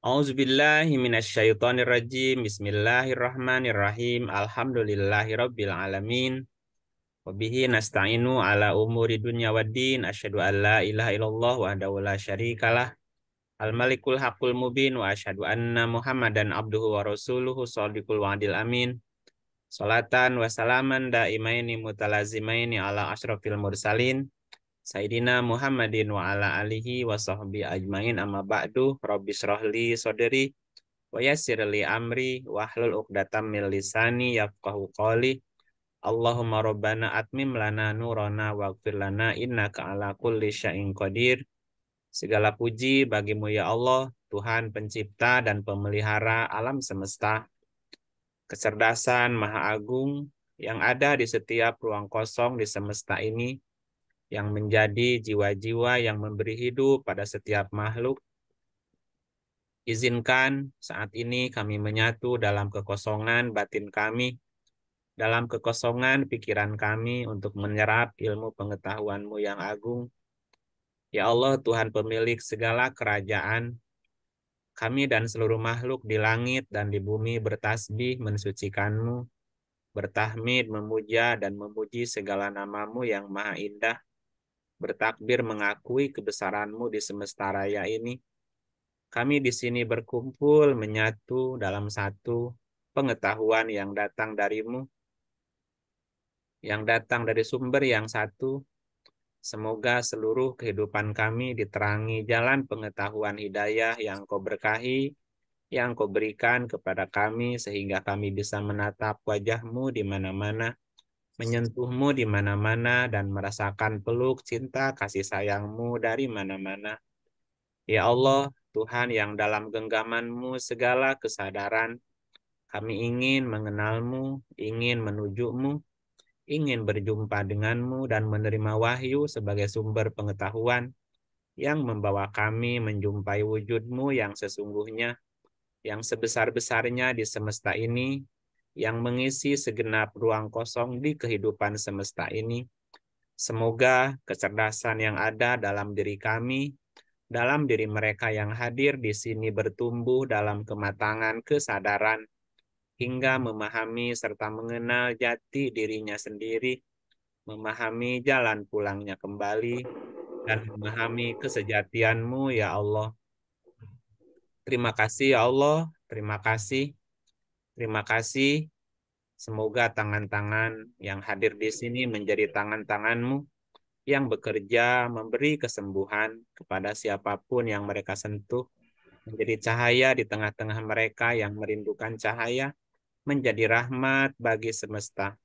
A'udzubillahi minasyaitonirrajim. Bismillahirrahmanirrahim. Alhamdulillahirabbil alamin. Wabihi nasta'inu ala umuri dunya waddin. Asyhadu an la ilaha illallah wa adawu la syarikalah. Al-Malikul Haqqul Mubin wa asyhadu anna Muhammadan abduhu wa rasuluhu shadiqul wa'dil amin. Salatan wa salaman daimaini mutalazimaini ala asyrafil mursalin Sayyidina Muhammadin wa ala alihi wa sahbihi ajmain amma ba'du rabbi srohli sodri wa yassirli amri wa hlul uqdatam min lisani yafqahu qawli Allahumma rabbana atmim lana nurana wa lana innaka ala kulli syai'in qadir Segala puji bagimu ya Allah Tuhan pencipta dan pemelihara alam semesta kecerdasan maha agung yang ada di setiap ruang kosong di semesta ini yang menjadi jiwa-jiwa yang memberi hidup pada setiap makhluk. Izinkan saat ini kami menyatu dalam kekosongan batin kami, dalam kekosongan pikiran kami untuk menyerap ilmu pengetahuanmu yang agung. Ya Allah Tuhan pemilik segala kerajaan, kami dan seluruh makhluk di langit dan di bumi bertasbih mensucikanmu bertahmid, memuja, dan memuji segala namamu yang maha indah bertakbir mengakui kebesaranmu di semesta raya ini. Kami di sini berkumpul menyatu dalam satu pengetahuan yang datang darimu, yang datang dari sumber yang satu. Semoga seluruh kehidupan kami diterangi jalan pengetahuan hidayah yang kau berkahi, yang kau berikan kepada kami sehingga kami bisa menatap wajahmu di mana-mana. mana mana mana menyentuhmu di mana-mana dan merasakan peluk cinta kasih sayangmu dari mana-mana. Ya Allah, Tuhan yang dalam genggamanmu segala kesadaran, kami ingin mengenalmu, ingin menujumu, ingin berjumpa denganmu dan menerima wahyu sebagai sumber pengetahuan yang membawa kami menjumpai wujudmu yang sesungguhnya, yang sebesar-besarnya di semesta ini, yang mengisi segenap ruang kosong di kehidupan semesta ini. Semoga kecerdasan yang ada dalam diri kami, dalam diri mereka yang hadir di sini bertumbuh dalam kematangan kesadaran hingga memahami serta mengenal jati dirinya sendiri, memahami jalan pulangnya kembali, dan memahami kesejatianmu ya Allah. Terima kasih ya Allah, terima kasih Terima kasih. Semoga tangan-tangan yang hadir di sini menjadi tangan-tanganmu yang bekerja memberi kesembuhan kepada siapapun yang mereka sentuh, menjadi cahaya di tengah-tengah mereka yang merindukan cahaya, menjadi rahmat bagi semesta.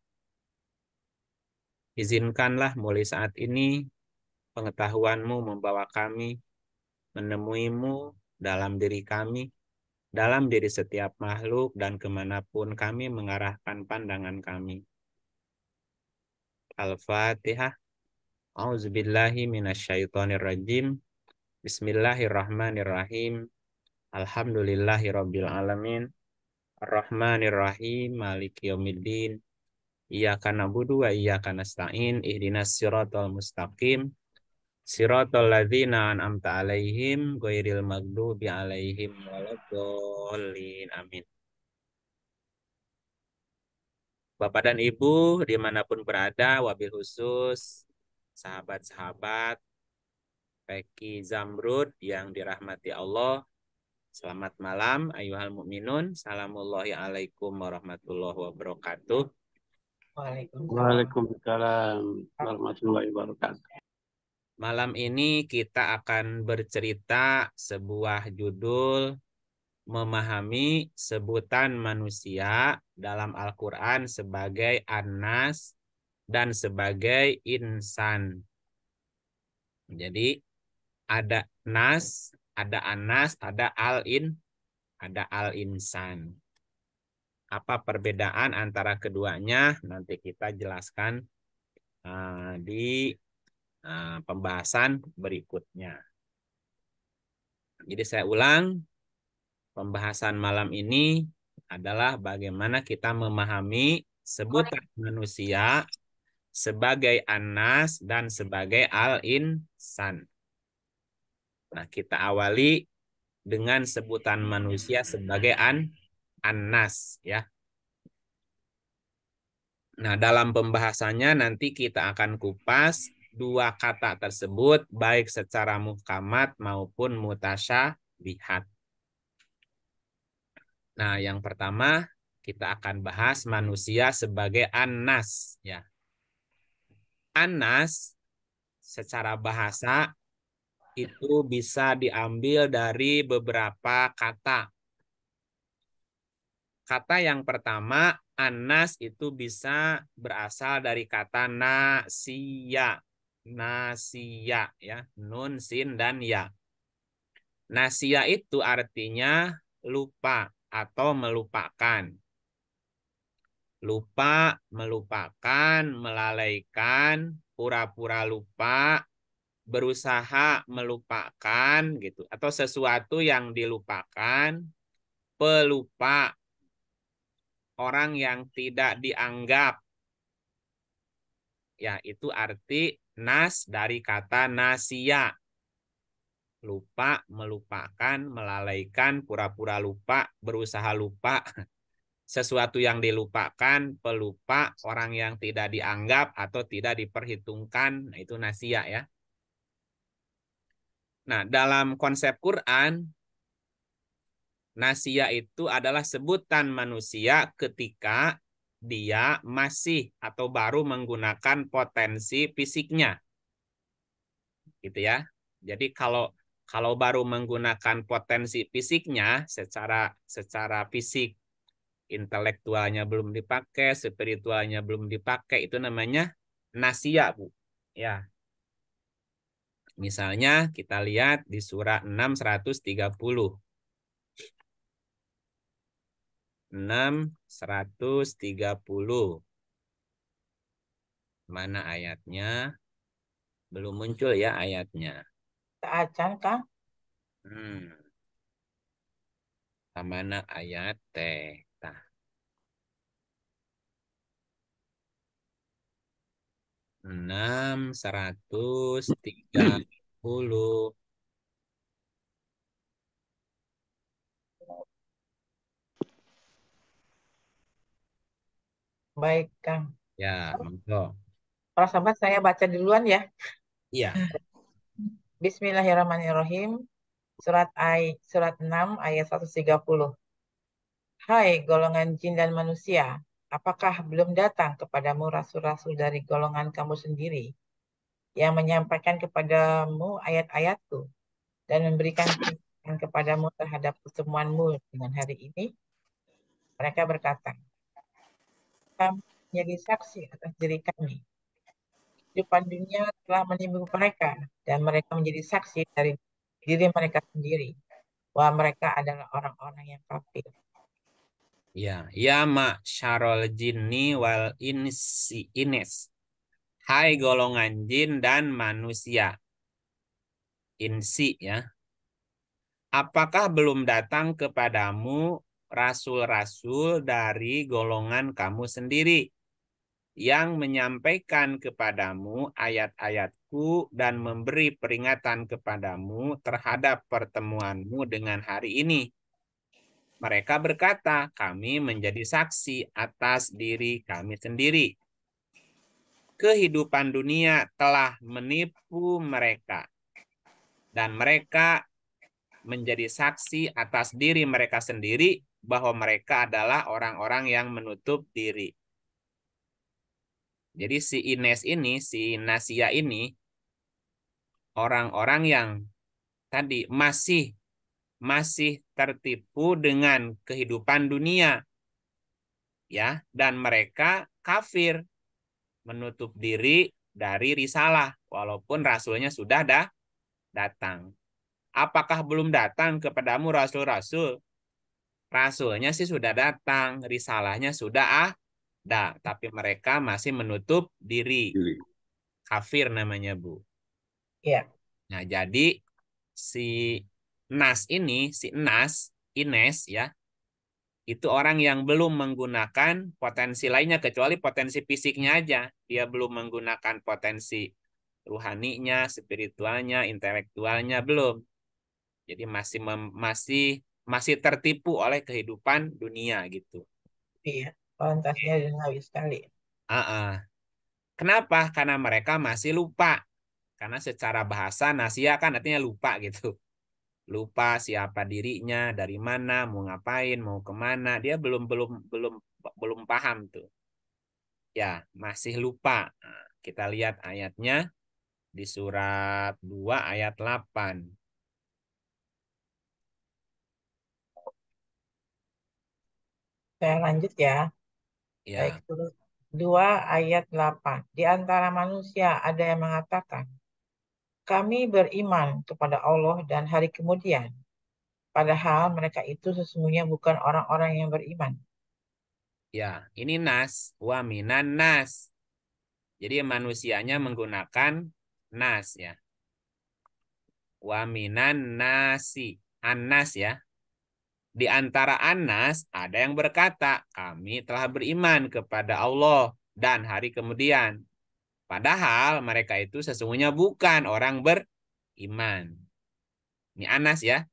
Izinkanlah mulai saat ini pengetahuanmu membawa kami menemuimu dalam diri kami, dalam diri setiap makhluk dan kemanapun kami mengarahkan pandangan kami. Al-Fatihah. A'udzubillahi minasyaitonirrajim. Bismillahirrahmanirrahim. Alhamdulillahirrabbilalamin. Ar-Rahmanirrahim. Maliki yaumiddin. Iyyaka na'budu wa iyyaka nasta'in. Ihdinas siratul mustaqim Siratul ladzina an'amta alaihim ghairil maghdubi alaihim waladdallin. Amin. Bapak dan Ibu dimanapun berada, wabil khusus sahabat-sahabat Peki Zamrud yang dirahmati Allah. Selamat malam, ayuhal mu'minun. Assalamualaikum alaikum warahmatullahi wabarakatuh. Waalaikumsalam warahmatullahi wabarakatuh. Malam ini kita akan bercerita sebuah judul memahami sebutan manusia dalam Al-Qur'an sebagai Anas dan sebagai insan. Jadi ada nas, ada anas, ada al-in, ada al-insan. Apa perbedaan antara keduanya nanti kita jelaskan uh, di Eh, pembahasan berikutnya. Jadi saya ulang, pembahasan malam ini adalah bagaimana kita memahami sebutan manusia sebagai anas dan sebagai al-insan. Nah, kita awali dengan sebutan manusia sebagai an anas ya. Nah, dalam pembahasannya nanti kita akan kupas dua kata tersebut baik secara muhkamat maupun mutasyabihat. Nah, yang pertama kita akan bahas manusia sebagai anas ya. Anas secara bahasa itu bisa diambil dari beberapa kata. Kata yang pertama anas itu bisa berasal dari kata nasia Nasia ya, nun sin dan ya. Nasia itu artinya lupa atau melupakan. Lupa, melupakan, melalaikan, pura-pura lupa, berusaha melupakan gitu atau sesuatu yang dilupakan, pelupa, orang yang tidak dianggap. Ya, itu arti Nas dari kata nasia. Lupa, melupakan, melalaikan, pura-pura lupa, berusaha lupa. Sesuatu yang dilupakan, pelupa, orang yang tidak dianggap atau tidak diperhitungkan, nah itu nasia ya. Nah, dalam konsep Quran, nasia itu adalah sebutan manusia ketika dia masih atau baru menggunakan potensi fisiknya. Gitu ya. Jadi kalau kalau baru menggunakan potensi fisiknya secara secara fisik intelektualnya belum dipakai, spiritualnya belum dipakai itu namanya nasia, Bu. Ya. Misalnya kita lihat di surah 6 130 6, 130. Mana ayatnya? Belum muncul ya ayatnya. Acan, Kang. Hmm. Mana ayat teh? Enam seratus tiga puluh. Baik, Kang. Ya, monggo. Para sahabat, saya baca duluan ya. Iya. Bismillahirrahmanirrahim. Surat ay surat 6 ayat 130. Hai golongan jin dan manusia, apakah belum datang kepadamu rasul-rasul dari golongan kamu sendiri yang menyampaikan kepadamu ayat-ayatku dan memberikan kepadamu terhadap pertemuanmu dengan hari ini? Mereka berkata, mereka menjadi saksi atas diri kami. Kehidupan dunia telah menimbul mereka dan mereka menjadi saksi dari diri mereka sendiri bahwa mereka adalah orang-orang yang kafir. Ya, ya syarol jinni wal insi ines. Hai golongan jin dan manusia. Insi ya. Apakah belum datang kepadamu rasul-rasul dari golongan kamu sendiri yang menyampaikan kepadamu ayat-ayatku dan memberi peringatan kepadamu terhadap pertemuanmu dengan hari ini. Mereka berkata, kami menjadi saksi atas diri kami sendiri. Kehidupan dunia telah menipu mereka. Dan mereka menjadi saksi atas diri mereka sendiri bahwa mereka adalah orang-orang yang menutup diri. Jadi si Ines ini, si Nasia ini, orang-orang yang tadi masih masih tertipu dengan kehidupan dunia. Ya, dan mereka kafir menutup diri dari risalah walaupun rasulnya sudah dah datang. Apakah belum datang kepadamu rasul-rasul? Rasulnya sih sudah datang, risalahnya sudah ada, tapi mereka masih menutup diri. Kafir namanya, Bu. Iya. Nah, jadi si Nas ini, si Nas, Ines ya, itu orang yang belum menggunakan potensi lainnya kecuali potensi fisiknya aja. Dia belum menggunakan potensi ruhaninya, spiritualnya, intelektualnya belum. Jadi masih masih masih tertipu oleh kehidupan dunia gitu. Iya, pantasnya duniawi sekali. Uh -uh. Kenapa? Karena mereka masih lupa. Karena secara bahasa nasia kan artinya lupa gitu. Lupa siapa dirinya, dari mana, mau ngapain, mau kemana. Dia belum belum belum belum paham tuh. Ya, masih lupa. Nah, kita lihat ayatnya di surat 2 ayat 8. Saya lanjut ya. Iya. Baik, Ya. terus 2 ayat 8. Di antara manusia ada yang mengatakan, kami beriman kepada Allah dan hari kemudian. Padahal mereka itu sesungguhnya bukan orang-orang yang beriman. Ya, ini nas, wa minan nas. Jadi manusianya menggunakan nas ya. Wa minan nasi, nas ya. Di antara Anas ada yang berkata, kami telah beriman kepada Allah dan hari kemudian. Padahal mereka itu sesungguhnya bukan orang beriman. Ini Anas ya.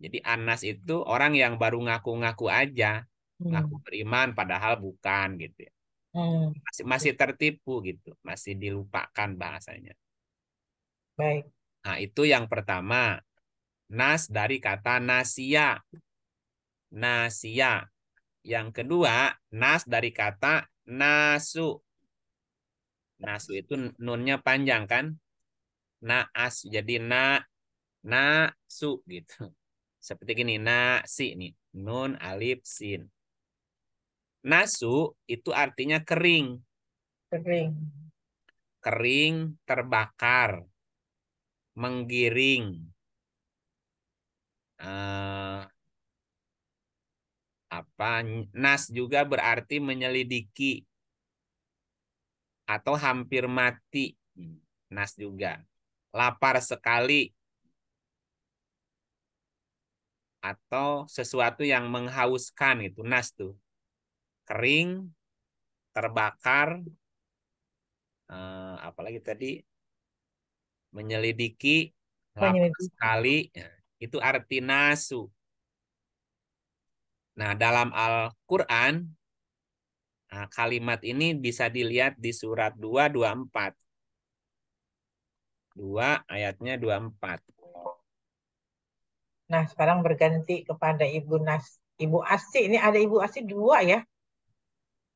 Jadi Anas itu orang yang baru ngaku-ngaku aja. Hmm. Ngaku beriman padahal bukan gitu ya. Hmm. Masih, masih tertipu gitu. Masih dilupakan bahasanya. Baik. Nah itu yang pertama. Nas dari kata nasia. Nasia. Yang kedua, nas dari kata nasu. Nasu itu nunnya panjang kan? Naas jadi na nasu gitu. Seperti gini, nasi nih. Nun alif sin. Nasu itu artinya kering. Kering. Kering, terbakar, menggiring, Eh, apa nas juga berarti menyelidiki atau hampir mati nas juga lapar sekali atau sesuatu yang menghauskan itu nas tuh kering terbakar eh, apalagi tadi menyelidiki lapar sekali itu arti nasu. Nah, dalam Al-Quran, nah, kalimat ini bisa dilihat di surat 224. 2 ayatnya 24. Nah, sekarang berganti kepada Ibu Nas. Ibu Asi, ini ada Ibu Asi dua ya?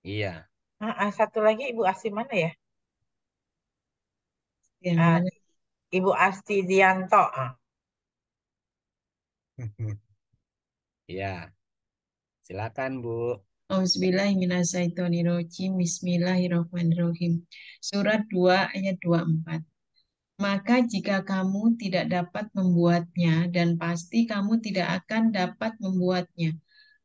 Iya. Nah, satu lagi Ibu Asi mana ya? Yang ah, mana? Ibu Asih Dianto. Ah. Ya, silakan Bu. Bismillahirrahmanirrahim. Bismillahirrahmanirrahim. Surat 2 ayat 24. Maka jika kamu tidak dapat membuatnya dan pasti kamu tidak akan dapat membuatnya.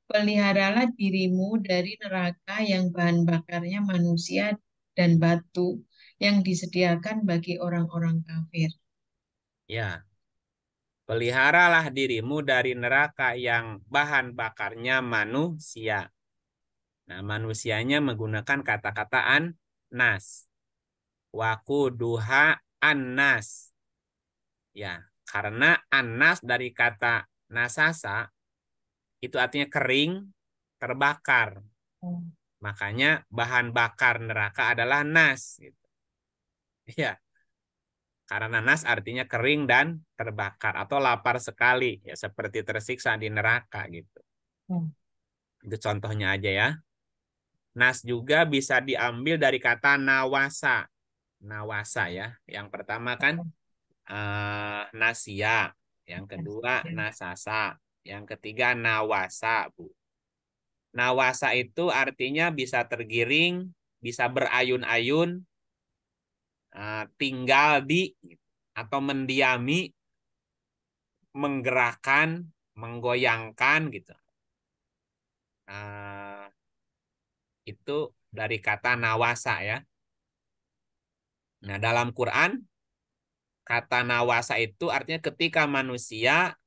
Peliharalah dirimu dari neraka yang bahan bakarnya manusia dan batu yang disediakan bagi orang-orang kafir. Ya, Peliharalah dirimu dari neraka yang bahan bakarnya manusia. Nah, manusianya menggunakan kata-kataan nas. Waku duha annas. Ya, karena anas dari kata nasasa itu artinya kering, terbakar. Hmm. Makanya bahan bakar neraka adalah nas gitu. Ya. Karena nas artinya kering dan terbakar atau lapar sekali, ya seperti tersiksa di neraka gitu. Hmm. Itu contohnya aja ya. Nas juga bisa diambil dari kata nawasa. Nawasa ya. Yang pertama kan uh, nasia, yang kedua nasasa, yang ketiga nawasa, Bu. Nawasa itu artinya bisa tergiring, bisa berayun-ayun, Eh, tinggal di atau mendiami menggerakkan menggoyangkan gitu uh, itu dari kata nawasa ya nah dalam Quran kata nawasa itu artinya ketika manusia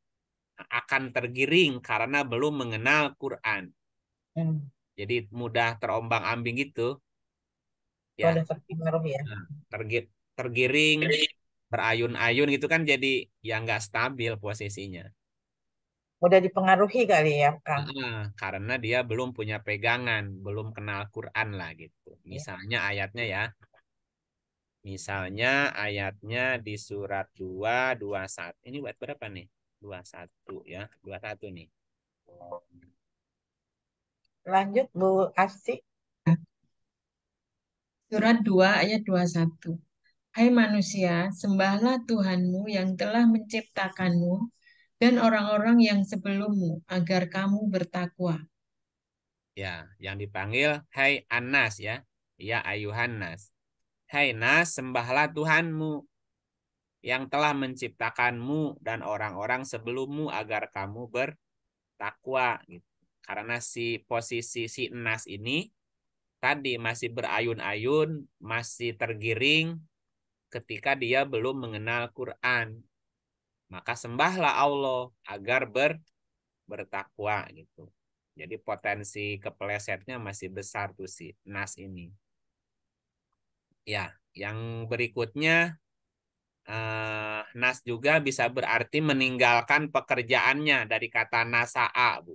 akan tergiring karena belum mengenal Quran hmm. jadi mudah terombang ambing gitu ya. Oh, ada terpengaruh ya. Nah, tergi tergiring, berayun-ayun gitu kan jadi ya nggak stabil posisinya. Mudah dipengaruhi kali ya, Kang. Nah, karena dia belum punya pegangan, belum kenal Quran lah gitu. Ya. Misalnya ya. ayatnya ya. Misalnya ayatnya di surat 2, 2, 1. Ini buat berapa nih? 21 ya, 21 nih. Lanjut Bu Asik. Surat 2 ayat 21. Hai manusia, sembahlah Tuhanmu yang telah menciptakanmu dan orang-orang yang sebelummu agar kamu bertakwa. Ya, yang dipanggil Hai Anas ya. Ya Ayuhan Nas. Hai Nas, sembahlah Tuhanmu yang telah menciptakanmu dan orang-orang sebelummu agar kamu bertakwa. Gitu. Karena si posisi si Nas ini tadi masih berayun-ayun, masih tergiring ketika dia belum mengenal Quran. Maka sembahlah Allah agar ber bertakwa gitu. Jadi potensi keplesetnya masih besar tuh si nas ini. Ya, yang berikutnya eh, nas juga bisa berarti meninggalkan pekerjaannya dari kata nasaa, Bu.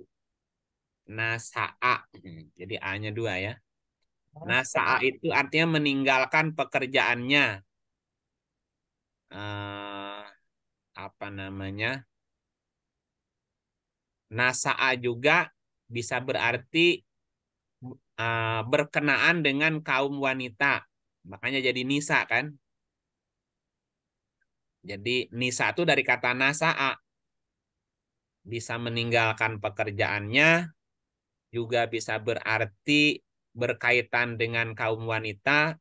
Nasaa. Hmm, jadi A-nya dua ya Nasa'a itu artinya meninggalkan pekerjaannya. Uh, apa namanya? Nasa'a juga bisa berarti uh, berkenaan dengan kaum wanita. Makanya jadi nisa kan? Jadi nisa itu dari kata nasa'a. Bisa meninggalkan pekerjaannya, juga bisa berarti berkaitan dengan kaum wanita,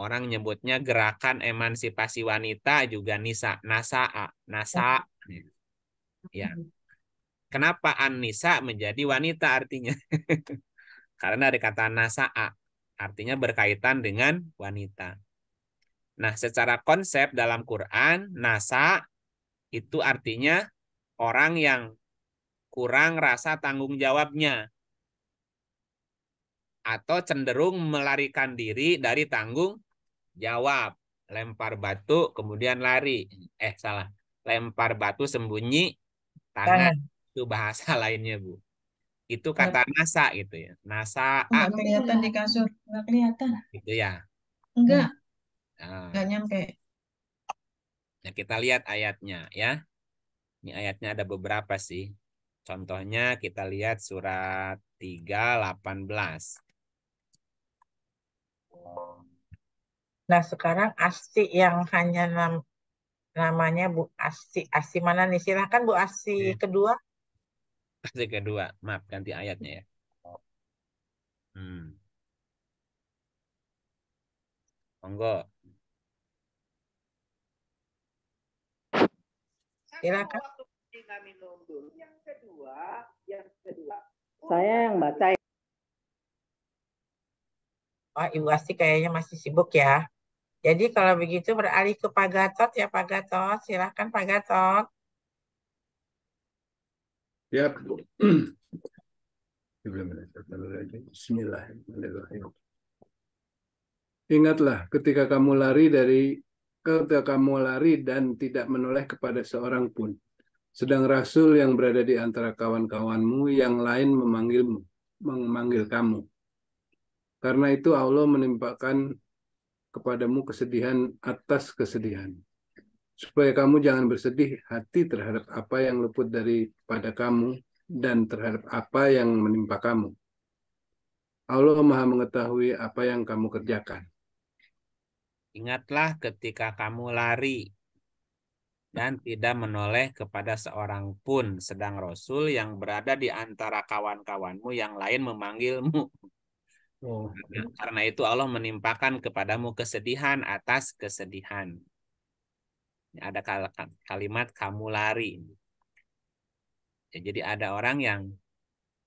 orang nyebutnya gerakan emansipasi wanita juga nisa nasa, nasa ya kenapa nisa menjadi wanita artinya karena ada kata nasa, artinya berkaitan dengan wanita nah secara konsep dalam Quran nasa itu artinya orang yang kurang rasa tanggung jawabnya atau cenderung melarikan diri dari tanggung jawab. Lempar batu kemudian lari. Eh salah. Lempar batu sembunyi tangan. tangan. Itu bahasa lainnya, Bu. Itu kata Nggak. NASA gitu ya. NASA Enggak kelihatan di kasur, enggak kelihatan. Gitu ya. Enggak. Nah. Enggak nyampe. Nah, kita lihat ayatnya ya. Ini ayatnya ada beberapa sih. Contohnya kita lihat surat 3 18. Nah sekarang ASI yang hanya nam namanya Bu ASI. ASI mana nih? Silahkan Bu ASI ya. kedua. ASI kedua. Maaf ganti ayatnya ya. Hmm. Monggo. Silakan. Yang kedua, yang kedua. Saya yang baca. Oh, Ibu Asti kayaknya masih sibuk ya. Jadi kalau begitu beralih ke Pak Gatot ya Pak Gatot. Silahkan Pak Gatot. Ya. Bismillahirrahmanirrahim. Ingatlah ketika kamu lari dari ketika kamu lari dan tidak menoleh kepada seorang pun. Sedang Rasul yang berada di antara kawan-kawanmu yang lain memanggilmu, memanggil kamu. Karena itu Allah menimpakan kepadamu kesedihan atas kesedihan. Supaya kamu jangan bersedih hati terhadap apa yang luput daripada kamu dan terhadap apa yang menimpa kamu. Allah maha mengetahui apa yang kamu kerjakan. Ingatlah ketika kamu lari dan tidak menoleh kepada seorang pun, sedang Rasul yang berada di antara kawan-kawanmu yang lain memanggilmu. Oh. Karena itu Allah menimpakan kepadamu kesedihan atas kesedihan. Ya, ada kalimat kamu lari. Ya, jadi ada orang yang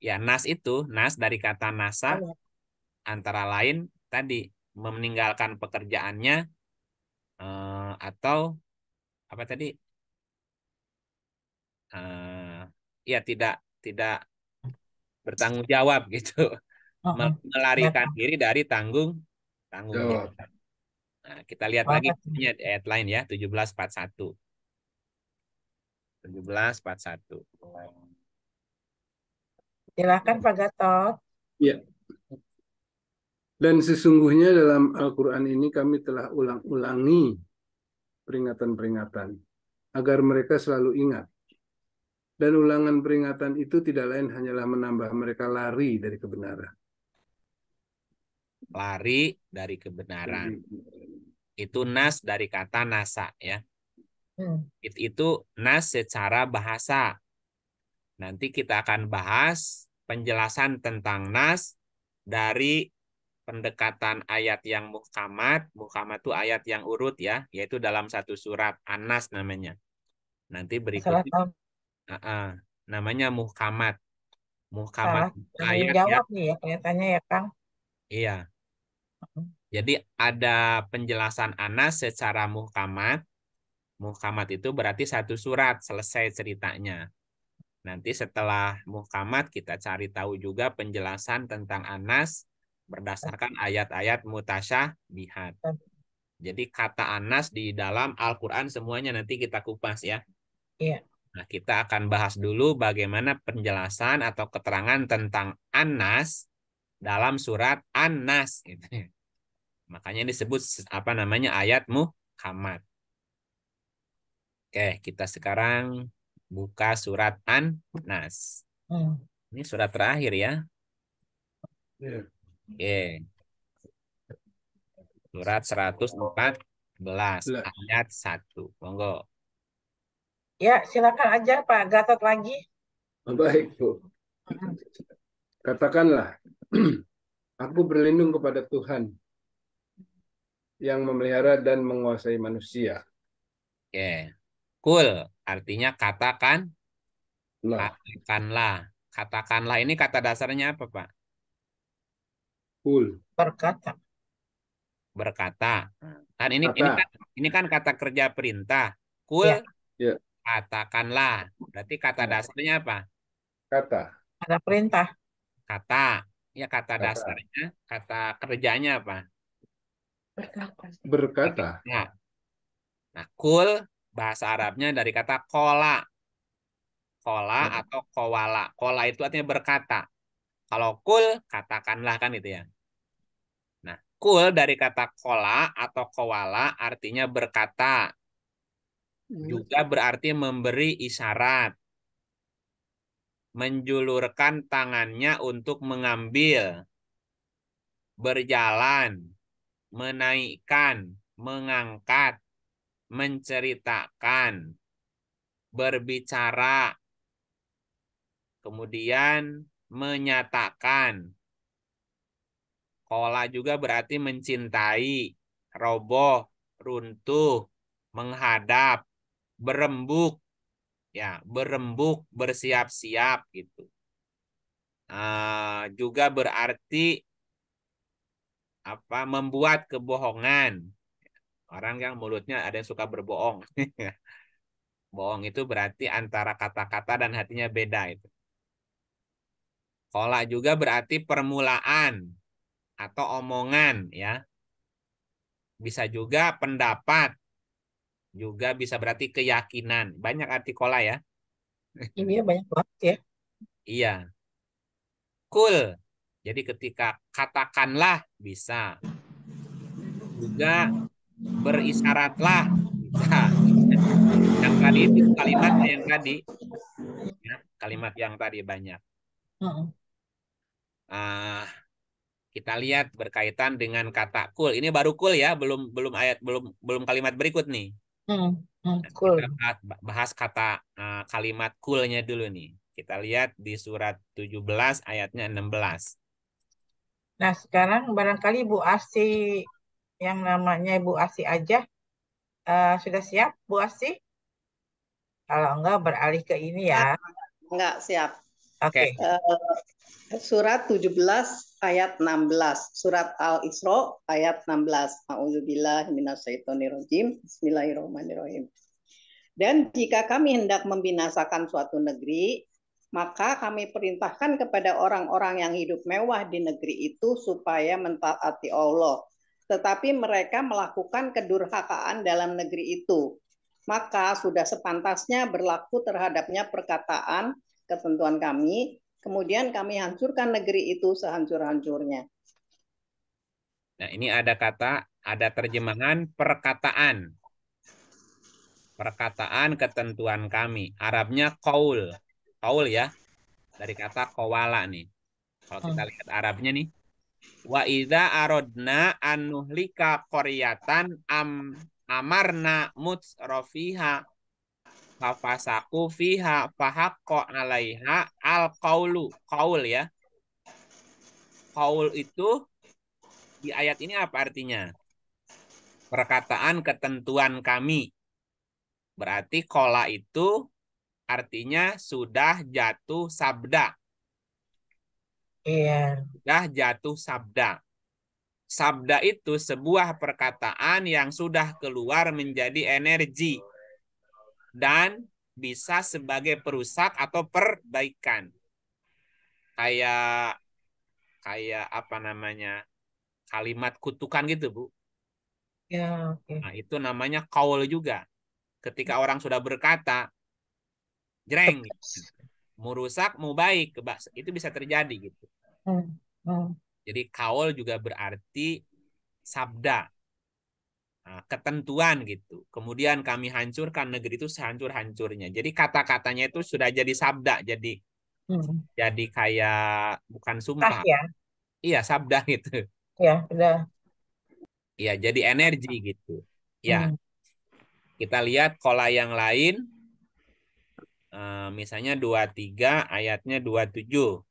ya nas itu nas dari kata nasa antara lain tadi meninggalkan pekerjaannya eh, atau apa tadi eh, ya tidak tidak bertanggung jawab gitu melarikan diri dari tanggung tanggung jawab. Nah, kita lihat lagi ayat deadline ya, 1741. 1741. Silakan Pak Gatot. Iya. Dan sesungguhnya dalam Al-Qur'an ini kami telah ulang-ulangi peringatan-peringatan agar mereka selalu ingat. Dan ulangan peringatan itu tidak lain hanyalah menambah mereka lari dari kebenaran lari dari kebenaran. Hmm. Itu nas dari kata nasa ya. Hmm. Itu nas secara bahasa. Nanti kita akan bahas penjelasan tentang nas dari pendekatan ayat yang muhkamat. Muhkamat itu ayat yang urut ya, yaitu dalam satu surat Anas namanya. Nanti berikutnya uh -uh, namanya muhkamat. Muhkamat ayat ya jawab nih ya ya Kang. Iya. Jadi ada penjelasan Anas secara muhkamat. Muhkamat itu berarti satu surat selesai ceritanya. Nanti setelah muhkamat kita cari tahu juga penjelasan tentang Anas berdasarkan ayat-ayat mutasyah bihat. Jadi kata Anas di dalam Al-Quran semuanya nanti kita kupas ya. Iya. Nah kita akan bahas dulu bagaimana penjelasan atau keterangan tentang Anas dalam surat An-Nas gitu ya. Makanya disebut apa namanya ayat Muhammad. Oke, kita sekarang buka surat An-Nas. Hmm. Ini surat terakhir ya. Iya. Oke. Surat 114 iya. ayat 1. Monggo. Ya, silakan ajar Pak Gatot lagi. Baik, Bu. Hmm. Katakanlah, Aku berlindung kepada Tuhan yang memelihara dan menguasai manusia. Oke. Okay. Cool. Artinya katakan Katakanlah. Katakanlah ini kata dasarnya apa, Pak? Cool. Berkata. Berkata. Dan ini ini kan ini kan kata kerja perintah. Cool. ya. ya. Katakanlah. Berarti kata dasarnya apa? Kata. Kata perintah. Kata. Ya kata, dasarnya, kata kerjanya apa? Berkata. Berkata. Nah, nah kul bahasa Arabnya dari kata kola. Kola hmm. atau kowala. Kola itu artinya berkata. Kalau kul, katakanlah kan itu ya. Nah, kul dari kata kola atau kowala artinya berkata. Hmm. Juga berarti memberi isyarat menjulurkan tangannya untuk mengambil, berjalan, menaikkan, mengangkat, menceritakan, berbicara, kemudian menyatakan. Kola juga berarti mencintai, roboh, runtuh, menghadap, berembuk, ya berembuk bersiap-siap gitu uh, juga berarti apa membuat kebohongan orang yang mulutnya ada yang suka berbohong bohong itu berarti antara kata-kata dan hatinya beda itu kola juga berarti permulaan atau omongan ya bisa juga pendapat juga bisa berarti keyakinan. Banyak kola ya. Iya banyak banget ya. Iya. Cool. Jadi ketika katakanlah bisa. Juga berisyaratlah bisa. Yang tadi itu kalimat yang tadi. Ya, kalimat yang tadi banyak. Uh, kita lihat berkaitan dengan kata cool. Ini baru cool ya, belum belum ayat belum belum kalimat berikut nih. Hmm, hmm, cool. Kita bahas kata uh, kalimat coolnya dulu nih. Kita lihat di surat 17 ayatnya 16. Nah, sekarang barangkali Bu Asi yang namanya Bu Asi aja uh, sudah siap Bu Asi? Kalau enggak beralih ke ini ya. Enggak, siap. Oke. Okay. Uh, eh, surat 17 ayat 16. Surat Al-Isra ayat 16. A'udzubillahi minasyaitonirrajim. Bismillahirrahmanirrahim. Dan jika kami hendak membinasakan suatu negeri, maka kami perintahkan kepada orang-orang yang hidup mewah di negeri itu supaya mentaati Allah. Tetapi mereka melakukan kedurhakaan dalam negeri itu. Maka sudah sepantasnya berlaku terhadapnya perkataan ketentuan kami, kemudian kami hancurkan negeri itu sehancur-hancurnya. Nah, ini ada kata, ada terjemahan perkataan. Perkataan ketentuan kami. Arabnya kaul. Kaul ya. Dari kata kawala nih. Kalau kita hmm. lihat Arabnya nih. Wa idza aradna an nuhlika am amarna mutsrafiha fafasaku fiha fahakko alaiha al kaulu kaul ya kaul itu di ayat ini apa artinya perkataan ketentuan kami berarti kola itu artinya sudah jatuh sabda iya sudah jatuh sabda sabda itu sebuah perkataan yang sudah keluar menjadi energi dan bisa sebagai perusak atau perbaikan. Kayak kayak apa namanya? kalimat kutukan gitu, Bu. Ya, okay. Nah, itu namanya kaul juga. Ketika orang sudah berkata jreng gitu. mau rusak mau baik itu bisa terjadi gitu. Hmm. Hmm. Jadi kaul juga berarti sabda Nah, ketentuan gitu. Kemudian kami hancurkan negeri itu sehancur-hancurnya. Jadi kata-katanya itu sudah jadi sabda, jadi hmm. jadi kayak bukan sumpah. Ah, ya. Iya, sabda gitu. Iya, sudah. Iya, jadi energi gitu. Ya. Hmm. Kita lihat kola yang lain. Uh, misalnya 23 ayatnya 27.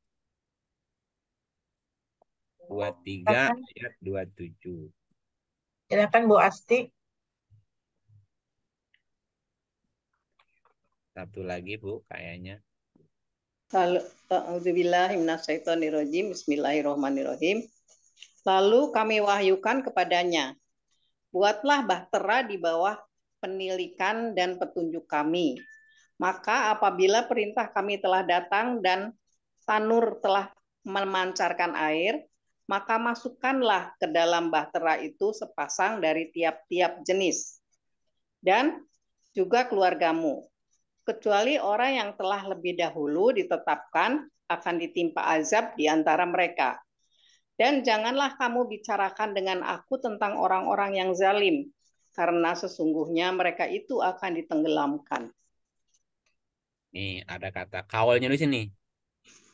23 ayat 27. Silakan Bu Asti. Satu lagi Bu, kayaknya. Alhamdulillahimnasyaitonirrojim, Bismillahirrohmanirrohim. Lalu kami wahyukan kepadanya, buatlah bahtera di bawah penilikan dan petunjuk kami. Maka apabila perintah kami telah datang dan tanur telah memancarkan air, maka masukkanlah ke dalam bahtera itu sepasang dari tiap-tiap jenis dan juga keluargamu. Kecuali orang yang telah lebih dahulu ditetapkan akan ditimpa azab di antara mereka. Dan janganlah kamu bicarakan dengan aku tentang orang-orang yang zalim, karena sesungguhnya mereka itu akan ditenggelamkan. Nih, ada kata kawalnya di sini.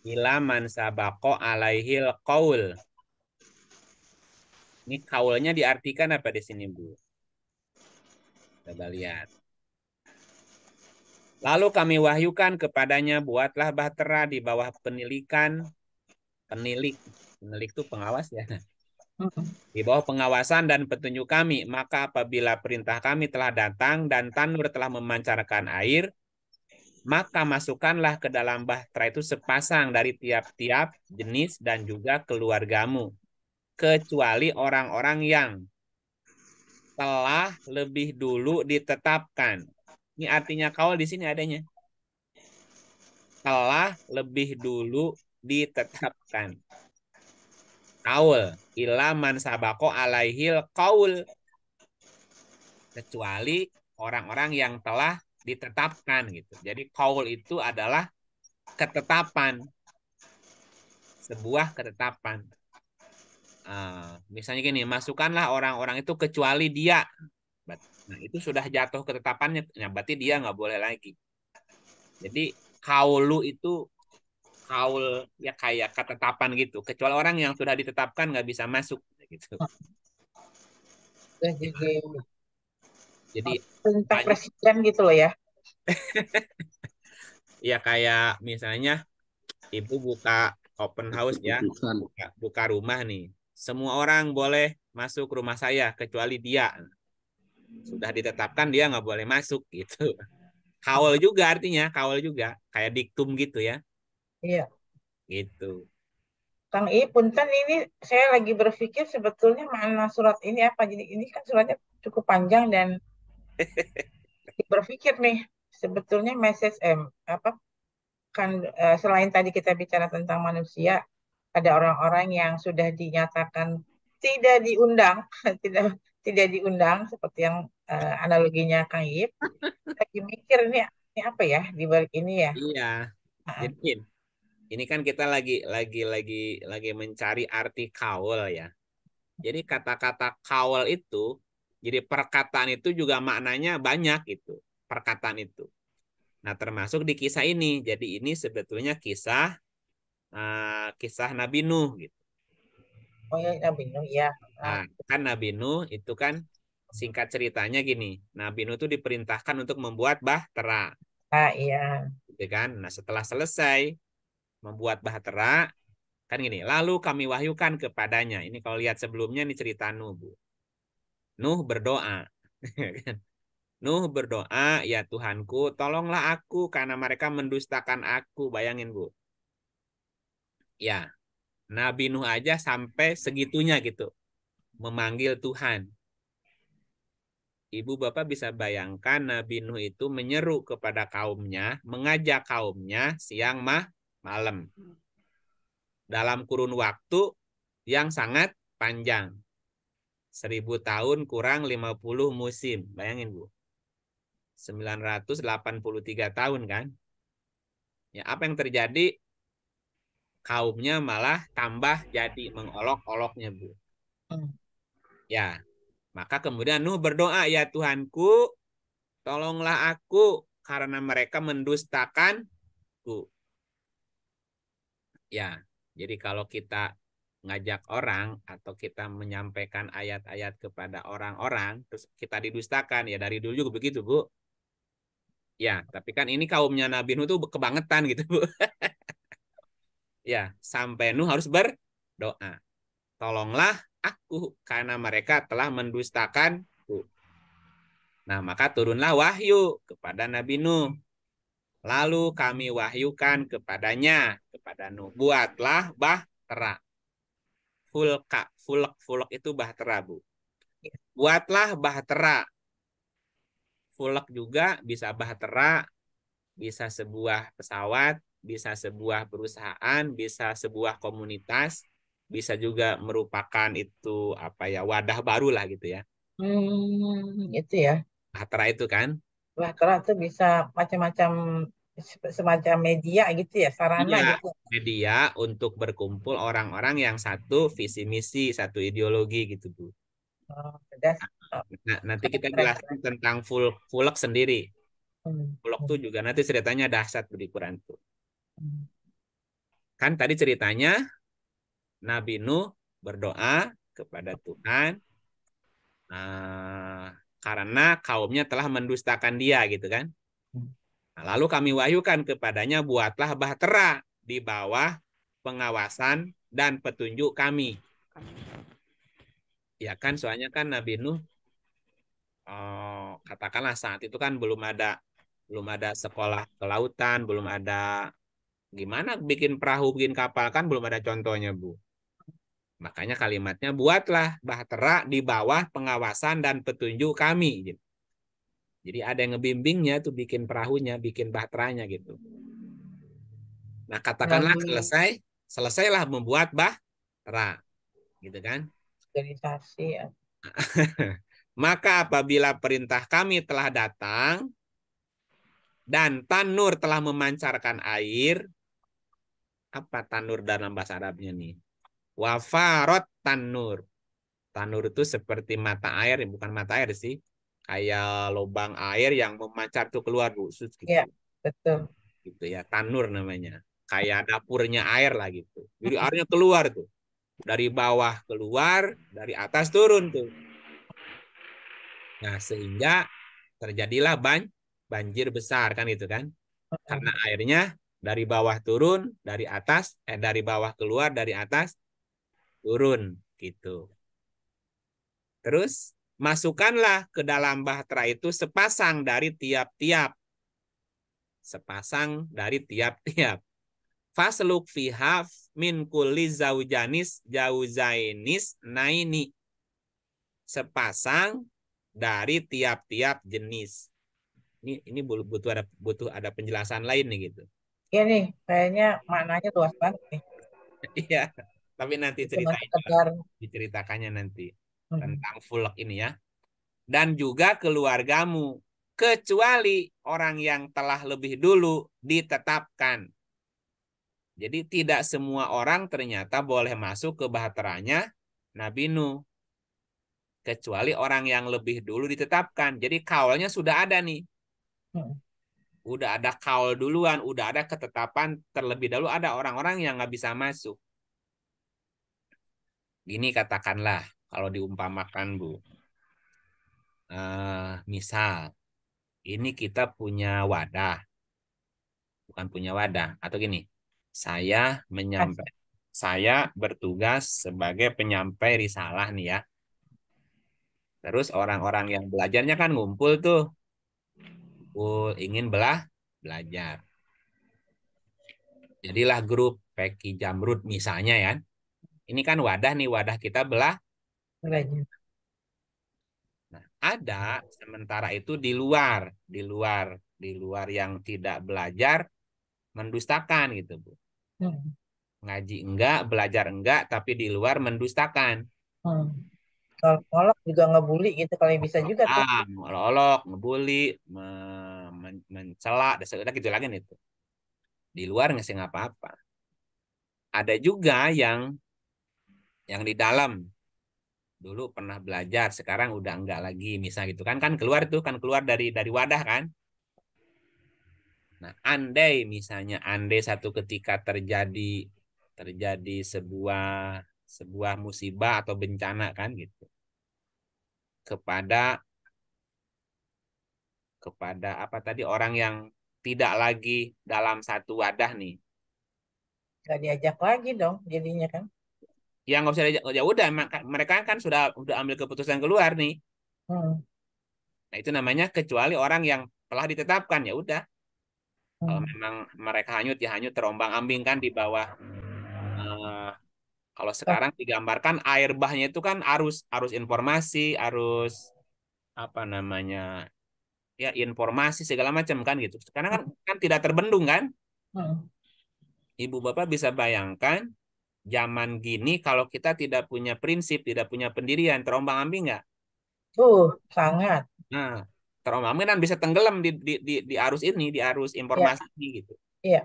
Ila man sabako alaihil kaul. Ini kaulnya diartikan apa di sini, Bu? Coba lihat. Lalu kami wahyukan kepadanya, buatlah bahtera di bawah penilikan penilik. Penilik itu pengawas ya. Hmm. Di bawah pengawasan dan petunjuk kami, maka apabila perintah kami telah datang dan tanur telah memancarkan air, maka masukkanlah ke dalam bahtera itu sepasang dari tiap-tiap jenis dan juga keluargamu kecuali orang-orang yang telah lebih dulu ditetapkan. Ini artinya kaul di sini adanya. Telah lebih dulu ditetapkan. Kaul. Ilaman sabako alaihil kaul. Kecuali orang-orang yang telah ditetapkan. gitu. Jadi kaul itu adalah ketetapan. Sebuah ketetapan. Ah, misalnya gini, masukkanlah orang-orang itu kecuali dia. Nah, itu sudah jatuh ketetapannya. Nah, berarti dia nggak boleh lagi. Jadi kaulu itu kaul ya kayak ketetapan gitu. Kecuali orang yang sudah ditetapkan nggak bisa masuk gitu. Ah. gitu. Nah, jadi tentang presiden gitu loh ya. ya kayak misalnya ibu buka open house ya, buka, buka rumah nih semua orang boleh masuk rumah saya kecuali dia. Sudah ditetapkan dia nggak boleh masuk gitu. Kawal juga artinya, kawal juga. Kayak diktum gitu ya. Iya. Gitu. Kang I, punten kan ini saya lagi berpikir sebetulnya mana surat ini apa. Jadi ini kan suratnya cukup panjang dan berpikir nih sebetulnya message M apa kan eh, selain tadi kita bicara tentang manusia ada orang-orang yang sudah dinyatakan tidak diundang, tidak tidak diundang seperti yang uh, analoginya Kang Yip. Lagi mikir ini, ini apa ya di balik ini ya? Iya. Jadi ini kan kita lagi lagi lagi lagi mencari arti kawal ya. Jadi kata-kata kawal itu jadi perkataan itu juga maknanya banyak itu perkataan itu. Nah termasuk di kisah ini. Jadi ini sebetulnya kisah Ah, kisah Nabi Nuh gitu. Oh ya Nabi Nuh ya. Nah, kan Nabi Nuh itu kan singkat ceritanya gini, Nabi Nuh itu diperintahkan untuk membuat bahtera. Ah iya. Gitu kan. Nah setelah selesai membuat bahtera, kan gini. Lalu kami wahyukan kepadanya. Ini kalau lihat sebelumnya ini cerita Nuh bu. Nuh berdoa. Kan? Nuh berdoa, ya Tuhanku, tolonglah aku karena mereka mendustakan aku. Bayangin, Bu ya Nabi Nuh aja sampai segitunya gitu memanggil Tuhan. Ibu bapak bisa bayangkan Nabi Nuh itu menyeru kepada kaumnya, mengajak kaumnya siang mah malam. Dalam kurun waktu yang sangat panjang. Seribu tahun kurang lima puluh musim. Bayangin Bu. sembilan ratus delapan puluh tiga tahun kan. Ya, apa yang terjadi kaumnya malah tambah jadi mengolok-oloknya bu. Hmm. Ya, maka kemudian Nuh berdoa ya Tuhanku, tolonglah aku karena mereka mendustakan ku. Ya, jadi kalau kita ngajak orang atau kita menyampaikan ayat-ayat kepada orang-orang terus kita didustakan ya dari dulu juga begitu bu ya tapi kan ini kaumnya Nabi Nuh tuh kebangetan gitu bu ya sampai Nuh harus berdoa. Tolonglah aku karena mereka telah mendustakanku. Nah, maka turunlah wahyu kepada Nabi Nuh. Lalu kami wahyukan kepadanya, kepada Nuh, buatlah bahtera. Fulka, fulk, fulk itu bahtera, Bu. Iya. Buatlah bahtera. fulk juga bisa bahtera, bisa sebuah pesawat, bisa sebuah perusahaan, bisa sebuah komunitas, bisa juga merupakan itu apa ya wadah baru lah gitu ya. Hmm, itu ya. Bahtera itu kan? Bahtera itu bisa macam-macam semacam media gitu ya sarana ya, gitu. Media untuk berkumpul orang-orang yang satu visi misi, satu ideologi gitu Bu. Oh, nah, nah, nanti kita jelaskan tentang full fulek sendiri. Vlog hmm. tuh juga nanti ceritanya dahsyat di Quran tuh. Kan tadi ceritanya Nabi Nuh berdoa kepada Tuhan uh, karena kaumnya telah mendustakan dia gitu kan. Hmm. Nah, lalu kami wahyukan kepadanya buatlah bahtera di bawah pengawasan dan petunjuk kami. Ya kan soalnya kan Nabi Nuh uh, katakanlah saat itu kan belum ada belum ada sekolah kelautan, belum ada Gimana bikin perahu, bikin kapal kan belum ada contohnya, Bu. Makanya kalimatnya buatlah bahtera di bawah pengawasan dan petunjuk kami. Gitu. Jadi ada yang ngebimbingnya tuh bikin perahunya, bikin bahteranya gitu. Nah katakanlah selesai, selesailah membuat bahtera, gitu kan? Organisasi ya. Maka apabila perintah kami telah datang dan Tanur telah memancarkan air, apa tanur dalam bahasa Arabnya nih? Wafarot tanur. Tanur itu seperti mata air, ya, bukan mata air sih. Kayak lubang air yang memancar tuh keluar, Bu. Gitu. Iya, betul. Gitu ya, tanur namanya. Kayak dapurnya air lah gitu. Jadi airnya keluar tuh. Dari bawah keluar, dari atas turun tuh. Nah, sehingga terjadilah banjir besar kan itu kan. Karena airnya dari bawah turun, dari atas, eh dari bawah keluar, dari atas turun gitu. Terus masukkanlah ke dalam bahtera itu sepasang dari tiap-tiap. Sepasang dari tiap-tiap. Fasluk fihaf min kulli zaujanis jauzainis naini. Sepasang dari tiap-tiap jenis. Ini ini butuh ada butuh ada penjelasan lain nih gitu. Iya nih, kayaknya maknanya luas banget nih. Iya, tapi nanti ceritanya diceritakannya nanti hmm. tentang fulek ini ya. Dan juga keluargamu, kecuali orang yang telah lebih dulu ditetapkan. Jadi tidak semua orang ternyata boleh masuk ke bahteranya Nabi Nuh. Kecuali orang yang lebih dulu ditetapkan. Jadi kaulnya sudah ada nih. Hmm udah ada kaul duluan, udah ada ketetapan terlebih dahulu ada orang-orang yang nggak bisa masuk. Gini katakanlah kalau diumpamakan Bu. Uh, misal ini kita punya wadah. Bukan punya wadah atau gini. Saya menyampaikan saya bertugas sebagai penyampai risalah nih ya. Terus orang-orang yang belajarnya kan ngumpul tuh aku ingin belah belajar. Jadilah grup Peki Jamrut misalnya ya. Ini kan wadah nih, wadah kita belah. Belajar. Nah, ada sementara itu di luar, di luar, di luar yang tidak belajar mendustakan gitu, Bu. Hmm. Ngaji enggak, belajar enggak, tapi di luar mendustakan. Hmm. Kalau olok juga ngebully gitu kalau bisa juga tuh. Ah, olok, ngebully, mencela dan segala gitu lagi itu di luar nggak sih apa-apa ada juga yang yang di dalam dulu pernah belajar sekarang udah enggak lagi misalnya gitu kan kan keluar tuh kan keluar dari dari wadah kan nah andai misalnya andai satu ketika terjadi terjadi sebuah sebuah musibah atau bencana kan gitu kepada kepada apa tadi orang yang tidak lagi dalam satu wadah nih. Gak diajak lagi dong jadinya kan. Ya nggak usah diajak. Ya udah mereka kan sudah udah ambil keputusan keluar nih. Hmm. Nah itu namanya kecuali orang yang telah ditetapkan ya udah. Hmm. Kalau memang mereka hanyut ya hanyut terombang ambing kan di bawah. Uh, kalau sekarang digambarkan air bahnya itu kan arus arus informasi, arus apa namanya ya informasi segala macam kan gitu. Karena kan, hmm. kan tidak terbendung kan. Hmm. Ibu bapak bisa bayangkan zaman gini kalau kita tidak punya prinsip, tidak punya pendirian, terombang ambing nggak? Tuh, sangat. Nah, terombang ambing kan bisa tenggelam di, di, di, di arus ini, di arus informasi ya. ini gitu. Iya.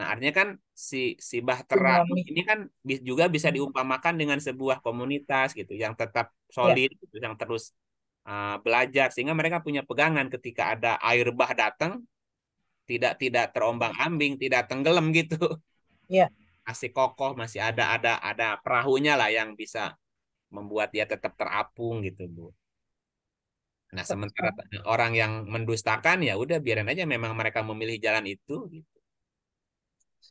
Nah, artinya kan si si bahtera ini kan juga bisa hmm. diumpamakan dengan sebuah komunitas gitu yang tetap iya. solid, ya. gitu, yang terus Ah, belajar sehingga mereka punya pegangan ketika ada air bah datang tidak tidak terombang ambing tidak tenggelam gitu yeah. masih kokoh masih ada ada ada perahunya lah yang bisa membuat dia tetap terapung gitu bu nah sementara orang yang mendustakan ya udah biarin aja memang mereka memilih jalan itu gitu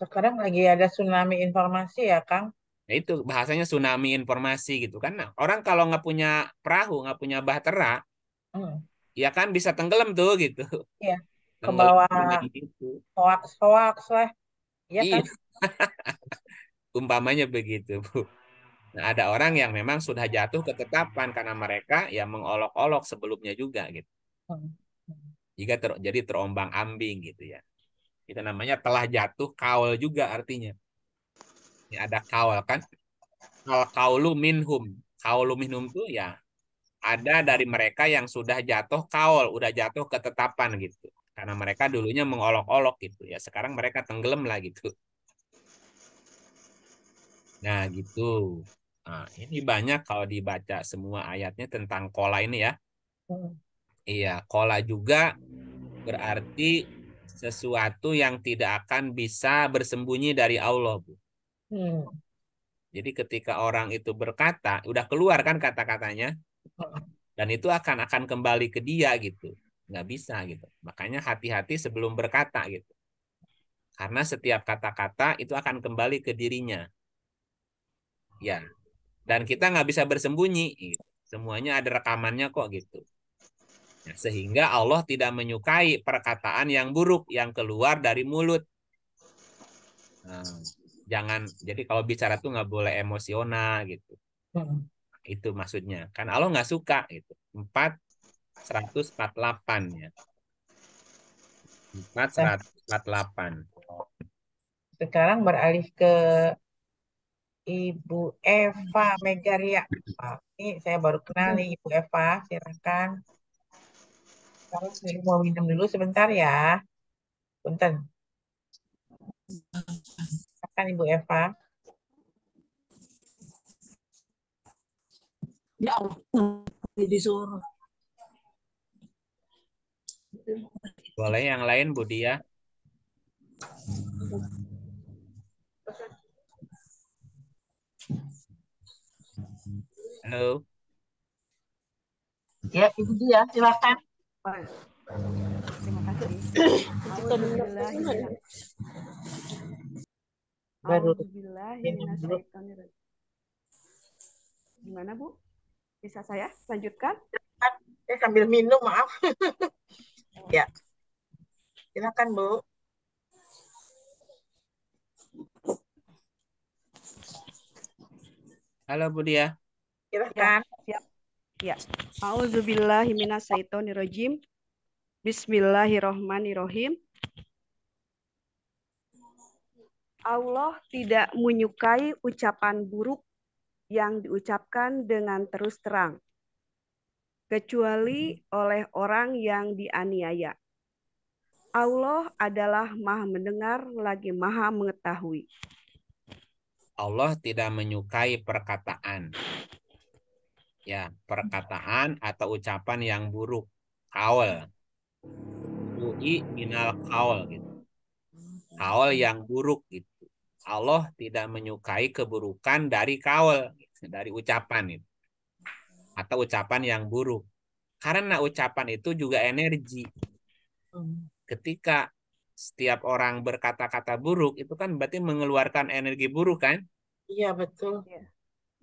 sekarang lagi ada tsunami informasi ya kang Nah, itu bahasanya tsunami informasi gitu kan. Nah, orang kalau nggak punya perahu, nggak punya bahtera, hmm. ya kan bisa tenggelam tuh gitu. Iya. Ke bawah gitu. hoax-hoax lah. Iya, iya. kan? Umpamanya begitu, Bu. Nah, ada orang yang memang sudah jatuh ke ketetapan karena mereka yang mengolok-olok sebelumnya juga gitu. Hmm. Jika ter jadi terombang-ambing gitu ya. kita namanya telah jatuh kaul juga artinya ini ada kaul kan kauluminhum kaulu minhum kaulu minhum tuh ya ada dari mereka yang sudah jatuh kaul udah jatuh ketetapan gitu karena mereka dulunya mengolok-olok gitu ya sekarang mereka tenggelam lah gitu nah gitu nah, ini banyak kalau dibaca semua ayatnya tentang kola ini ya hmm. iya kola juga berarti sesuatu yang tidak akan bisa bersembunyi dari Allah bu Hmm. Jadi ketika orang itu berkata, udah keluar kan kata-katanya, hmm. dan itu akan akan kembali ke dia gitu, nggak bisa gitu. Makanya hati-hati sebelum berkata gitu, karena setiap kata-kata itu akan kembali ke dirinya, ya. Dan kita nggak bisa bersembunyi, gitu. semuanya ada rekamannya kok gitu. Nah, sehingga Allah tidak menyukai perkataan yang buruk yang keluar dari mulut. Nah, jangan jadi kalau bicara tuh nggak boleh emosional gitu hmm. itu maksudnya kan Allah nggak suka itu empat seratus empat delapan ya empat eh. seratus empat delapan sekarang beralih ke Ibu Eva Megaria. Ini saya baru kenal nih Ibu Eva, silakan. Kalau mau minum dulu sebentar ya. Punten silakan Ibu Eva. Ya Allah, disuruh. Boleh yang lain Budi ya. Halo. Ya, Ibu dia, ya, silakan. Terima kasih baru Gimana Bu? Bisa saya lanjutkan? Saya sambil minum, maaf. Oh. ya. Silakan Bu. Halo Bu Dia. Silakan. Ya. Ya. Auzubillahi minasyaitonirrajim. Bismillahirrahmanirrahim. Allah tidak menyukai ucapan buruk yang diucapkan dengan terus terang, kecuali oleh orang yang dianiaya. Allah adalah maha mendengar lagi maha mengetahui. Allah tidak menyukai perkataan. Ya, perkataan atau ucapan yang buruk. Kaul. Ui minal kaul. Gitu. Kaul yang buruk. Gitu. Allah tidak menyukai keburukan dari kaul, dari ucapan itu. Atau ucapan yang buruk. Karena ucapan itu juga energi. Ketika setiap orang berkata-kata buruk, itu kan berarti mengeluarkan energi buruk kan? Iya, betul. Iya.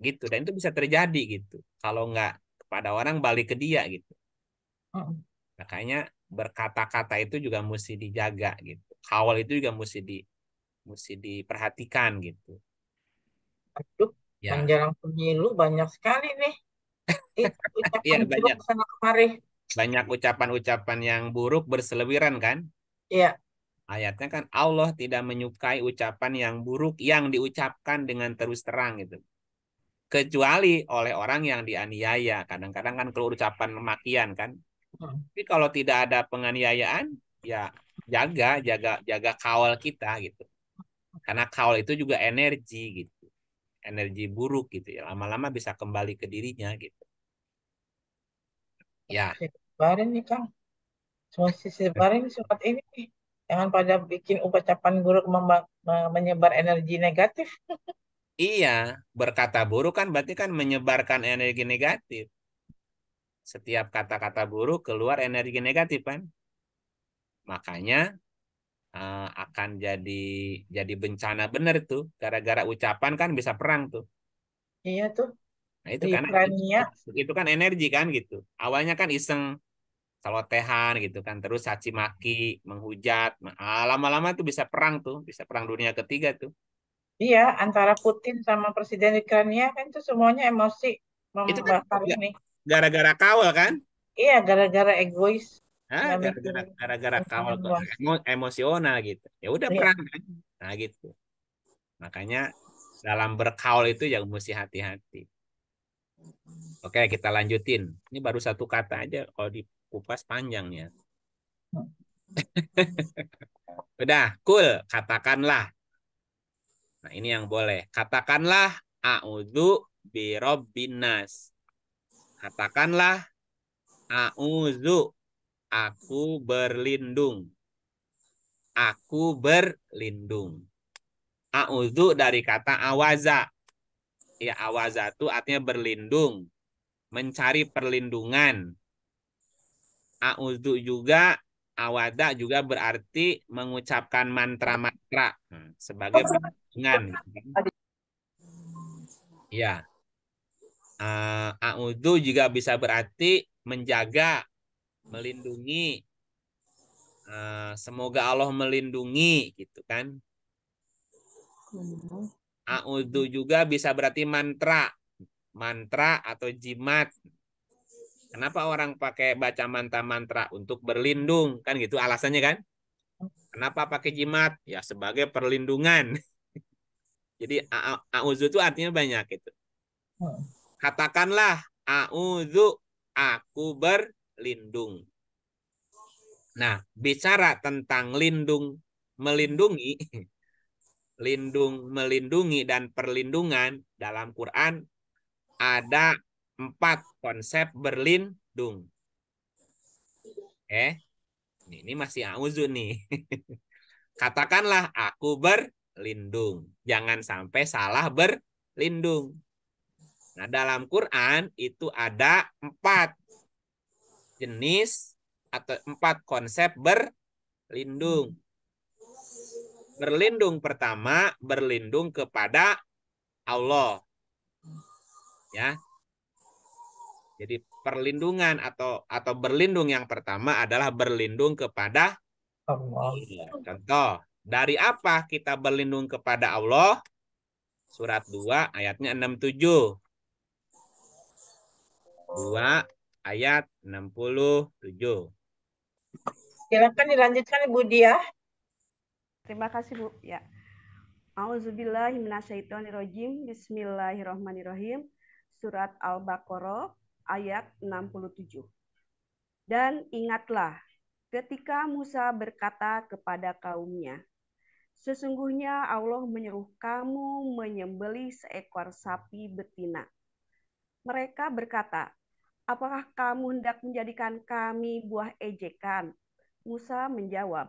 Gitu, dan itu bisa terjadi gitu. Kalau nggak kepada orang, balik ke dia gitu. Makanya berkata-kata itu juga mesti dijaga gitu. Kawal itu juga mesti di mesti diperhatikan gitu. Aduh, ya. menjelang pemilu banyak sekali nih. Iya ucapan ya, banyak. kemari. Banyak ucapan-ucapan yang buruk berselewiran kan? Iya. Ayatnya kan Allah tidak menyukai ucapan yang buruk yang diucapkan dengan terus terang gitu. Kecuali oleh orang yang dianiaya. Kadang-kadang kan keluar ucapan makian kan. Hmm. Tapi kalau tidak ada penganiayaan, ya jaga, jaga, jaga kawal kita gitu karena kaul itu juga energi gitu energi buruk gitu ya lama-lama bisa kembali ke dirinya gitu ya baru nih kang sisi kemarin surat ini jangan pada bikin ucapan buruk menyebar energi negatif iya berkata buruk kan berarti kan menyebarkan energi negatif setiap kata-kata buruk keluar energi negatif kan makanya uh, akan jadi jadi bencana bener tuh gara-gara ucapan kan bisa perang tuh iya tuh nah itu kan itu, itu kan energi kan gitu awalnya kan iseng salotehan gitu kan terus saci maki menghujat ah, lama-lama tuh bisa perang tuh bisa perang dunia ketiga tuh iya antara Putin sama presiden Ukraina kan itu semuanya emosi itu kan ini gara-gara kawal kan iya gara-gara egois gara-gara gara kawal emosional gitu ya udah ya. perang kan nah gitu makanya dalam berkaul itu yang mesti hati-hati oke kita lanjutin ini baru satu kata aja kalau dikupas panjangnya udah cool katakanlah nah ini yang boleh katakanlah a'udzu birobinas katakanlah a'udzu Aku berlindung. Aku berlindung. A'udzu dari kata awaza. Ya awaza itu artinya berlindung. Mencari perlindungan. A'udzu juga awada juga berarti mengucapkan mantra-mantra hmm, sebagai perlindungan. Ya. Eh, Auzu juga bisa berarti menjaga melindungi uh, semoga Allah melindungi gitu kan iya. Auzu juga bisa berarti mantra mantra atau jimat kenapa orang pakai baca mantra mantra untuk berlindung kan gitu alasannya kan kenapa pakai jimat ya sebagai perlindungan jadi auzu itu artinya banyak itu hmm. katakanlah auzu aku ber lindung. Nah, bicara tentang lindung, melindungi, lindung, melindungi, dan perlindungan dalam Quran ada empat konsep berlindung. Eh, ini masih auzu nih. Katakanlah aku berlindung. Jangan sampai salah berlindung. Nah, dalam Quran itu ada empat jenis atau empat konsep berlindung. Berlindung pertama, berlindung kepada Allah. Ya. Jadi perlindungan atau atau berlindung yang pertama adalah berlindung kepada Allah. Contoh, dari apa kita berlindung kepada Allah? Surat 2 ayatnya 67. 2 ayat 67. Silakan dilanjutkan Ibu Dia. Terima kasih Bu. Ya. Auzubillahi minasyaitonirrajim. Bismillahirrahmanirrahim. Surat Al-Baqarah ayat 67. Dan ingatlah ketika Musa berkata kepada kaumnya, Sesungguhnya Allah menyuruh kamu menyembelih seekor sapi betina. Mereka berkata, apakah kamu hendak menjadikan kami buah ejekan? Musa menjawab,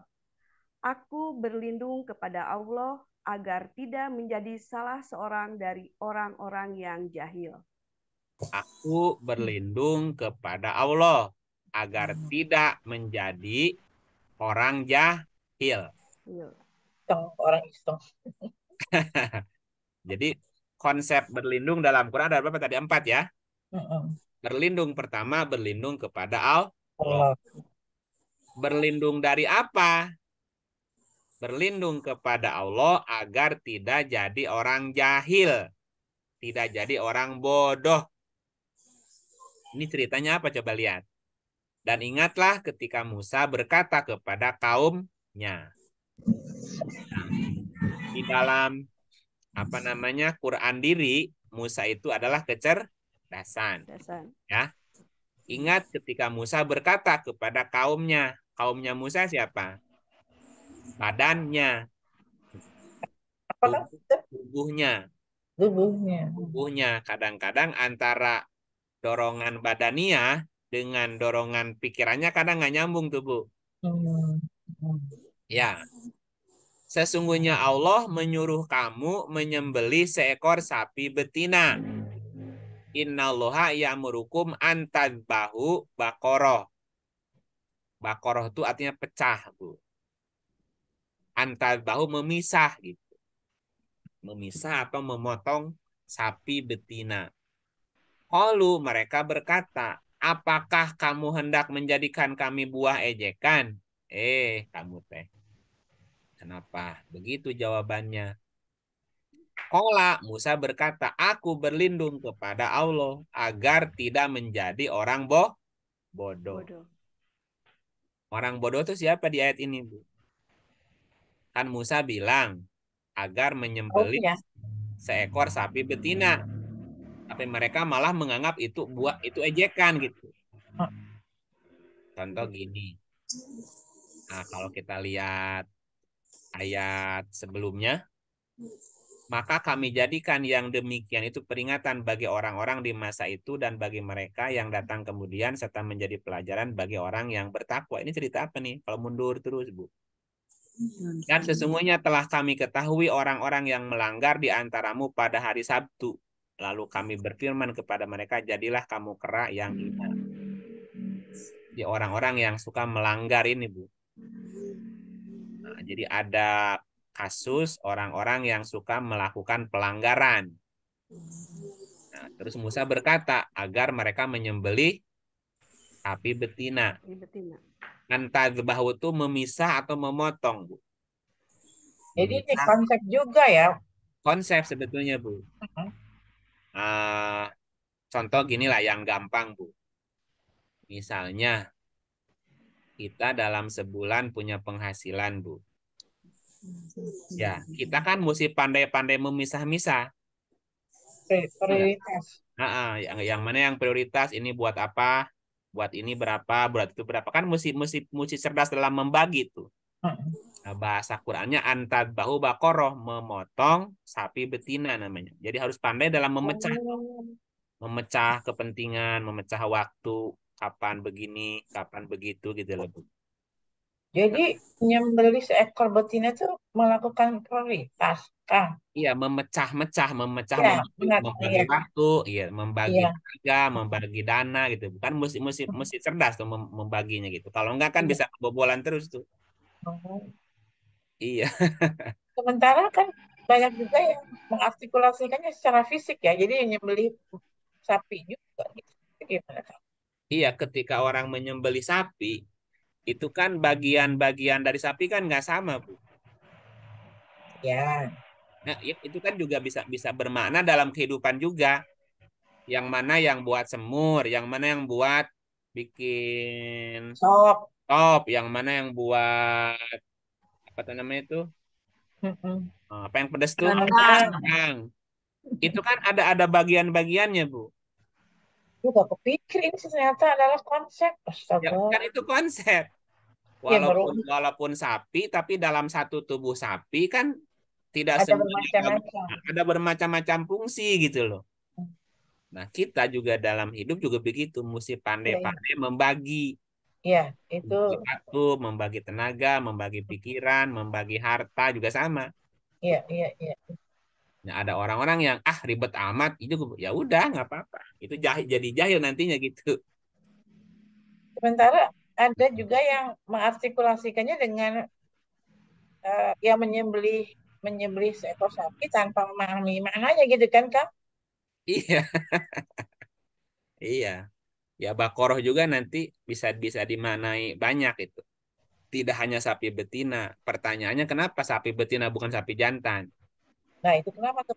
Aku berlindung kepada Allah agar tidak menjadi salah seorang dari orang-orang yang jahil. Aku berlindung kepada Allah agar hmm. tidak menjadi orang jahil. Iya. Orang iseng. Jadi konsep berlindung dalam Quran ada berapa tadi? Empat ya? Berlindung pertama berlindung kepada Allah. Berlindung dari apa? Berlindung kepada Allah agar tidak jadi orang jahil. Tidak jadi orang bodoh. Ini ceritanya apa coba lihat. Dan ingatlah ketika Musa berkata kepada kaumnya. Di dalam apa namanya Quran diri Musa itu adalah kecer Dasan. Dasan. Ya. Ingat ketika Musa berkata kepada kaumnya, kaumnya Musa siapa? Badannya. Tubuhnya. Tubuhnya. Tubuhnya. Kadang-kadang antara dorongan badania dengan dorongan pikirannya kadang nggak nyambung tuh Bu. Hmm. Ya. Sesungguhnya Allah menyuruh kamu menyembelih seekor sapi betina. Innallaha ya'murukum bahu bakoroh, bakoroh itu artinya pecah, Bu. bahu memisah gitu. Memisah atau memotong sapi betina. Kalau mereka berkata, "Apakah kamu hendak menjadikan kami buah ejekan?" Eh, kamu teh. Kenapa? Begitu jawabannya. Kola, Musa berkata, aku berlindung kepada Allah agar tidak menjadi orang bo bodoh. bodoh. Orang bodoh itu siapa di ayat ini, Bu? Kan Musa bilang agar menyembelih oh, ya. seekor sapi betina. Tapi mereka malah menganggap itu buat itu ejekan gitu. Ah. Contoh gini. Nah, kalau kita lihat ayat sebelumnya maka kami jadikan yang demikian itu peringatan bagi orang-orang di masa itu dan bagi mereka yang datang kemudian serta menjadi pelajaran bagi orang yang bertakwa. Ini cerita apa nih? Kalau mundur terus, Bu. Dan sesungguhnya telah kami ketahui orang-orang yang melanggar di antaramu pada hari Sabtu. Lalu kami berfirman kepada mereka, jadilah kamu kera yang iman. Jadi orang-orang yang suka melanggar ini, Bu. Nah, jadi ada kasus orang-orang yang suka melakukan pelanggaran. Nah, terus Musa berkata agar mereka menyembelih api betina. Kan bahwa itu memisah atau memotong, Bu. Jadi ini konsep juga ya. Konsep sebetulnya, Bu. Uh-huh. Uh, contoh yang gampang, Bu. Misalnya kita dalam sebulan punya penghasilan, Bu. Ya, kita kan mesti pandai-pandai memisah-misah. Eh, prioritas. Nah, yang, yang mana yang prioritas ini buat apa? Buat ini berapa? Buat itu berapa? Kan mesti mesti mesti cerdas dalam membagi itu. Nah, bahasa Qurannya antad bahu bakoroh memotong sapi betina namanya. Jadi harus pandai dalam memecah, oh. memecah kepentingan, memecah waktu, kapan begini, kapan begitu gitu loh. Jadi menyembelih seekor betina itu melakukan prioritas kan? Iya, memecah-mecah, memecah, ya, membagi, membagi ya. waktu, iya, membagi iya. harga, membagi dana gitu. Bukan mesti mesti mesti cerdas tuh membaginya gitu. Kalau enggak kan ya. bisa kebobolan terus tuh. Oh. Iya. Sementara kan banyak juga yang mengartikulasikannya secara fisik ya. Jadi menyembelih sapi juga gitu. Gimana Iya, ketika orang menyembelih sapi, itu kan bagian-bagian dari sapi kan nggak sama bu. Ya. Nah ya, itu kan juga bisa bisa bermakna dalam kehidupan juga. Yang mana yang buat semur, yang mana yang buat bikin sop, sop, yang mana yang buat apa namanya itu? Ah, apa yang pedes tuh? Itu kan ada ada bagian-bagiannya bu gue gak kepikir ini ternyata adalah konsep ya, Astaga. ya kan itu konsep ya, walaupun ya, walaupun sapi tapi dalam satu tubuh sapi kan tidak ada bermacam-macam ada bermacam-macam fungsi gitu loh nah kita juga dalam hidup juga begitu mesti iya, iya. pandai-pandai ya, ya. membagi ya itu satu membagi tenaga membagi pikiran membagi harta juga sama iya iya iya. Nah, ada orang-orang yang ah ribet amat itu ya udah nggak apa-apa. Itu jahil, jadi jahil nantinya gitu. Sementara ada juga yang mengartikulasikannya dengan uh, yang menyembelih menyembelih seekor sapi tanpa memahami maknanya gitu kan, kak Iya. iya. Ya bakoroh juga nanti bisa bisa dimanai banyak itu. Tidak hanya sapi betina. Pertanyaannya kenapa sapi betina bukan sapi jantan? Nah, itu kenapa tuh,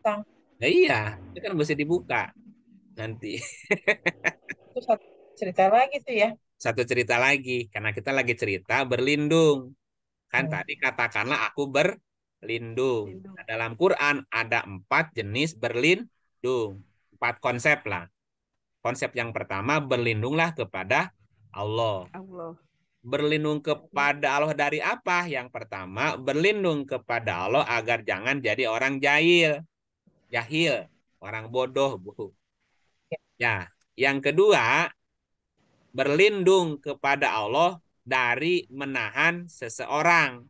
Nah, iya, itu kan mesti dibuka nanti. itu satu cerita lagi tuh ya. Satu cerita lagi, karena kita lagi cerita berlindung. Kan hmm. tadi katakanlah aku berlindung. Nah, dalam Quran ada empat jenis berlindung. Empat konsep lah. Konsep yang pertama, berlindunglah kepada Allah. Allah. Berlindung kepada Allah dari apa? Yang pertama, berlindung kepada Allah agar jangan jadi orang jahil. Jahil, orang bodoh, Bu. Ya, yang kedua, berlindung kepada Allah dari menahan seseorang.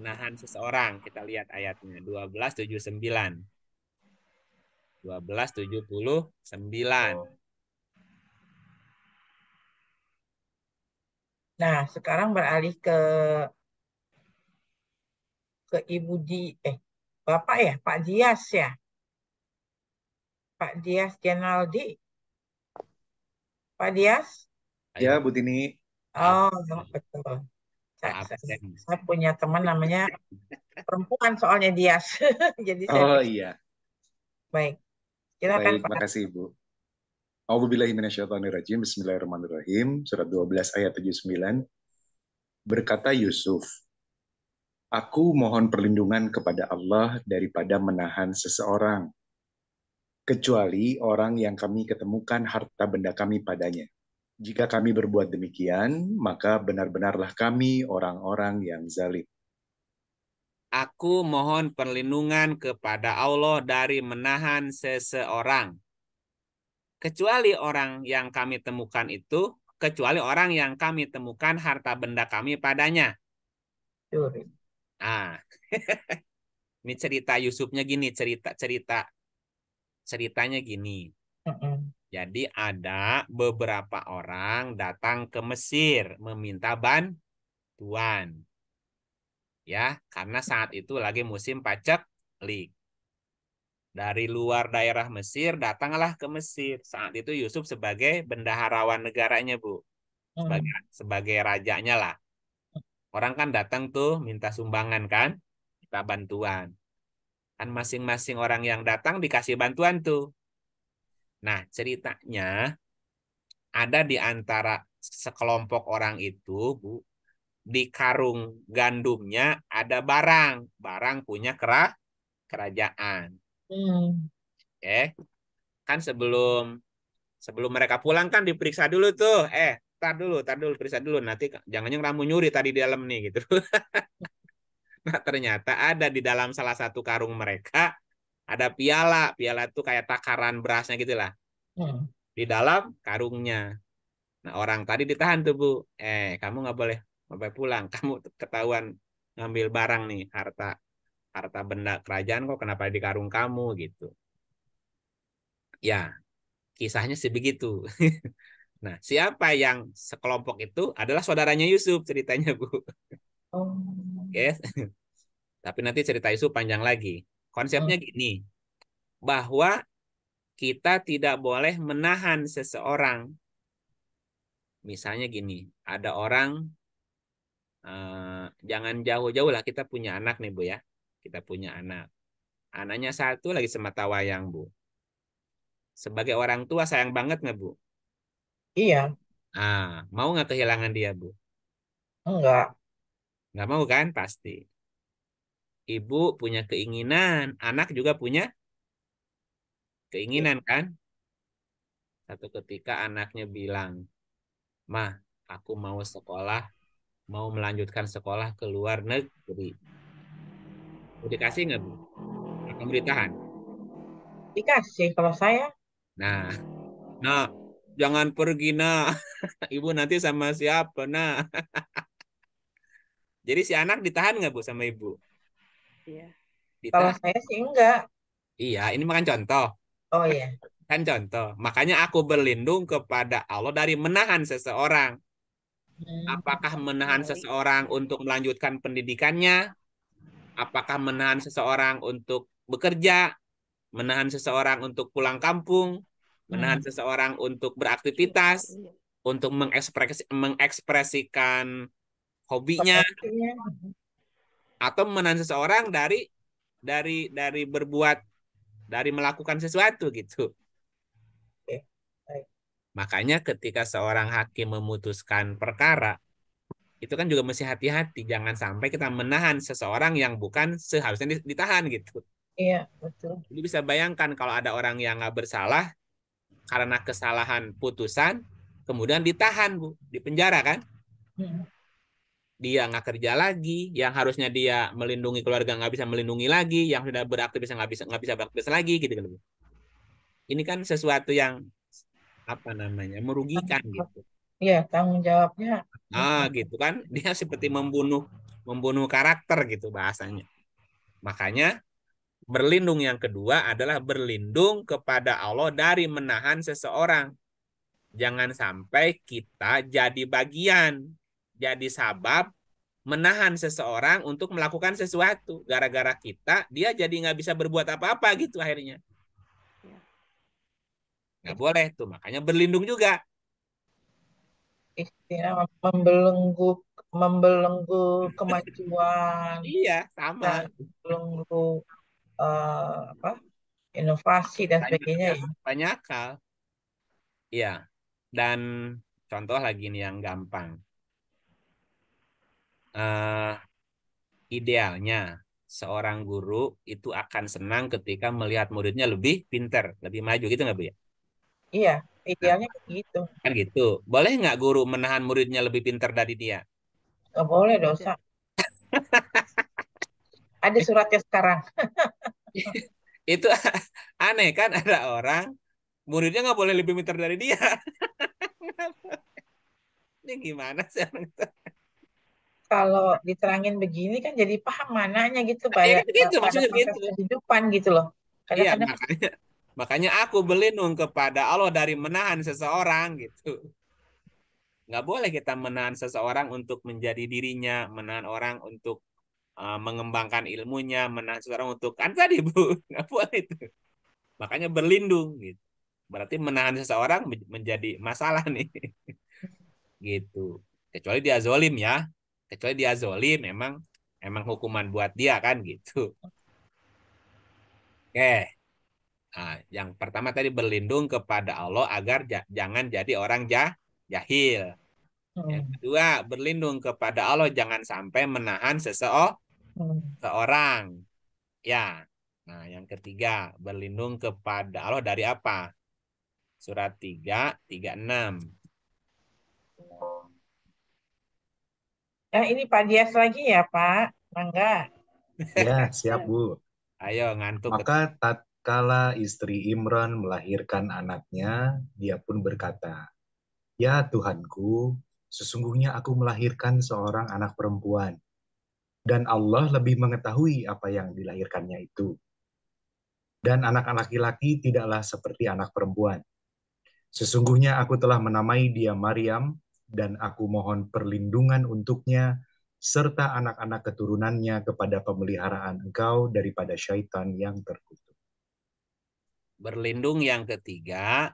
Menahan seseorang. Kita lihat ayatnya 1279. 1279. Nah, sekarang beralih ke ke Ibu Di eh Bapak ya, Pak Dias ya. Pak Dias Genaldi. Pak Dias? Ya, Bu Tini. Oh, betul. Saya, saya, saya punya teman namanya perempuan soalnya Dias. Jadi saya Oh iya. Baik. Silakan Baik, terima kasih, Bu bismillahirrahmanirrahim, surat 12 ayat 79. Berkata Yusuf, Aku mohon perlindungan kepada Allah daripada menahan seseorang, kecuali orang yang kami ketemukan harta benda kami padanya. Jika kami berbuat demikian, maka benar-benarlah kami orang-orang yang zalim. Aku mohon perlindungan kepada Allah dari menahan seseorang, kecuali orang yang kami temukan itu kecuali orang yang kami temukan harta benda kami padanya. Ah. ini cerita Yusufnya gini, cerita cerita ceritanya gini. Jadi ada beberapa orang datang ke Mesir meminta bantuan. Ya, karena saat itu lagi musim lik dari luar daerah Mesir datanglah ke Mesir. Saat itu Yusuf sebagai bendaharawan negaranya, Bu. Sebagai hmm. sebagai rajanya lah. Orang kan datang tuh minta sumbangan kan? Minta bantuan. Kan masing-masing orang yang datang dikasih bantuan tuh. Nah, ceritanya ada di antara sekelompok orang itu, Bu, di karung gandumnya ada barang, barang punya kerah kerajaan Hmm. Oke. Eh, kan sebelum sebelum mereka pulang kan diperiksa dulu tuh. Eh, tar dulu, tar dulu, periksa dulu. Nanti jangan yang kamu nyuri tadi di dalam nih gitu. nah, ternyata ada di dalam salah satu karung mereka ada piala. Piala itu kayak takaran berasnya gitu lah. Hmm. Di dalam karungnya. Nah, orang tadi ditahan tuh, Bu. Eh, kamu nggak boleh sampai pulang. Kamu ketahuan ngambil barang nih, harta harta benda kerajaan kok kenapa di karung kamu gitu. Ya, kisahnya sih begitu. nah, siapa yang sekelompok itu adalah saudaranya Yusuf ceritanya, Bu. Oh. Yes. Tapi nanti cerita Yusuf panjang lagi. Konsepnya oh. gini, bahwa kita tidak boleh menahan seseorang. Misalnya gini, ada orang Uh, jangan jauh-jauh lah kita punya anak nih Bu ya kita punya anak. Anaknya satu lagi semata wayang, Bu. Sebagai orang tua sayang banget nggak, Bu? Iya. Ah, mau nggak kehilangan dia, Bu? Enggak. Nggak mau kan? Pasti. Ibu punya keinginan, anak juga punya keinginan kan? Satu ketika anaknya bilang, mah aku mau sekolah, mau melanjutkan sekolah ke luar negeri." dikasih nggak bu? pemerintahan ditahan? Dikasih kalau saya. Nah, nah jangan pergi nak. Ibu nanti sama siapa nak? Jadi si anak ditahan nggak bu sama ibu? Iya. Kalau saya sih enggak. Iya, ini makan contoh. Oh iya. Kan contoh. Makanya aku berlindung kepada Allah dari menahan seseorang. Hmm. Apakah menahan seseorang untuk melanjutkan pendidikannya apakah menahan seseorang untuk bekerja, menahan seseorang untuk pulang kampung, menahan hmm. seseorang untuk beraktivitas, untuk mengekspres mengekspresikan hobinya, atau menahan seseorang dari dari dari berbuat dari melakukan sesuatu gitu. Makanya ketika seorang hakim memutuskan perkara, itu kan juga mesti hati-hati jangan sampai kita menahan seseorang yang bukan seharusnya ditahan gitu iya betul jadi bisa bayangkan kalau ada orang yang nggak bersalah karena kesalahan putusan kemudian ditahan bu di penjara kan hmm. dia nggak kerja lagi yang harusnya dia melindungi keluarga nggak bisa melindungi lagi yang sudah beraktivitas nggak bisa nggak bisa beraktivitas lagi gitu kan bu ini kan sesuatu yang apa namanya merugikan gitu Iya tanggung jawabnya ah gitu kan dia seperti membunuh membunuh karakter gitu bahasanya makanya berlindung yang kedua adalah berlindung kepada Allah dari menahan seseorang jangan sampai kita jadi bagian jadi sabab menahan seseorang untuk melakukan sesuatu gara-gara kita dia jadi nggak bisa berbuat apa-apa gitu akhirnya nggak boleh tuh makanya berlindung juga ya membelenggu membelenggu kemajuan iya sama membelenggu uh, apa inovasi dan sebagainya ya banyak hal iya dan contoh lagi nih yang gampang uh, idealnya seorang guru itu akan senang ketika melihat muridnya lebih pinter lebih maju gitu nggak bu ya Iya, nah. idealnya nah, gitu. Kan gitu. Boleh nggak guru menahan muridnya lebih pintar dari dia? Gak boleh dosa. ada suratnya sekarang. itu aneh kan ada orang muridnya nggak boleh lebih pintar dari dia. Ini gimana sih Kalau diterangin begini kan jadi paham mananya gitu, iya, Pak. Ya, gitu, maksudnya gitu. Kehidupan gitu loh. Iya, Kadang-kadang iya, makanya Makanya aku berlindung kepada Allah dari menahan seseorang gitu. Nggak boleh kita menahan seseorang untuk menjadi dirinya, menahan orang untuk uh, mengembangkan ilmunya, menahan seseorang untuk kan tadi bu, nggak boleh itu. Makanya berlindung gitu. Berarti menahan seseorang menjadi masalah nih. Gitu. Kecuali dia zolim ya. Kecuali dia zolim memang emang hukuman buat dia kan gitu. Oke. Okay. Nah, yang pertama tadi berlindung kepada Allah agar jangan jadi orang jah jahil. Hmm. Yang kedua, berlindung kepada Allah jangan sampai menahan seseorang. hmm. Ya. Nah, yang ketiga, berlindung kepada Allah dari apa? Surat 3 36. Nah, ini Pak Dias lagi ya, Pak. Mangga. Ya, siap, Bu. Ayo ngantuk. Maka tat Kala istri Imran melahirkan anaknya, dia pun berkata, Ya Tuhanku, sesungguhnya aku melahirkan seorang anak perempuan, dan Allah lebih mengetahui apa yang dilahirkannya itu. Dan anak-anak laki-laki tidaklah seperti anak perempuan. Sesungguhnya aku telah menamai dia Maryam, dan aku mohon perlindungan untuknya serta anak-anak keturunannya kepada pemeliharaan engkau daripada syaitan yang terkutuk. Berlindung yang ketiga,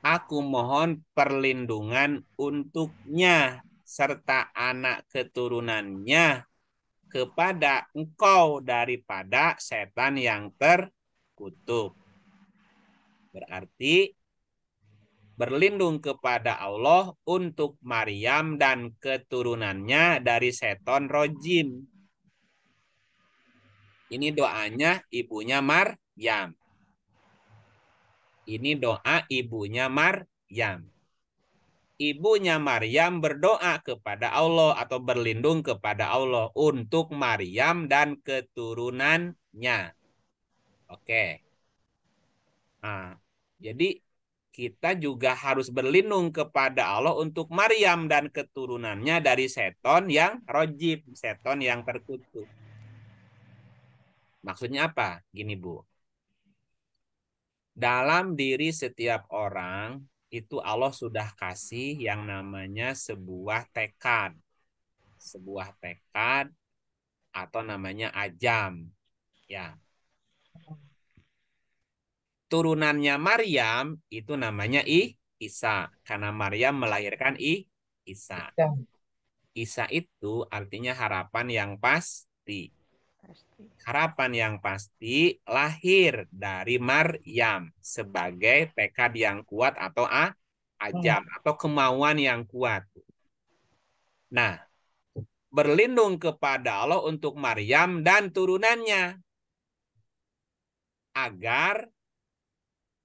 aku mohon perlindungan untuknya serta anak keturunannya kepada engkau daripada setan yang terkutuk. Berarti berlindung kepada Allah untuk Maryam dan keturunannya dari seton rojim. Ini doanya ibunya Maryam. Ini doa ibunya Maryam. Ibunya Maryam berdoa kepada Allah atau berlindung kepada Allah untuk Maryam dan keturunannya. Oke. Nah, jadi kita juga harus berlindung kepada Allah untuk Maryam dan keturunannya dari seton yang rojib, seton yang terkutuk. Maksudnya apa? Gini Bu, dalam diri setiap orang itu Allah sudah kasih yang namanya sebuah tekad. Sebuah tekad atau namanya ajam. Ya. Turunannya Maryam itu namanya I, Isa karena Maryam melahirkan I, Isa. Isa itu artinya harapan yang pasti. Harapan yang pasti lahir dari Maryam sebagai tekad yang kuat atau a ajab hmm. atau kemauan yang kuat. Nah, berlindung kepada Allah untuk Maryam dan turunannya agar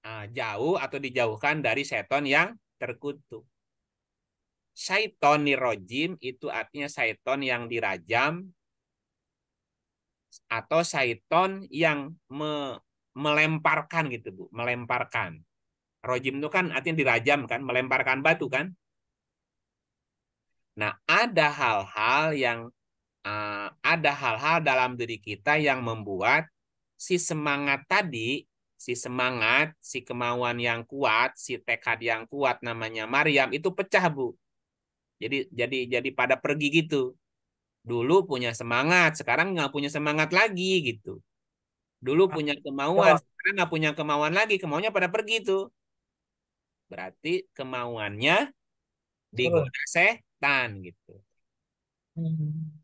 uh, jauh atau dijauhkan dari seton yang terkutuk. Saiton nirojim itu artinya saiton yang dirajam, atau syaiton yang me, melemparkan gitu bu melemparkan rojim itu kan artinya dirajam kan melemparkan batu kan nah ada hal-hal yang uh, ada hal-hal dalam diri kita yang membuat si semangat tadi si semangat si kemauan yang kuat si tekad yang kuat namanya Maryam itu pecah bu jadi jadi jadi pada pergi gitu Dulu punya semangat, sekarang nggak punya semangat lagi gitu. Dulu ah, punya oh, kemauan, oh. sekarang nggak punya kemauan lagi. Kemauannya pada pergi tuh. Berarti kemauannya digoda setan gitu. Hmm.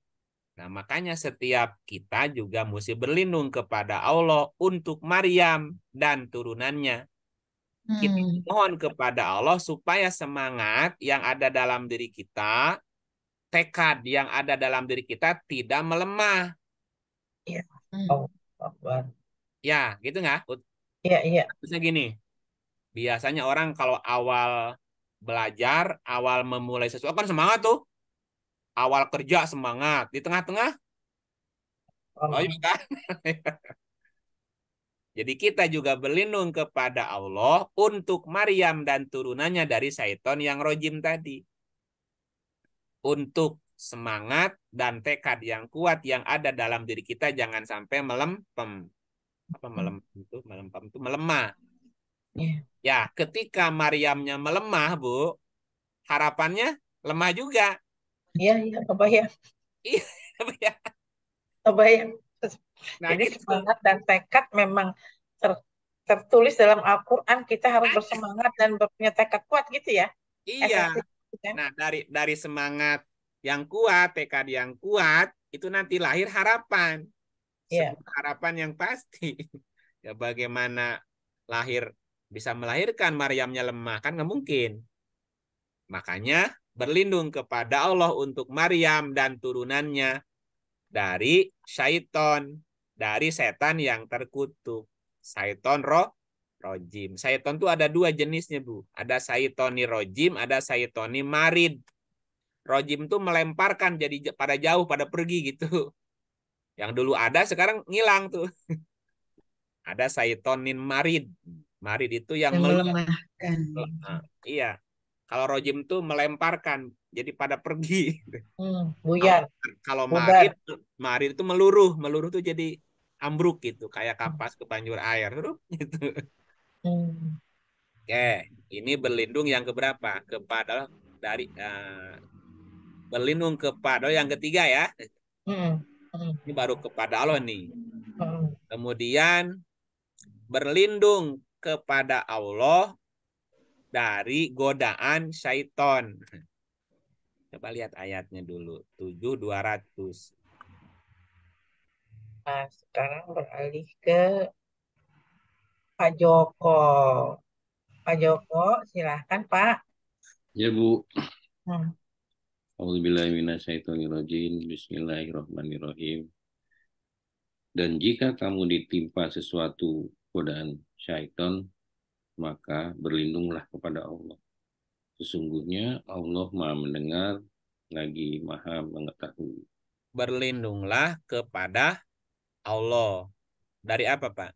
Nah makanya setiap kita juga mesti berlindung kepada Allah untuk Maryam dan turunannya. Kita hmm. mohon kepada Allah supaya semangat yang ada dalam diri kita tekad yang ada dalam diri kita tidak melemah. Iya. Hmm. Oh, ya, gitu nggak? Iya, iya. Bisa gini. Biasanya orang kalau awal belajar, awal memulai sesuatu kan semangat tuh. Awal kerja semangat, di tengah-tengah Oh, oh iya kan? Jadi kita juga berlindung kepada Allah untuk Maryam dan turunannya dari syaiton yang rojim tadi untuk semangat dan tekad yang kuat yang ada dalam diri kita jangan sampai melempem apa melempem itu melempem itu melemah yeah. ya ketika Mariamnya melemah bu harapannya lemah juga iya iya ya iya apa ya nah, jadi gitu. semangat dan tekad memang ter tertulis dalam Al-Quran kita harus bersemangat dan punya tekad kuat gitu ya iya Esensi Nah, dari dari semangat yang kuat, tekad yang kuat, itu nanti lahir harapan. Yeah. Iya. harapan yang pasti. ya bagaimana lahir bisa melahirkan Maryamnya lemah kan nggak mungkin. Makanya berlindung kepada Allah untuk Maryam dan turunannya dari syaiton, dari setan yang terkutuk. Syaiton roh rojim. Sayton itu ada dua jenisnya, Bu. Ada saitoni rojim, ada saitoni marid. Rojim itu melemparkan jadi pada jauh, pada pergi gitu. Yang dulu ada, sekarang ngilang tuh. ada saitonin marid. Marid itu yang, yang melemahkan. Ah, iya. Kalau rojim itu melemparkan, jadi pada pergi. Hmm, Kalau, marid, marid itu meluruh, meluruh tuh jadi ambruk gitu, kayak hmm. kapas ke banjur air, gitu. Oke, ini berlindung yang keberapa? Kepada dari uh, berlindung kepada yang ketiga ya. Ini baru kepada Allah nih. Kemudian berlindung kepada Allah dari godaan syaiton. Coba lihat ayatnya dulu. 200. Nah, sekarang beralih ke Pak Joko. Pak Joko, silahkan Pak. Ya Bu. Hmm. Alhamdulillahirrahmanirrahim. Bismillahirrohmanirrohim. Dan jika kamu ditimpa sesuatu godaan syaitan, maka berlindunglah kepada Allah. Sesungguhnya Allah maha mendengar, lagi maha mengetahui. Berlindunglah kepada Allah. Dari apa, Pak?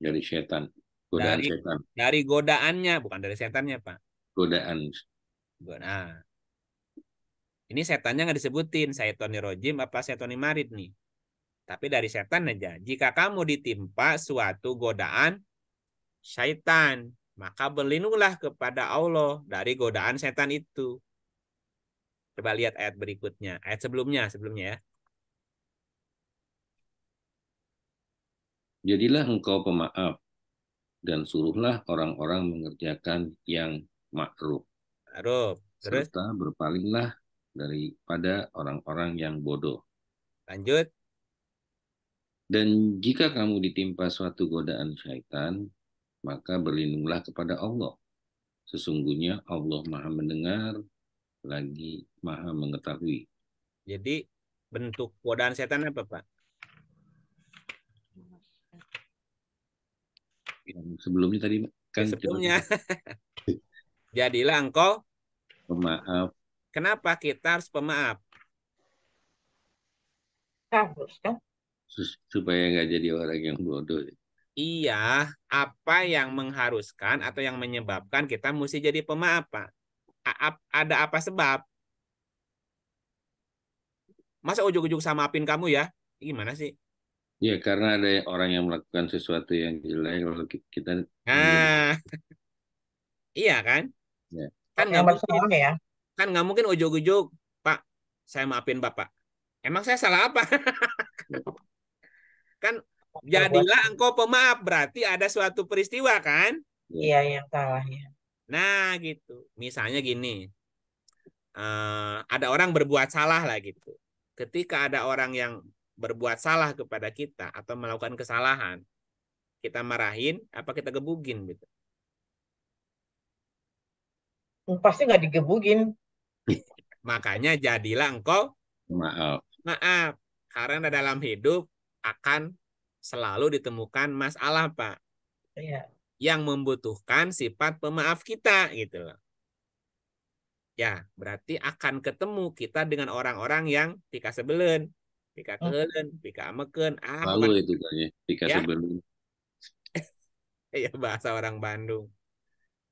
dari setan godaan dari, setan dari godaannya bukan dari setannya pak godaan godaan ah. ini setannya nggak disebutin setan rojim apa setan marid nih tapi dari setan aja jika kamu ditimpa suatu godaan setan maka berlindunglah kepada Allah dari godaan setan itu. Coba lihat ayat berikutnya, ayat sebelumnya, sebelumnya ya. Jadilah engkau pemaaf dan suruhlah orang-orang mengerjakan yang makruf. Terus? Serta berpalinglah daripada orang-orang yang bodoh. Lanjut. Dan jika kamu ditimpa suatu godaan syaitan, maka berlindunglah kepada Allah. Sesungguhnya Allah Maha mendengar lagi Maha mengetahui. Jadi bentuk godaan setan apa, Pak? sebelumnya tadi kan ya, sebelumnya. Jadilah engkau pemaaf. Kenapa kita harus pemaaf? Harus kan? Supaya nggak jadi orang yang bodoh. Iya, apa yang mengharuskan atau yang menyebabkan kita mesti jadi pemaaf, Pak? A ada apa sebab? Masa ujuk-ujuk sama apin kamu ya? Gimana sih? Ya karena ada orang yang melakukan sesuatu yang jelek ya kalau kita nah iya kan ya. kan nggak mungkin ya kan nggak mungkin ujuk-ujuk Pak saya maafin bapak emang saya salah apa kan ya, jadilah engkau pemaaf berarti ada suatu peristiwa kan ya. iya yang salahnya nah gitu misalnya gini uh, ada orang berbuat salah lah gitu ketika ada orang yang berbuat salah kepada kita atau melakukan kesalahan, kita marahin apa kita gebugin gitu? Hmm, pasti nggak digebugin. Makanya jadilah engkau maaf. Maaf, karena dalam hidup akan selalu ditemukan masalah, Pak. Iya. Yang membutuhkan sifat pemaaf kita gitu loh. Ya, berarti akan ketemu kita dengan orang-orang yang tika belen. Pika oh. kelen, pika ameken, apa? Lalu itu kan ya, pika ya? sebelum. ya bahasa orang Bandung.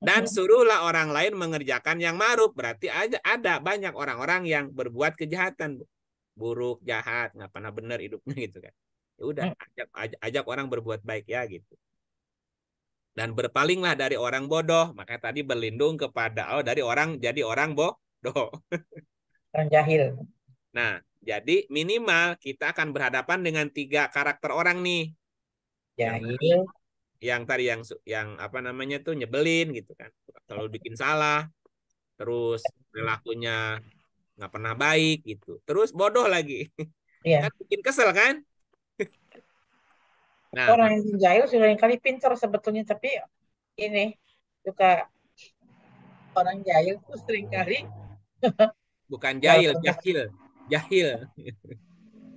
Dan suruhlah orang lain mengerjakan yang maruf. Berarti ada, ada banyak orang-orang yang berbuat kejahatan. Buruk, jahat, nggak pernah benar hidupnya gitu kan. Ya udah, hmm. ajak, ajak, ajak orang berbuat baik ya gitu. Dan berpalinglah dari orang bodoh. Maka tadi berlindung kepada oh dari orang jadi orang bodoh. Orang jahil. Nah, jadi minimal kita akan berhadapan dengan tiga karakter orang nih. Jahil. Ya, yang, yang tadi yang yang apa namanya tuh nyebelin gitu kan. Selalu bikin salah. Terus perilakunya nggak pernah baik gitu. Terus bodoh lagi. Iya. Kan bikin kesel kan? nah, orang yang jahil sudah kali pintar sebetulnya tapi ini suka orang jahil tuh sering kali bukan jahil, jahil Jahil.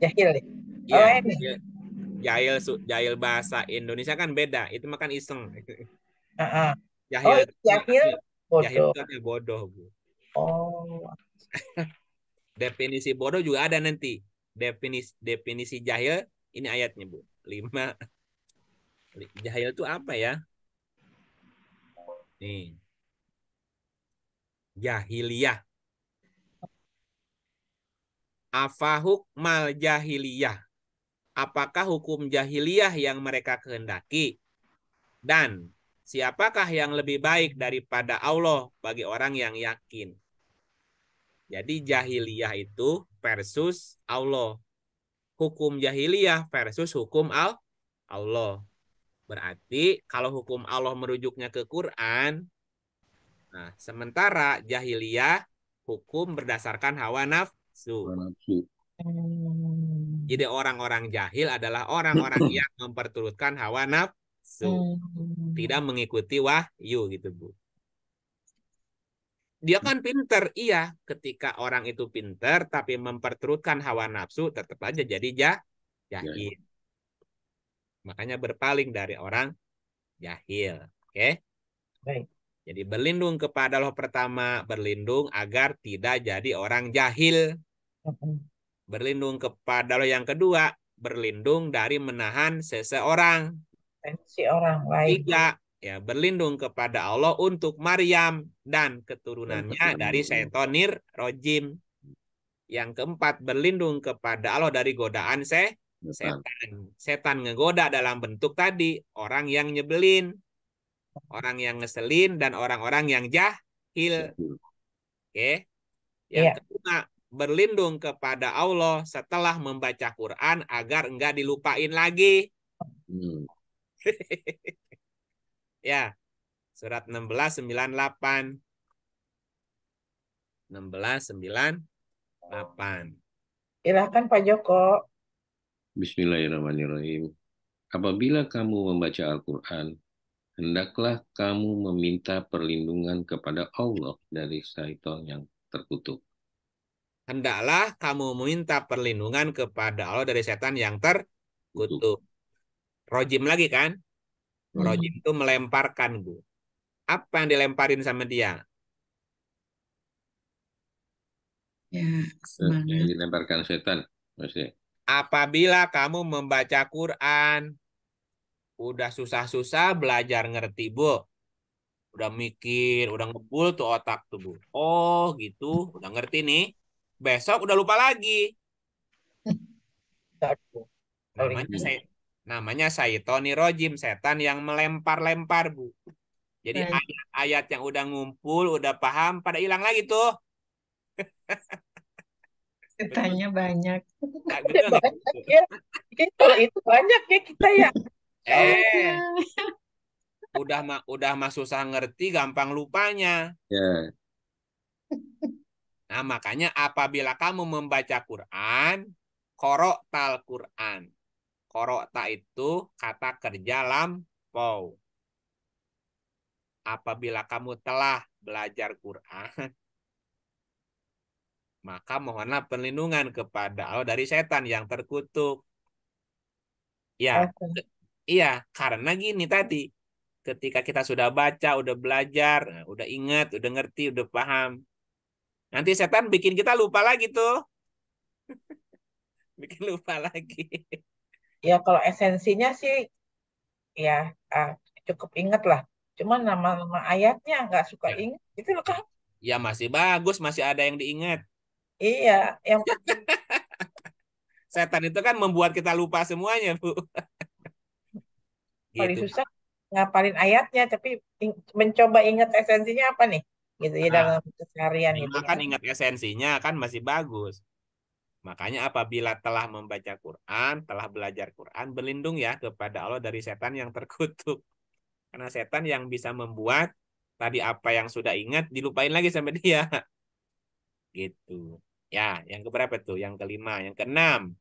Jahil ya Oh, yeah. jahil Jahil jahil bahasa Indonesia kan beda. Itu makan iseng. Uh -uh. Jahil. Oh, kan jahil. Bodoh. Jahil itu kan bodoh, Bu. Oh. definisi bodoh juga ada nanti. Definisi definisi jahil ini ayatnya, Bu. lima. Jahil itu apa ya? Nih. Jahiliyah afahuk mal jahiliyah. Apakah hukum jahiliyah yang mereka kehendaki? Dan siapakah yang lebih baik daripada Allah bagi orang yang yakin? Jadi jahiliyah itu versus Allah. Hukum jahiliyah versus hukum al Allah. Berarti kalau hukum Allah merujuknya ke Quran, nah sementara jahiliyah hukum berdasarkan hawa nafsu nafsu. Hmm. Jadi orang-orang jahil adalah orang-orang yang memperturutkan hawa nafsu, hmm. tidak mengikuti wahyu gitu bu. Dia kan pinter, iya. Ketika orang itu pinter tapi memperturutkan hawa nafsu, tetap aja jadi jah, jahil. Makanya berpaling dari orang jahil. Oke? Okay? Baik. Jadi berlindung kepada Allah pertama, berlindung agar tidak jadi orang jahil. Berlindung kepada Allah yang kedua, berlindung dari menahan seseorang. Si orang lain. Tiga, ya berlindung kepada Allah untuk Maryam dan keturunannya dari setonir rojim. Yang keempat, berlindung kepada Allah dari godaan se setan. Setan ngegoda dalam bentuk tadi orang yang nyebelin orang yang ngeselin dan orang-orang yang jahil. Oke. Okay. Yang yeah. kedua, berlindung kepada Allah setelah membaca Quran agar enggak dilupain lagi. Hmm. ya. Surat 1698. 1698. Silakan Pak Joko. Bismillahirrahmanirrahim. Apabila kamu membaca Al-Quran, hendaklah kamu meminta perlindungan kepada Allah dari syaitan yang terkutuk. Hendaklah kamu meminta perlindungan kepada Allah dari setan yang terkutuk. Rojim lagi kan? Hmm. Rojim itu melemparkan, Bu. Apa yang dilemparin sama dia? Ya, Yang dilemparkan setan, maksudnya. Apabila kamu membaca Quran, Udah susah-susah belajar ngerti, Bu. Udah mikir, udah ngebul tuh otak tuh, Bu. Oh, gitu. Udah ngerti nih. Besok udah lupa lagi. Namanya saya namanya Tony Rojim, setan yang melempar-lempar, Bu. Jadi ayat-ayat yang udah ngumpul, udah paham, pada hilang lagi tuh. Setannya banyak. Nah, banyak ya. ya. Kalau itu banyak ya kita ya. Eh. udah ma udah mah susah ngerti, gampang lupanya. Yeah. Nah, makanya apabila kamu membaca Quran, korok tal Quran. Korok ta itu kata kerja lampau. Apabila kamu telah belajar Quran, maka mohonlah perlindungan kepada Allah dari setan yang terkutuk. Ya, Iya, karena gini tadi, ketika kita sudah baca, udah belajar, nah, udah ingat, udah ngerti, udah paham. Nanti setan bikin kita lupa lagi tuh. bikin lupa lagi. Ya kalau esensinya sih ya ah, cukup inget lah. Cuman nama-nama ayatnya nggak suka ya. inget itu loh kan. Ya masih bagus, masih ada yang diingat. Iya, yang setan itu kan membuat kita lupa semuanya, Bu paling gitu. susah ngapalin ayatnya tapi mencoba ingat esensinya apa nih gitu ya nah, dalam keseharian itu kan ingat esensinya kan masih bagus makanya apabila telah membaca Quran telah belajar Quran berlindung ya kepada Allah dari setan yang terkutuk karena setan yang bisa membuat tadi apa yang sudah ingat dilupain lagi sama dia gitu ya yang keberapa tuh yang kelima yang keenam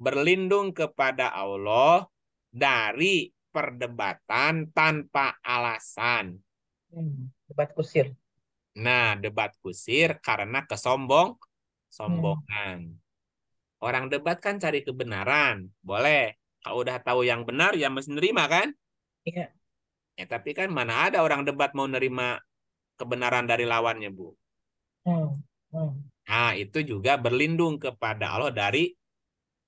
berlindung kepada Allah dari perdebatan tanpa alasan. Hmm, debat kusir. Nah, debat kusir karena kesombong, sombongan. Hmm. Orang debat kan cari kebenaran, boleh. Kalau udah tahu yang benar, ya mesti nerima kan? Iya. Ya, tapi kan mana ada orang debat mau nerima kebenaran dari lawannya, Bu? Hmm. Hmm. Nah, itu juga berlindung kepada Allah dari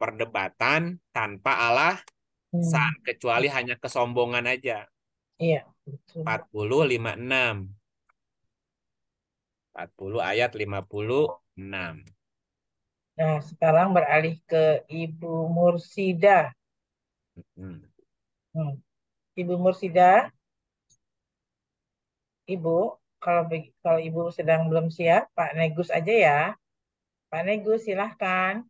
perdebatan tanpa Allah hmm. kecuali hanya kesombongan aja. Iya, betul. 40 56. 40 ayat 56. Nah, sekarang beralih ke Ibu Mursida. Hmm. Hmm. Ibu Mursida, Ibu, kalau kalau Ibu sedang belum siap, Pak Negus aja ya. Pak Negus, silahkan.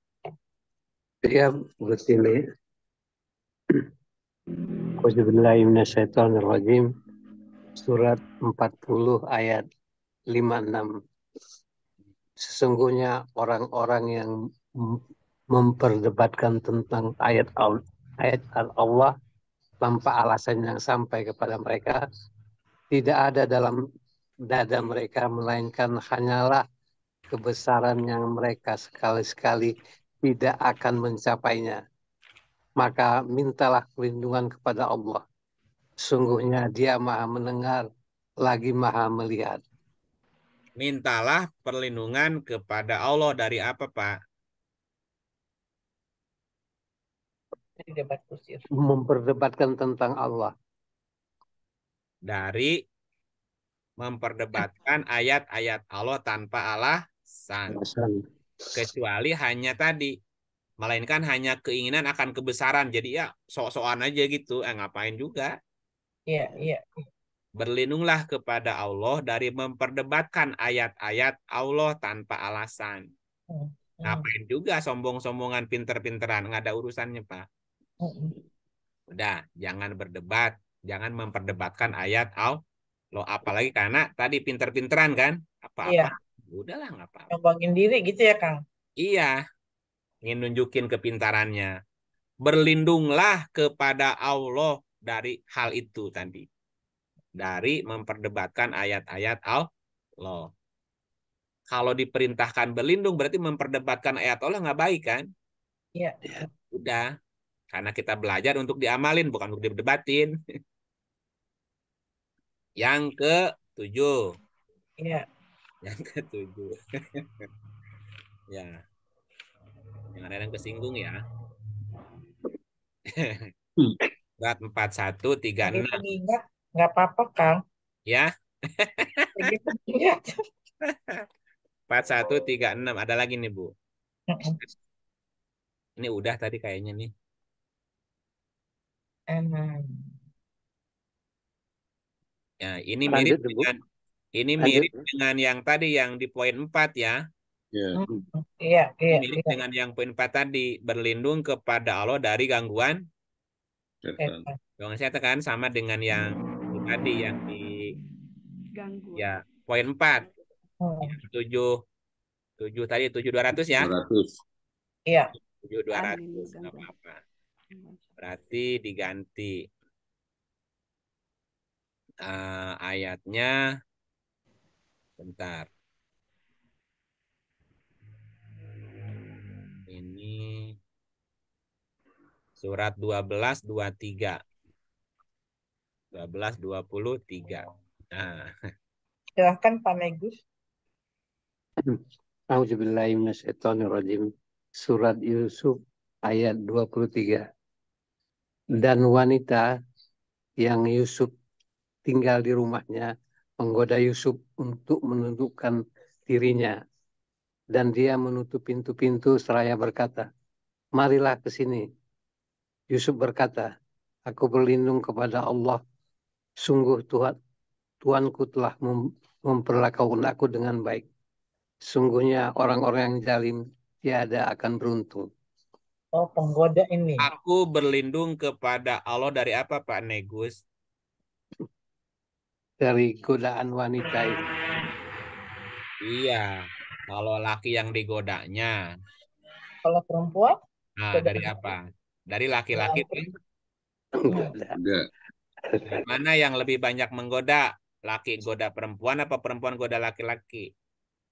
Iya, Bu Sili. Bismillahirrahmanirrahim. Surat 40 ayat 56. Sesungguhnya orang-orang yang memperdebatkan tentang ayat ayat Allah tanpa alasan yang sampai kepada mereka tidak ada dalam dada mereka melainkan hanyalah kebesaran yang mereka sekali-sekali tidak akan mencapainya maka mintalah perlindungan kepada Allah. Sungguhnya dia maha mendengar, lagi maha melihat. Mintalah perlindungan kepada Allah dari apa, Pak? Memperdebatkan tentang Allah. Dari memperdebatkan ayat-ayat Allah tanpa alasan. Kecuali hanya tadi melainkan hanya keinginan akan kebesaran. Jadi ya sok-sokan aja gitu, eh ngapain juga. Iya, iya. Berlindunglah kepada Allah dari memperdebatkan ayat-ayat Allah tanpa alasan. Mm. Ngapain juga sombong-sombongan pinter-pinteran, nggak ada urusannya, Pak. Mm. Udah, jangan berdebat, jangan memperdebatkan ayat Allah. Lo apalagi karena tadi pinter-pinteran kan, apa-apa. Iya. Udahlah, nggak apa-apa. Sombongin diri gitu ya, Kang? Iya, ingin nunjukin kepintarannya. Berlindunglah kepada Allah dari hal itu tadi. Dari memperdebatkan ayat-ayat Allah. Kalau diperintahkan berlindung berarti memperdebatkan ayat Allah nggak baik kan? Iya. iya. Udah. Karena kita belajar untuk diamalin bukan untuk diperdebatin. Yang ke tujuh. Iya. Yang ke tujuh. ya. Jangan ada yang kesinggung ya. Hmm. Berat satu tiga enam nggak apa-apa, Kang. Ya. 4136 ada lagi nih, Bu. Ini udah tadi kayaknya nih. Ya, ini Lanjut, mirip dengan ini mirip Lanjut. dengan yang tadi yang di poin 4 ya. Iya. Hmm, iya. Iya, iya. dengan yang poin 4 tadi, berlindung kepada Allah dari gangguan setan. Gangguan setan kan sama dengan yang tadi yang di gangguan. Ya, poin 4. Hmm. Tujuh Ya, 7 7 tadi 7200 ya. 200. Iya. 7200 enggak apa-apa. Berarti diganti eh, ayatnya bentar. Surat 12 23. 12 23. Nah. Silahkan Pak Negus. Auzubillahiminasyaitonirrajim. Surat Yusuf ayat 23. Dan wanita yang Yusuf tinggal di rumahnya menggoda Yusuf untuk menundukkan dirinya. Dan dia menutup pintu-pintu seraya berkata, Marilah ke sini, Yusuf berkata, Aku berlindung kepada Allah. Sungguh Tuhan, Tuanku telah mem memperlakukan aku dengan baik. Sungguhnya orang-orang yang zalim tiada akan beruntung. Oh, penggoda ini. Aku berlindung kepada Allah dari apa, Pak Negus? Dari godaan wanita itu. Iya, kalau laki yang digodanya. Kalau perempuan? Nah, dari apa? dari laki-laki enggak mana yang lebih banyak menggoda laki goda perempuan apa perempuan goda laki-laki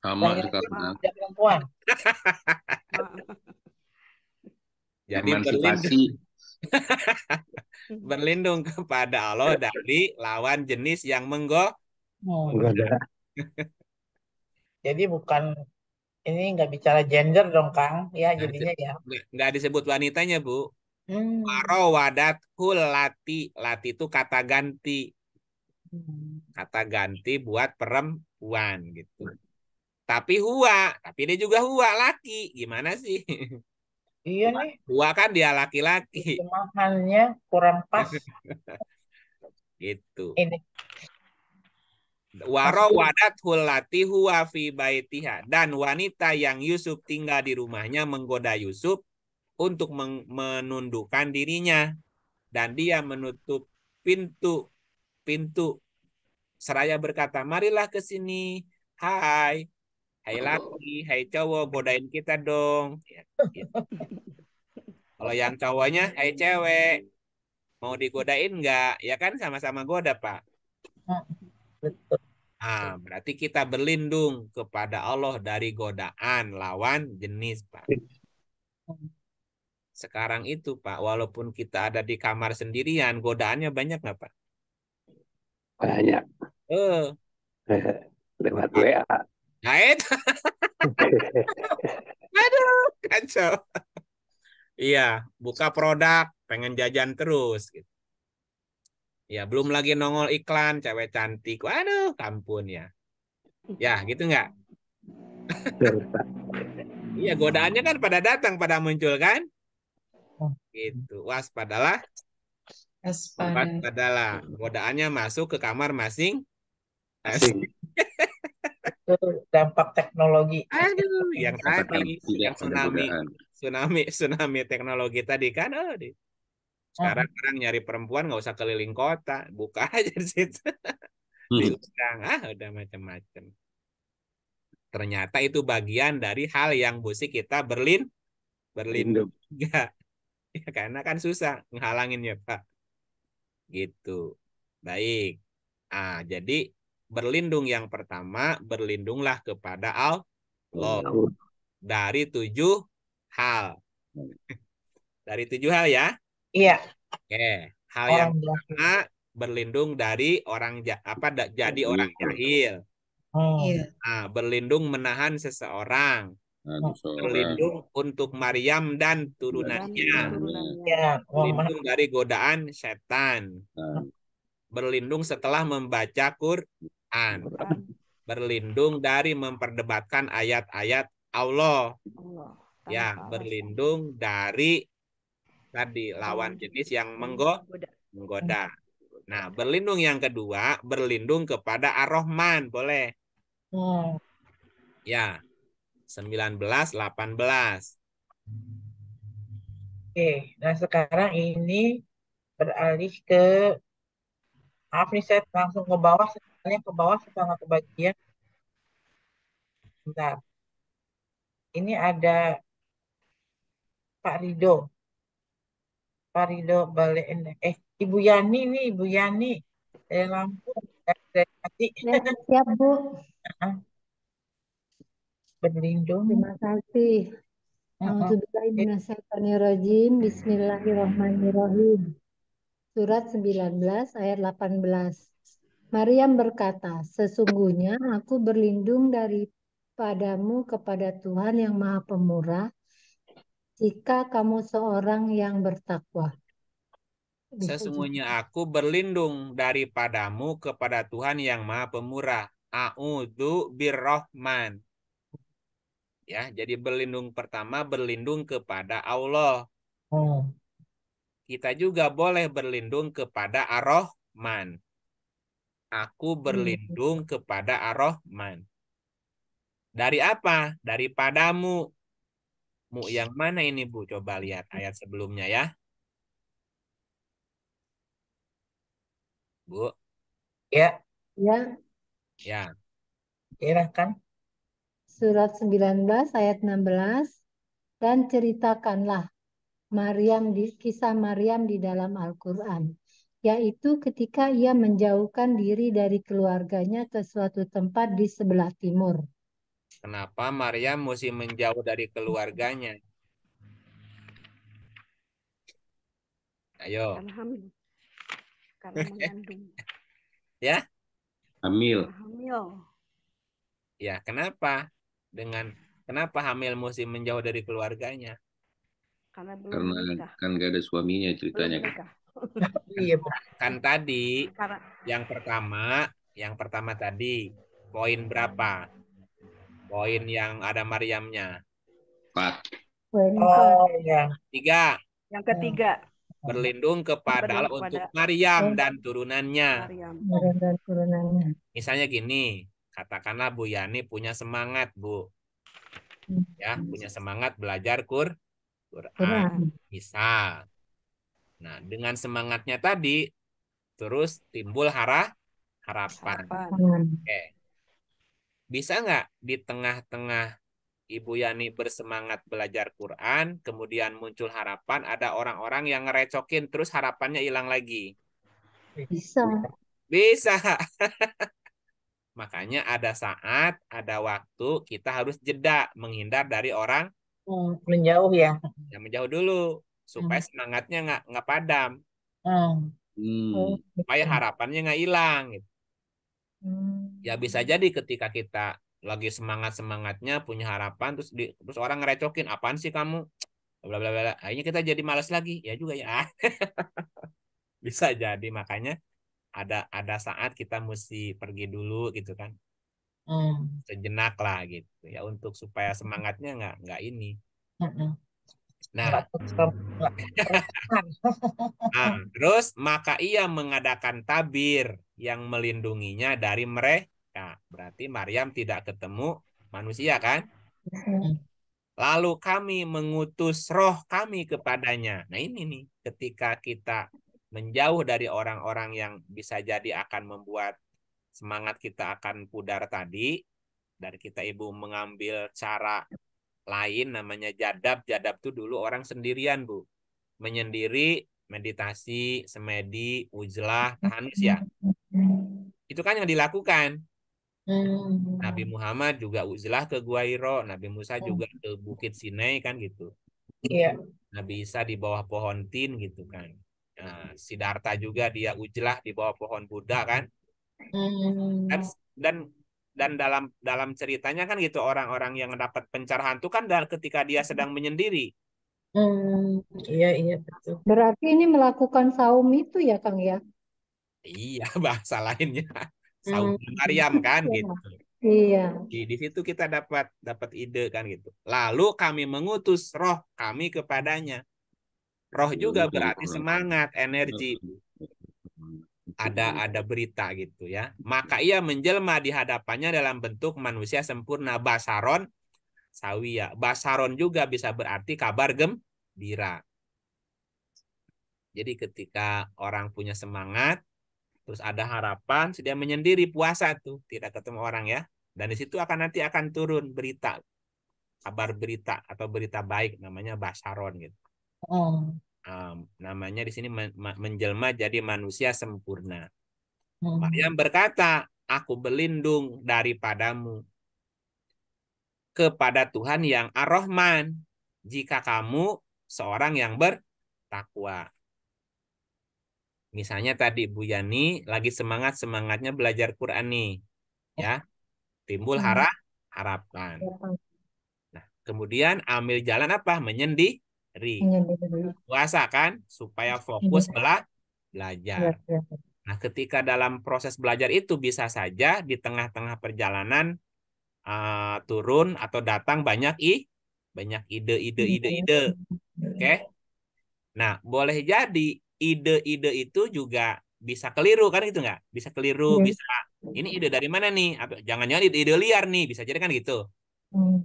sama sekarang perempuan jadi berlindung berlindung kepada Allah dari lawan jenis yang menggo menggoda jadi bukan ini nggak bicara gender dong Kang ya nah, jadinya ya nggak disebut wanitanya Bu Hmm. hul lati. Lati itu kata ganti. Hmm. Kata ganti buat perempuan gitu. Tapi hua, tapi dia juga hua laki. Gimana sih? Iya nih. Hua kan dia laki-laki. Terjemahannya kurang pas. gitu. Ini. Waro wadat lati hua fi baitiha. Dan wanita yang Yusuf tinggal di rumahnya menggoda Yusuf untuk menundukkan dirinya dan dia menutup pintu pintu seraya berkata marilah ke sini hai hai laki hai cowok bodain kita dong ya, ya. kalau yang cowoknya hai cewek mau digodain nggak ya kan sama-sama goda pak Ah, berarti kita berlindung kepada Allah dari godaan lawan jenis, Pak sekarang itu Pak, walaupun kita ada di kamar sendirian, godaannya banyak nggak Pak? Banyak. Eh. Lewat WA. Nah, Aduh, kacau. Iya, buka produk, pengen jajan terus. Gitu. Ya, belum lagi nongol iklan, cewek cantik. Waduh, kampun ya. Ya, gitu nggak? Iya, godaannya kan pada datang, pada muncul kan? Gitu. Waspadalah. Waspadalah. Godaannya masuk ke kamar masing. Masing. dampak teknologi. Aduh, yang tadi yang tsunami, tsunami, tsunami teknologi tadi kan. Oh, di. Sekarang ah. orang nyari perempuan nggak usah keliling kota, buka aja di situ. Hmm. ah udah macam-macam. Ternyata itu bagian dari hal yang busi kita berlin berlindung. Iya. Ya, karena kan susah menghalangin ya Pak. Gitu. Baik. Ah, jadi berlindung yang pertama, berlindunglah kepada Allah iya, dari tujuh hal. Dari tujuh hal ya? Iya. Oke. Hal orang yang pertama berlindung dari orang apa jadi iya. orang jahil. Oh. Nah, berlindung menahan seseorang Nah, oh. berlindung untuk Maryam dan turunannya. Iya, berlindung iya. dari godaan setan. Nah. Berlindung setelah membaca Quran. Berlindung dari memperdebatkan ayat-ayat Allah. Ya, berlindung dari tadi lawan jenis yang menggoda. menggoda. Nah, berlindung yang kedua, berlindung kepada Ar-Rahman, boleh? Hmm. Ya, 19, 18. Oke, nah sekarang ini beralih ke maaf nih saya langsung ke bawah sekalian ke bawah sama ke bagian bentar ini ada Pak Rido Pak Rido balik eh Ibu Yani nih Ibu Yani eh lampu dari, dari ya, siap Bu berlindung. Terima kasih. Bismillahirrahmanirrahim. Bismillahirrahmanirrahim. Surat 19 ayat 18. Maryam berkata, Sesungguhnya aku berlindung daripadamu kepada Tuhan yang maha pemurah, jika kamu seorang yang bertakwa. Sesungguhnya aku berlindung daripadamu kepada Tuhan yang maha pemurah. A'udhu birrohman ya jadi berlindung pertama berlindung kepada Allah oh. kita juga boleh berlindung kepada Ar-Rahman aku berlindung kepada Ar-Rahman dari apa daripadamu mu yang mana ini Bu coba lihat ayat sebelumnya ya Bu ya ya ya ya kan surat 19 ayat 16 dan ceritakanlah Maryam di kisah Maryam di dalam Al-Qur'an yaitu ketika ia menjauhkan diri dari keluarganya ke suatu tempat di sebelah timur. Kenapa Maryam mesti menjauh dari keluarganya? Ayo. ya? Hamil. Hamil. Ya, kenapa? dengan kenapa Hamil mesti menjauh dari keluarganya? Karena belum Karena kan gak ada suaminya ceritanya. Kan? iya, kan tadi Karena... yang pertama, yang pertama tadi poin berapa? Poin yang ada Mariamnya. Empat. Oh, iya. Tiga. Yang ketiga berlindung kepada Allah untuk Maryam oh. dan turunannya. Maryam dan turunannya. Misalnya gini, katakanlah Bu Yani punya semangat Bu hmm, ya hmm. punya semangat belajar Kur Quran bisa. nah dengan semangatnya tadi terus timbul hara harapan, harapan. oke bisa nggak di tengah-tengah Ibu Yani bersemangat belajar Quran, kemudian muncul harapan, ada orang-orang yang ngerecokin, terus harapannya hilang lagi. Bisa. Bisa. Makanya ada saat, ada waktu kita harus jeda, menghindar dari orang hmm, menjauh ya. Yang menjauh dulu supaya hmm. semangatnya nggak nggak padam. Hmm. Hmm. Oh, supaya gitu. harapannya nggak hilang. Gitu. Hmm. Ya bisa jadi ketika kita lagi semangat semangatnya punya harapan terus di, terus orang ngerecokin apaan sih kamu bla bla bla akhirnya kita jadi malas lagi ya juga ya bisa jadi makanya ada ada saat kita mesti pergi dulu gitu kan hmm. sejenak lah gitu ya untuk supaya semangatnya nggak nggak ini hmm. nah, nah terus maka ia mengadakan tabir yang melindunginya dari mereka berarti Maryam tidak ketemu manusia kan hmm. lalu kami mengutus roh kami kepadanya nah ini nih ketika kita menjauh dari orang-orang yang bisa jadi akan membuat semangat kita akan pudar tadi dan kita ibu mengambil cara lain namanya jadab jadab tuh dulu orang sendirian bu menyendiri meditasi semedi ujlah tahanus ya itu kan yang dilakukan hmm. Nabi Muhammad juga uzlah ke Guairo Nabi Musa juga ke Bukit Sinai kan gitu Iya. Nabi Isa di bawah pohon tin gitu kan Eh, si Sidarta juga dia ujlah di bawah pohon Buddha kan. Hmm. Dan dan dan dalam dalam ceritanya kan gitu orang-orang yang dapat pencar hantu kan dan ketika dia hmm. sedang menyendiri. Hmm, iya iya betul. Berarti ini melakukan saum itu ya Kang ya? Iya bahasa lainnya saum hmm. Maryam kan iya. gitu. Iya. Di, di situ kita dapat dapat ide kan gitu. Lalu kami mengutus roh kami kepadanya roh iya, juga berarti semangat energi ada ada berita gitu ya maka ia menjelma di hadapannya dalam bentuk manusia sempurna basaron sawia basaron juga bisa berarti kabar gembira jadi ketika orang punya semangat terus ada harapan sudah menyendiri puasa tuh tidak ketemu orang ya dan di situ akan nanti akan turun berita kabar berita atau berita baik namanya basaron gitu. Oh um, namanya di sini menjelma jadi manusia sempurna. Hmm. Maryam berkata, aku berlindung daripadamu kepada Tuhan yang Ar-Rahman jika kamu seorang yang bertakwa. Misalnya tadi Bu Yani lagi semangat semangatnya belajar Quran nih, ya timbul hmm. harap harapan. Nah kemudian ambil jalan apa menyendih ri. Iya, iya, iya. Puasa kan supaya fokus bela belajar. Nah, ketika dalam proses belajar itu bisa saja di tengah-tengah perjalanan uh, turun atau datang banyak i banyak ide-ide ide-ide. Oke. Okay? Nah, boleh jadi ide-ide itu juga bisa keliru kan gitu nggak? Bisa keliru, yeah. bisa ini ide dari mana nih? Jangan-jangan ide-ide liar nih, bisa jadi kan gitu. mm.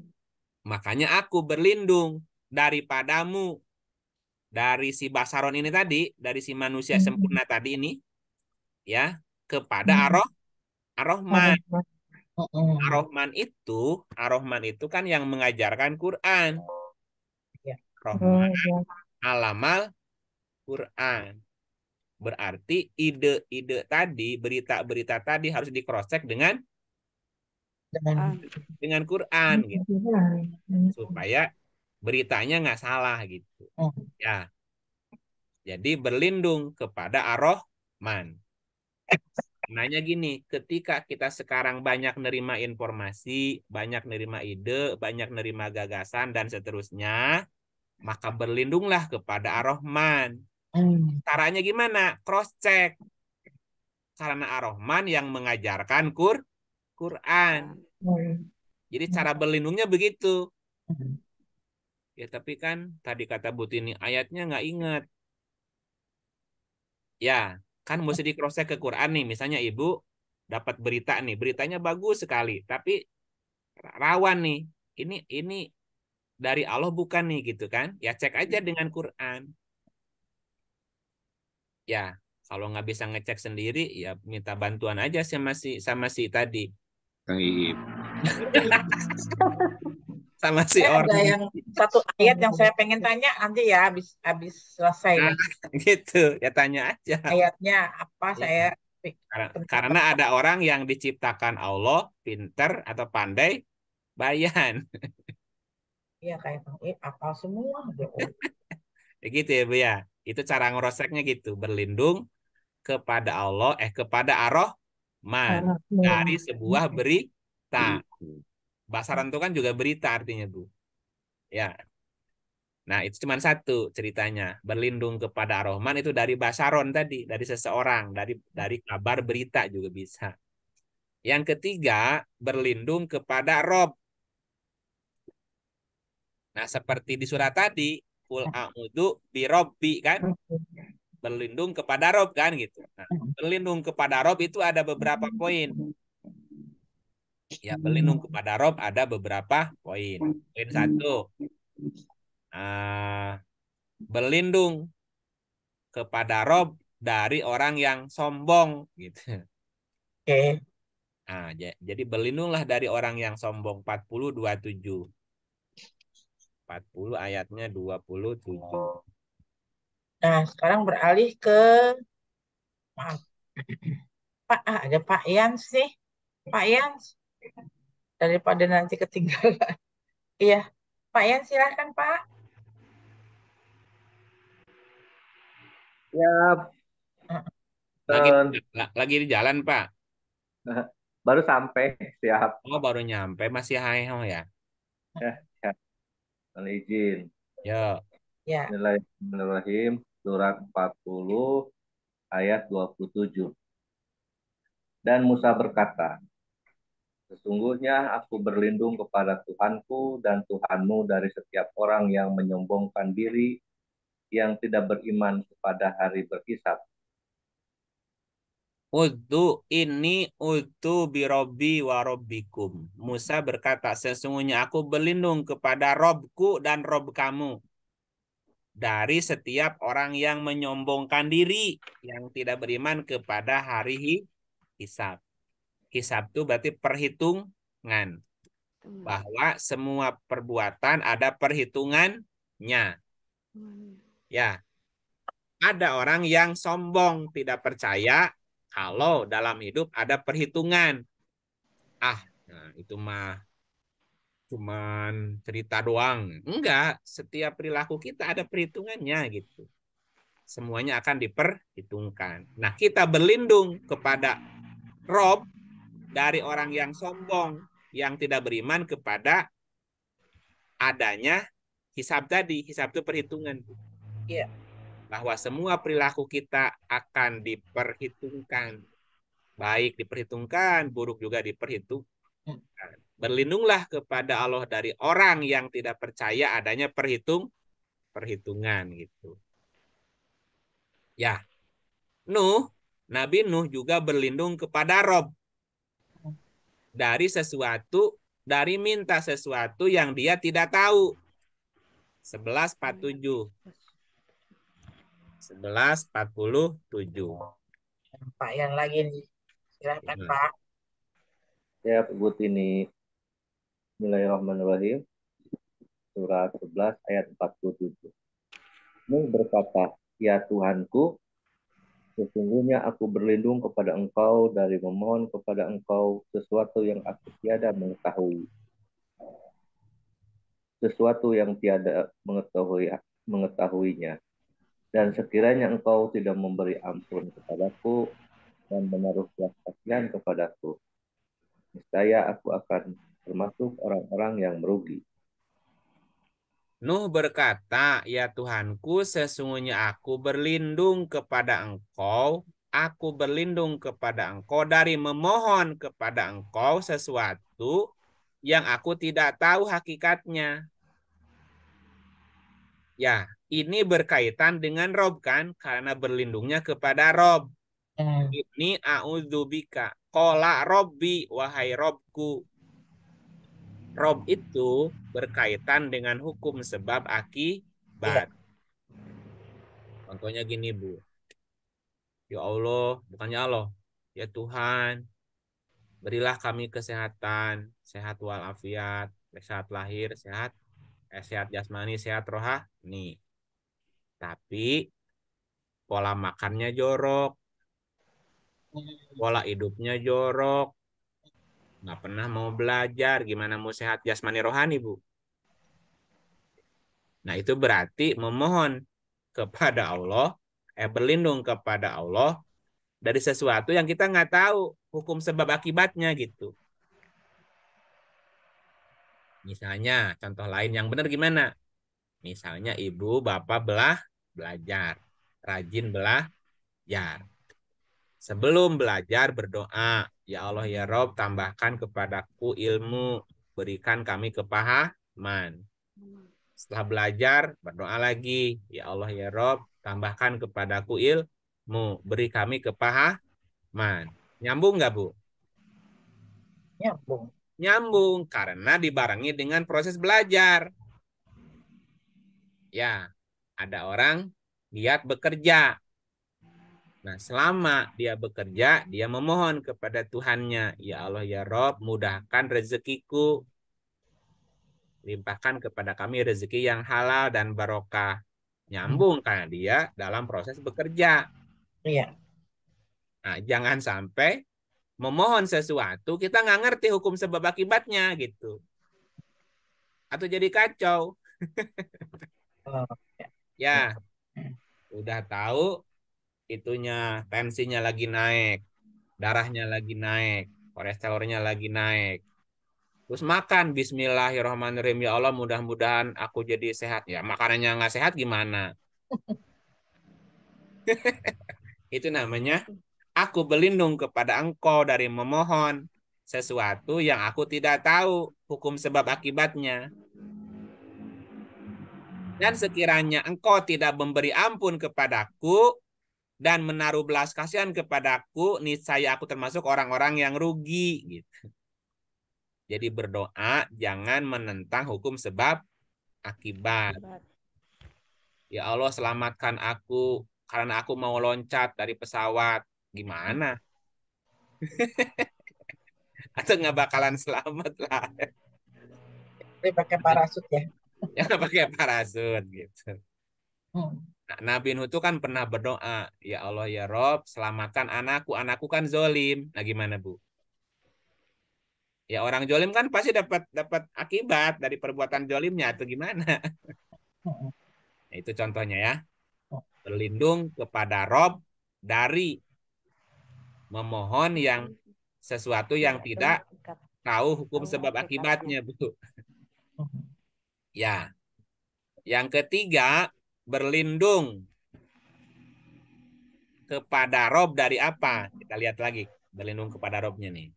Makanya aku berlindung daripadamu dari si Basaron ini tadi, dari si manusia hmm. sempurna tadi ini, ya, kepada hmm. Aroh Arohman. Oh, oh. Arohman itu, Arohman itu kan yang mengajarkan Quran. Iya. Rohman, oh, iya. alamal Quran. Berarti ide-ide tadi, berita-berita tadi harus di dengan dengan Quran gitu. Supaya beritanya nggak salah gitu. Oh. Ya. Jadi berlindung kepada Ar-Rahman. Nanya gini, ketika kita sekarang banyak nerima informasi, banyak nerima ide, banyak nerima gagasan dan seterusnya, maka berlindunglah kepada Ar-Rahman. Hmm. Caranya gimana? Cross check. Karena Ar-Rahman yang mengajarkan Qur Quran. Hmm. Jadi cara berlindungnya begitu hmm. Ya tapi kan tadi kata Butini ayatnya nggak ingat. Ya kan mesti di cross check ke Quran nih. Misalnya ibu dapat berita nih, beritanya bagus sekali, tapi rawan nih. Ini ini dari Allah bukan nih gitu kan? Ya cek aja hmm. dengan Quran. Ya kalau nggak bisa ngecek sendiri ya minta bantuan aja sama si sama si tadi. Kang Iib sama si saya orang. Ada yang satu ayat yang saya pengen tanya nanti ya habis habis selesai. Nah, gitu, ya tanya aja. Ayatnya apa ya. saya karena, karena ada orang yang diciptakan Allah pinter atau pandai bayan. Iya kayak eh, apa semua ya, oh. ya, gitu ya Bu ya. Itu cara ngeroseknya gitu, berlindung kepada Allah eh kepada ar man dari sebuah berita. Gitu. Basaran itu kan juga berita artinya, Bu. Ya. Nah, itu cuma satu ceritanya. Berlindung kepada Ar-Rahman itu dari basaron tadi, dari seseorang, dari dari kabar berita juga bisa. Yang ketiga, berlindung kepada Rob. Nah, seperti di surat tadi, kul a'udzu Robi kan? Berlindung kepada Rob kan gitu. Nah, berlindung kepada Rob itu ada beberapa poin ya hmm. berlindung kepada Rob ada beberapa poin. Hmm. Poin satu, uh, berlindung kepada Rob dari orang yang sombong gitu. Oke. Okay. Nah, jadi berlindunglah dari orang yang sombong 40 27. 40 ayatnya 27. Nah, sekarang beralih ke Pak ada Pak Yans sih. Pak Yans daripada nanti ketinggalan. Iya, Pak Yan silahkan Pak. Ya. Lagi, eh, lagi di jalan Pak. Eh, baru sampai, siap. Oh, baru nyampe, masih hai ya? Ya, ya. Mohon izin. Ya. Ya. Bismillahirrahmanirrahim, surat 40 ayat 27. Dan Musa berkata, Sesungguhnya aku berlindung kepada Tuhanku dan Tuhanmu dari setiap orang yang menyombongkan diri yang tidak beriman kepada hari berhisab. Udu ini utu birobi warobikum. Musa berkata, sesungguhnya aku berlindung kepada Robku dan Rob kamu. Dari setiap orang yang menyombongkan diri yang tidak beriman kepada hari hisab itu berarti perhitungan. Bahwa semua perbuatan ada perhitungannya. Ya. Ada orang yang sombong, tidak percaya kalau dalam hidup ada perhitungan. Ah, nah itu mah cuman cerita doang. Enggak, setiap perilaku kita ada perhitungannya gitu. Semuanya akan diperhitungkan. Nah, kita berlindung kepada Rob dari orang yang sombong, yang tidak beriman kepada adanya hisab tadi. Hisab itu perhitungan. Iya. Bahwa semua perilaku kita akan diperhitungkan. Baik diperhitungkan, buruk juga diperhitungkan. Berlindunglah kepada Allah dari orang yang tidak percaya adanya perhitung perhitungan gitu. Ya. Nuh, Nabi Nuh juga berlindung kepada Rob dari sesuatu dari minta sesuatu yang dia tidak tahu. 1147. 1147. Pak yang lagi Silakan, ya. Pak. Ya, Bu Tini. Bismillahirrahmanirrahim. surat 11 ayat 47. tujuh. berkata, Ya Tuhanku, Sesungguhnya aku berlindung kepada engkau dari memohon kepada engkau sesuatu yang aku tiada mengetahui. Sesuatu yang tiada mengetahui mengetahuinya. Dan sekiranya engkau tidak memberi ampun kepadaku dan menaruh belas kasihan kepadaku, niscaya aku akan termasuk orang-orang yang merugi. Nuh berkata, "Ya Tuhanku, sesungguhnya aku berlindung kepada Engkau, aku berlindung kepada Engkau dari memohon kepada Engkau sesuatu yang aku tidak tahu hakikatnya." Ya, ini berkaitan dengan Rob kan? Karena berlindungnya kepada Rob. Ini auzubika, Kola Robbi, wahai Robku rob itu berkaitan dengan hukum sebab akibat. Iya. Contohnya gini Bu. Ya Allah, bukannya Allah. Ya Tuhan, berilah kami kesehatan, sehat walafiat, sehat lahir, sehat eh, sehat jasmani, sehat rohani. Tapi pola makannya jorok, pola hidupnya jorok, nggak pernah mau belajar gimana mau sehat jasmani rohani bu nah itu berarti memohon kepada Allah eh berlindung kepada Allah dari sesuatu yang kita nggak tahu hukum sebab akibatnya gitu misalnya contoh lain yang benar gimana misalnya ibu bapak belah belajar rajin belah jar Sebelum belajar berdoa, ya Allah ya Rob, tambahkan kepadaku ilmu, berikan kami kepahaman. Setelah belajar, berdoa lagi, ya Allah ya Rob, tambahkan kepadaku ilmu, beri kami kepahaman. Nyambung nggak Bu? Nyambung. Nyambung, karena dibarengi dengan proses belajar. Ya, ada orang niat bekerja, Nah, selama dia bekerja, dia memohon kepada Tuhannya, "Ya Allah, ya Rob, mudahkan rezekiku. Limpahkan kepada kami rezeki yang halal dan barokah." Nyambung hmm. karena dia dalam proses bekerja. Iya. Nah, jangan sampai memohon sesuatu kita nggak ngerti hukum sebab akibatnya gitu. Atau jadi kacau. oh, iya. ya. ya. Udah tahu itunya tensinya lagi naik, darahnya lagi naik, kolesterolnya lagi naik. Terus makan Bismillahirrahmanirrahim ya Allah mudah-mudahan aku jadi sehat ya makanannya nggak sehat gimana? itu namanya aku berlindung kepada engkau dari memohon sesuatu yang aku tidak tahu hukum sebab akibatnya. Dan sekiranya engkau tidak memberi ampun kepadaku, dan menaruh belas kasihan kepadaku, niscaya aku termasuk orang-orang yang rugi. Gitu. Jadi berdoa jangan menentang hukum sebab akibat. Ya Allah selamatkan aku karena aku mau loncat dari pesawat. Gimana? Atau nggak bakalan selamat lah. Tapi pakai parasut ya. Ya pakai parasut gitu. Hmm. Nah, Nabi Nuh itu kan pernah berdoa, ya Allah ya Rob, selamatkan anakku, anakku kan zolim. Nah gimana bu? Ya orang zolim kan pasti dapat dapat akibat dari perbuatan zolimnya atau gimana? nah, itu contohnya ya. Oh. Berlindung kepada Rob dari memohon yang sesuatu yang iya, tidak tahu hukum iya, sebab akibatnya bu. ya. Yang ketiga, berlindung kepada Rob dari apa? Kita lihat lagi berlindung kepada Robnya nih.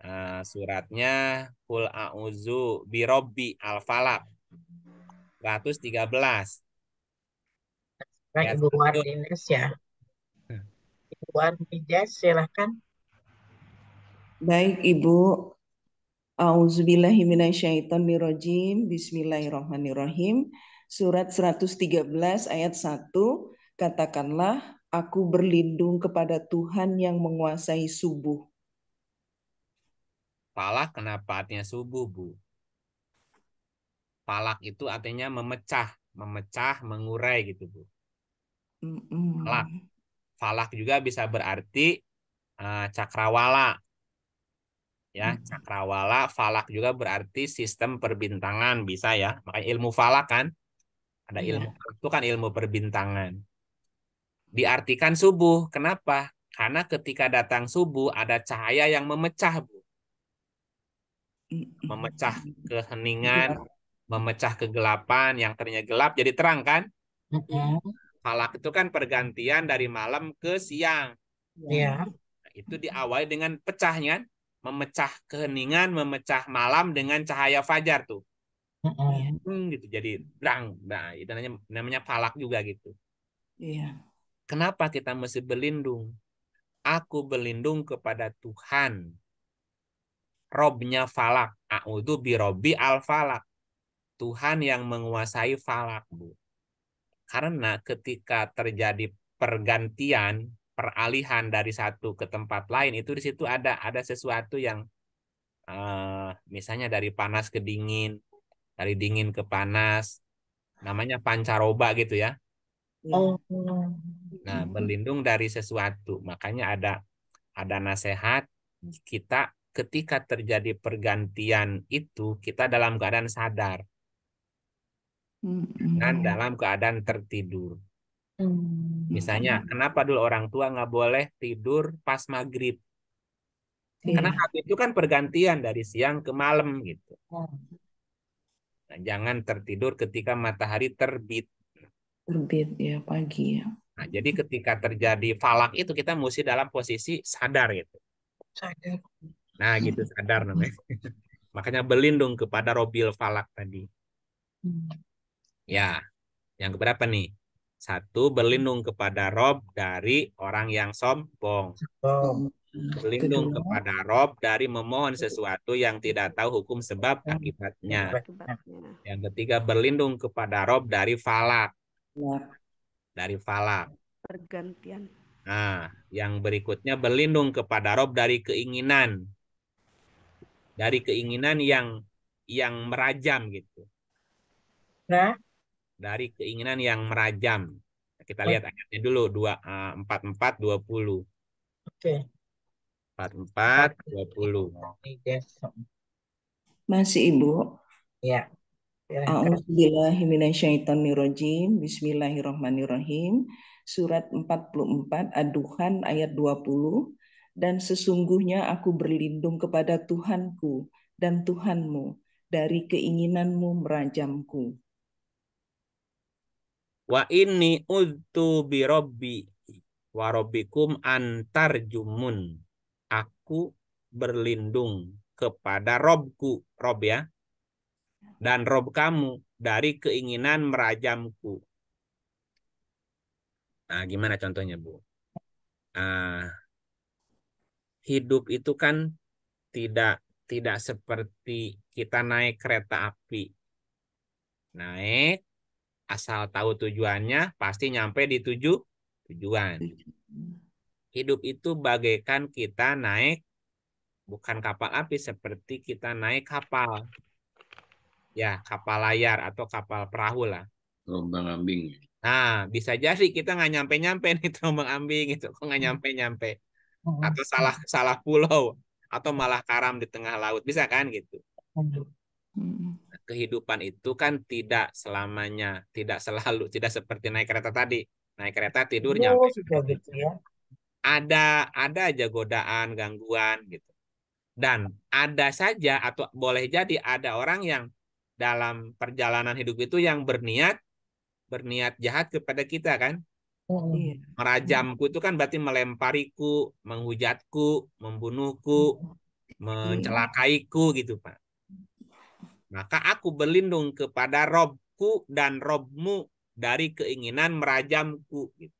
Uh, suratnya Kul auzu bi robbi Al Falak 113. Ibu Wardines ya. Ibu Wardines ya. hmm. silahkan. Baik Ibu. Auzubillahiminasyaitonirrojim. Bismillahirrahmanirrahim. Bismillahirrahmanirrahim. Surat 113 ayat 1, katakanlah, aku berlindung kepada Tuhan yang menguasai subuh. Palak kenapa artinya subuh, Bu? Palak itu artinya memecah, memecah, mengurai gitu, Bu. Palak. Palak. Falak juga bisa berarti uh, cakrawala. Ya, cakrawala, falak juga berarti sistem perbintangan bisa ya. Makanya ilmu falak kan ada iya. ilmu yeah. itu kan ilmu perbintangan. Diartikan subuh. Kenapa? Karena ketika datang subuh ada cahaya yang memecah, Bu. Memecah keheningan, iya. memecah kegelapan yang ternyata gelap jadi terang kan? Mm itu kan pergantian dari malam ke siang. yeah. Nah, itu diawali dengan pecahnya, memecah keheningan, memecah malam dengan cahaya fajar tuh. Mm-hmm. gitu jadi brang nah itu namanya namanya falak juga gitu iya yeah. kenapa kita mesti berlindung aku berlindung kepada Tuhan robnya falak Aku itu birobi al falak Tuhan yang menguasai falak bu karena ketika terjadi pergantian peralihan dari satu ke tempat lain itu di situ ada ada sesuatu yang uh, misalnya dari panas ke dingin dari dingin ke panas namanya pancaroba gitu ya iya. oh nah berlindung dari sesuatu makanya ada ada nasihat kita ketika terjadi pergantian itu kita dalam keadaan sadar dan dalam keadaan tertidur. Hmm. Misalnya, kenapa dulu orang tua nggak boleh tidur pas maghrib? Iya. Karena itu kan pergantian dari siang ke malam gitu. Iya. Nah, jangan tertidur ketika matahari terbit. Terbit ya pagi ya. Nah, jadi ketika terjadi falak itu kita mesti dalam posisi sadar gitu. Sadar. Nah, gitu sadar namanya. Makanya berlindung kepada robil falak tadi. Hmm. Ya. Yang keberapa nih? Satu, berlindung kepada rob dari orang yang sombong. Sombong. Hmm. berlindung kepada Rob dari memohon sesuatu yang tidak tahu hukum sebab akibatnya. Yang ketiga berlindung kepada Rob dari falak. Ya. Dari falak. Pergantian. Nah, yang berikutnya berlindung kepada Rob dari keinginan. Dari keinginan yang yang merajam gitu. Nah, dari keinginan yang merajam. Kita oh. lihat ayatnya dulu dua eh, empat empat dua puluh. Oke. Okay. 44, 20. Masih Ibu? Ya. Bismillahirrahmanirrahim. Bismillahirrohmanirrohim. Surat 44 Aduhan ayat 20. Dan sesungguhnya aku berlindung kepada Tuhanku dan Tuhanmu dari keinginanmu merajamku. Wa inni udtu bi rabbi wa rabbikum antarjumun aku berlindung kepada Robku, Rob ya, dan Rob kamu dari keinginan merajamku. Nah, gimana contohnya Bu? Nah, hidup itu kan tidak tidak seperti kita naik kereta api. Naik asal tahu tujuannya pasti nyampe di tuju tujuan. Hidup itu bagaikan kita naik bukan kapal api seperti kita naik kapal. Ya, kapal layar atau kapal perahu lah. Terombang ambing. Ya? Nah, bisa jadi kita nggak nyampe-nyampe nih terombang ambing itu Kok nggak hmm. nyampe-nyampe? Hmm. Atau salah salah pulau atau malah karam di tengah laut. Bisa kan gitu. Hmm. Kehidupan itu kan tidak selamanya, tidak selalu, tidak seperti naik kereta tadi. Naik kereta tidurnya. oh, ada ada aja godaan, gangguan gitu. Dan ada saja atau boleh jadi ada orang yang dalam perjalanan hidup itu yang berniat berniat jahat kepada kita kan. Iya. Merajamku itu kan berarti melempariku, menghujatku, membunuhku, mencelakaiku gitu, Pak. Maka aku berlindung kepada Robku dan Robmu dari keinginan merajamku gitu.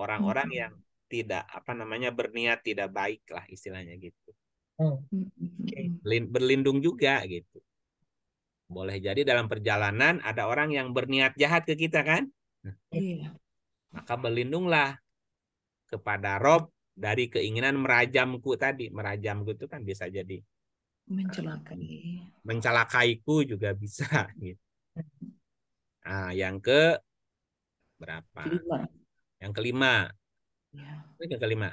Orang-orang yang tidak apa namanya berniat tidak baik lah istilahnya gitu. Oh. Berlindung juga gitu. Boleh jadi dalam perjalanan ada orang yang berniat jahat ke kita kan? Nah, iya. Maka berlindunglah kepada Rob dari keinginan merajamku tadi. Merajamku itu kan bisa jadi mencelakai. Eh, mencelakaiku juga bisa gitu. Mm-hmm. Nah, yang ke berapa? Kelima. Yang kelima, ini iya. yang kelima.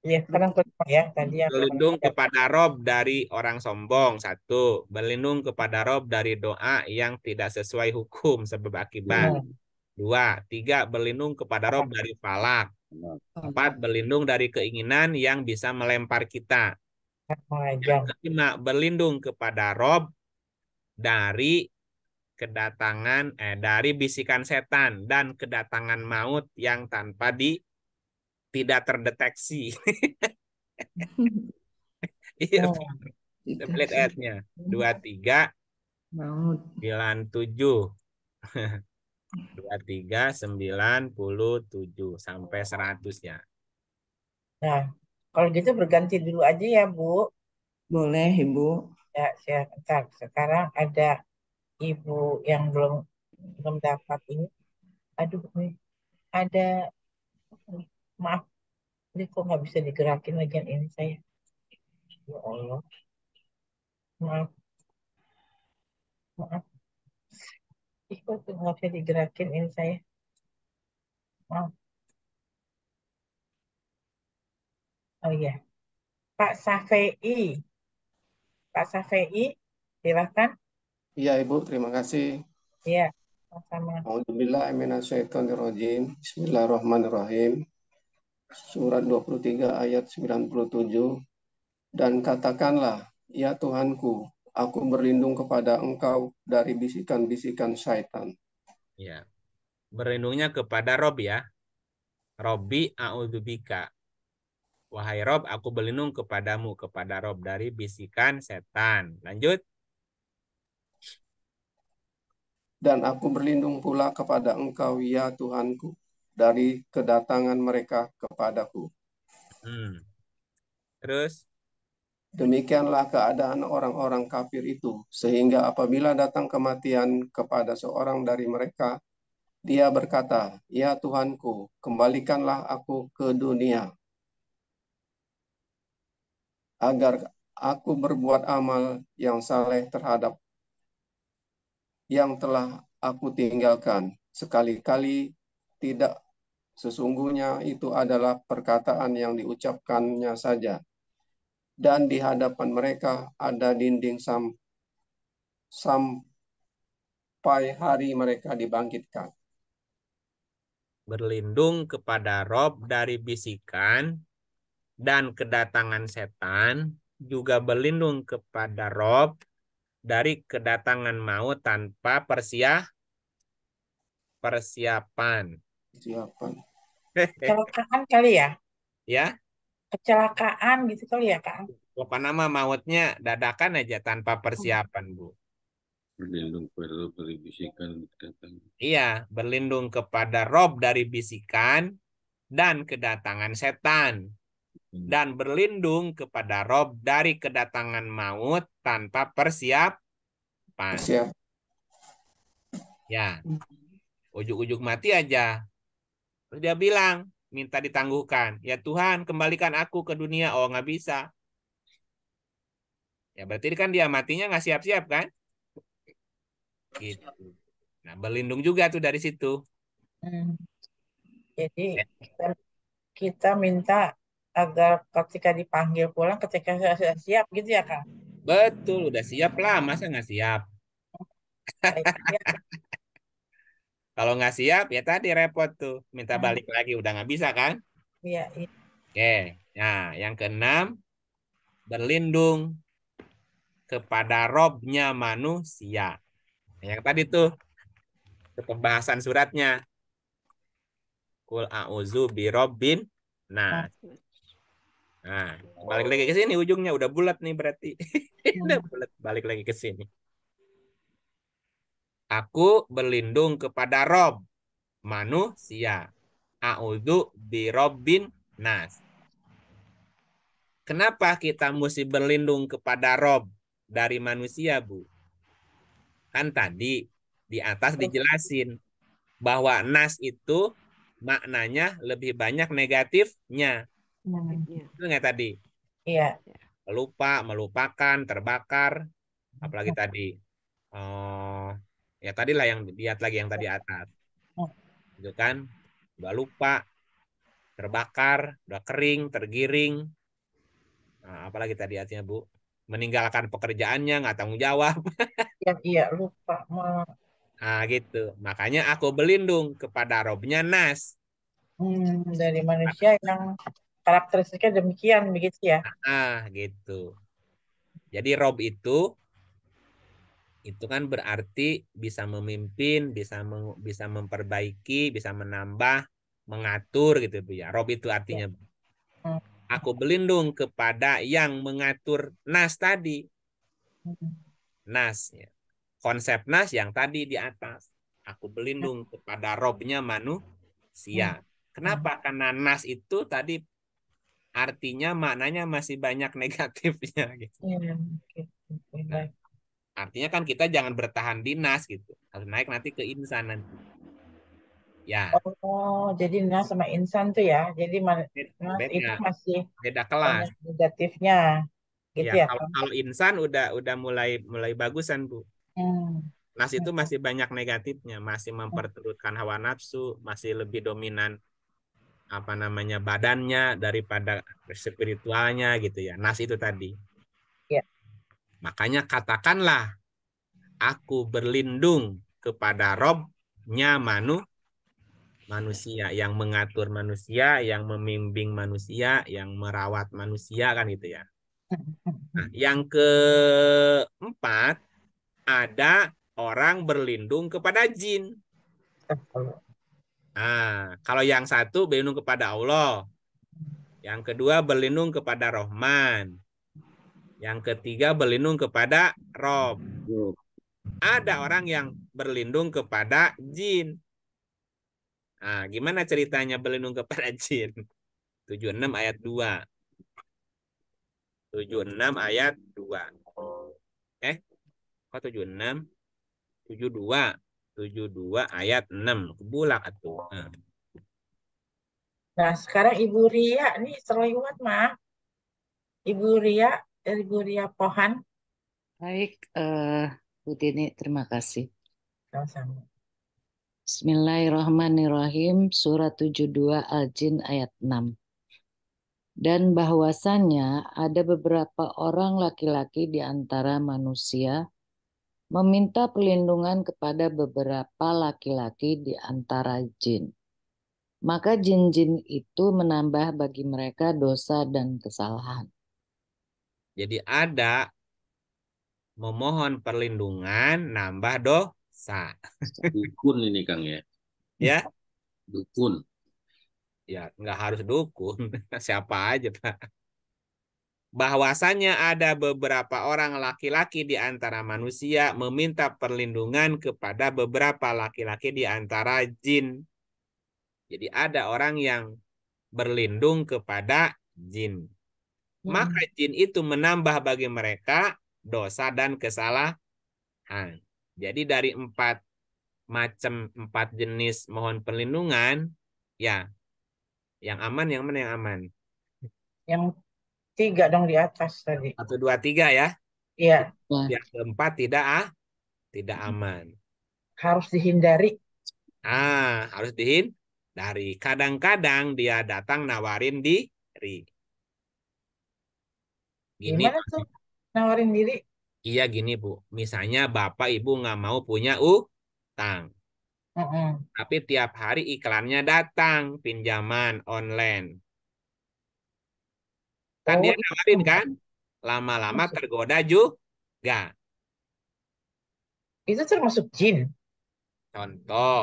Iya, sekarang kelima ya tadi yang berlindung kepada Rob dari orang sombong satu, berlindung kepada Rob dari doa yang tidak sesuai hukum sebab akibat. Hmm. Dua, tiga berlindung kepada Rob dari falak. Iya. Empat berlindung dari keinginan yang bisa melempar kita. Yang kelima berlindung kepada Rob dari kedatangan eh dari bisikan setan dan kedatangan maut yang tanpa di tidak terdeteksi. Iya. oh, gitu nya dua tiga sembilan tujuh dua tiga sembilan puluh tujuh sampai seratusnya. Nah, kalau gitu berganti dulu aja ya Bu. Boleh Ibu. Ya, silakan. Ya, Sekarang ada Ibu yang belum belum dapat ini. Aduh, ada maaf ini kok nggak bisa digerakin lagi ini saya ya Allah maaf maaf ih kok nggak bisa digerakin ini saya maaf oh iya, Pak Safei Pak Safei silahkan iya Ibu terima kasih iya sama-sama Alhamdulillah, Amin. bismillahirrahmanirrahim surat 23 ayat 97 dan katakanlah ya Tuhanku aku berlindung kepada engkau dari bisikan-bisikan syaitan ya berlindungnya kepada Rob ya Robi a'udzubika wahai Rob aku berlindung kepadamu kepada Rob dari bisikan setan lanjut dan aku berlindung pula kepada engkau ya Tuhanku dari kedatangan mereka kepadaku. Hmm. Terus? Demikianlah keadaan orang-orang kafir itu, sehingga apabila datang kematian kepada seorang dari mereka, dia berkata, "Ya Tuhanku, kembalikanlah aku ke dunia, agar aku berbuat amal yang saleh terhadap yang telah aku tinggalkan. Sekali-kali tidak sesungguhnya itu adalah perkataan yang diucapkannya saja dan di hadapan mereka ada dinding sam sampai hari mereka dibangkitkan berlindung kepada Rob dari bisikan dan kedatangan setan, juga berlindung kepada Rob dari kedatangan maut tanpa persia persiapan. Siapa? Kecelakaan kali ya? Ya. Kecelakaan gitu kali ya, Kak? apa nama mautnya dadakan aja tanpa persiapan, Bu. Berlindung kepada dari bisikan. Iya, berlindung kepada Rob dari bisikan dan kedatangan setan. Hmm. Dan berlindung kepada Rob dari kedatangan maut tanpa persiapan. Persiap. Ya. Ujuk-ujuk mati aja. Dia bilang, minta ditangguhkan. Ya Tuhan, kembalikan aku ke dunia. Oh, nggak bisa. Ya berarti kan dia matinya nggak siap-siap kan? Gitu. Nah, berlindung juga tuh dari situ. Hmm. Jadi kita, kita minta agar ketika dipanggil pulang, ketika sudah, sudah siap gitu ya, kan? Betul, udah siap lah. Masa nggak siap? Kalau nggak siap ya tadi repot tuh, minta hmm. balik lagi udah nggak bisa kan? Iya. iya. Oke, nah yang keenam berlindung kepada robnya manusia. yang tadi tuh ke pembahasan suratnya. Kul a'udzu robbin. Nah. Nah, balik lagi ke sini ujungnya udah bulat nih berarti. udah hmm. bulat balik lagi ke sini. Aku berlindung kepada Rob, manusia. A'udhu bi Robin nas. Kenapa kita mesti berlindung kepada Rob dari manusia, Bu? Kan tadi di atas dijelasin bahwa nas itu maknanya lebih banyak negatifnya. Itu iya. nggak tadi? Iya. Lupa, melupakan, terbakar, apalagi iya. tadi. Oh, ya tadi lah yang lihat lagi yang tadi atas oh. gitu kan udah lupa terbakar udah kering tergiring nah, apalagi tadi artinya bu meninggalkan pekerjaannya nggak tanggung jawab ya iya lupa nah gitu makanya aku berlindung kepada robnya nas hmm, dari manusia yang karakteristiknya demikian begitu ya ah gitu jadi rob itu itu kan berarti bisa memimpin, bisa meng, bisa memperbaiki, bisa menambah, mengatur gitu Bu ya. Rob itu ya. artinya hmm. aku berlindung kepada yang mengatur nas tadi. Hmm. Nas ya. Konsep nas yang tadi di atas. Aku berlindung ya. kepada robnya manusia. Hmm. Kenapa? Karena nas itu tadi artinya maknanya masih banyak negatifnya gitu. Iya, nah, Artinya kan kita jangan bertahan dinas gitu. Harus naik nanti ke insan nanti. Ya. Oh, jadi nas sama insan tuh ya. Jadi beda, itu masih beda kelas. Negatifnya. Gitu ya, ya. Kalau, kalau insan udah udah mulai mulai bagusan, Bu. Hmm. Nas itu hmm. masih banyak negatifnya, masih memperturutkan hawa nafsu, masih lebih dominan apa namanya badannya daripada spiritualnya gitu ya. Nas itu tadi. Makanya katakanlah, aku berlindung kepada Robnya manu, manusia yang mengatur manusia, yang membimbing manusia, yang merawat manusia kan gitu ya. Nah, yang keempat ada orang berlindung kepada jin. Nah, kalau yang satu berlindung kepada Allah, yang kedua berlindung kepada Rohman, yang ketiga berlindung kepada Rob. Ada orang yang berlindung kepada jin. Nah, gimana ceritanya berlindung kepada jin? 76 ayat 2. 76 ayat 2. Eh, kok 76? 72. 72 ayat 6. Kebulak itu. Nah. Hmm. nah, sekarang Ibu Ria Ini seru banget, Ma. Ibu Ria dari Pohan. Baik, uh, Bu Dini, terima kasih. sama Bismillahirrahmanirrahim, surat 72 Al-Jin ayat 6. Dan bahwasannya ada beberapa orang laki-laki di antara manusia meminta perlindungan kepada beberapa laki-laki di antara jin. Maka jin-jin itu menambah bagi mereka dosa dan kesalahan jadi ada memohon perlindungan nambah dosa. Dukun ini Kang ya. Ya. Dukun. Ya, nggak harus dukun, siapa aja, Pak. bahwasannya ada beberapa orang laki-laki di antara manusia meminta perlindungan kepada beberapa laki-laki di antara jin. Jadi ada orang yang berlindung kepada jin. Hmm. Maka jin itu menambah bagi mereka dosa dan kesalahan. Jadi dari empat macam empat jenis mohon perlindungan, ya yang aman yang mana yang aman? Yang tiga dong di atas tadi. Satu dua tiga ya? Iya. Yang keempat tidak ah tidak hmm. aman. Harus dihindari. Ah harus dihindari. Kadang-kadang dia datang nawarin diri Gini, Gimana tuh nawarin diri? Iya gini Bu, misalnya Bapak Ibu nggak mau punya utang. Uh -uh. Tapi tiap hari iklannya datang, pinjaman online. Kan oh, dia gitu. nawarin kan? Lama-lama tergoda juga. Itu termasuk jin. Contoh.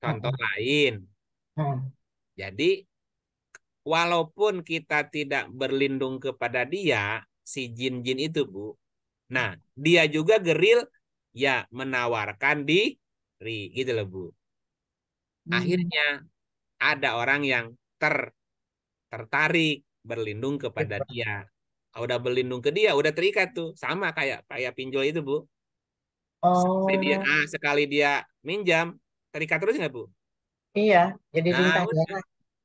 Contoh uh -huh. lain. Uh mm. -huh. Jadi walaupun kita tidak berlindung kepada dia, si jin-jin itu, Bu. Nah, dia juga geril ya menawarkan diri gitu loh, Bu. Hmm. Akhirnya ada orang yang ter tertarik berlindung kepada dia. Udah berlindung ke dia, udah terikat tuh. Sama kayak kayak pinjol itu, Bu. Oh. dia, ah, sekali dia minjam, terikat terus nggak, Bu? Iya, jadi nah, bintang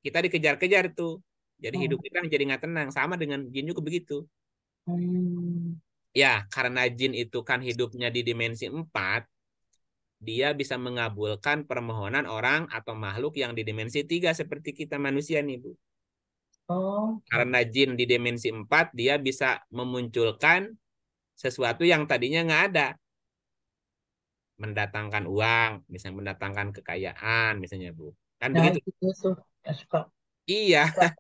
kita dikejar-kejar itu, Jadi oh. hidup kita jadi nggak tenang. Sama dengan jin juga begitu. Hmm. Ya, karena jin itu kan hidupnya di dimensi 4, dia bisa mengabulkan permohonan orang atau makhluk yang di dimensi 3 seperti kita manusia nih, Bu. Oh. Karena jin di dimensi 4, dia bisa memunculkan sesuatu yang tadinya nggak ada. Mendatangkan uang, misalnya mendatangkan kekayaan, misalnya, Bu. Kan nah, begitu. Itu, Iya.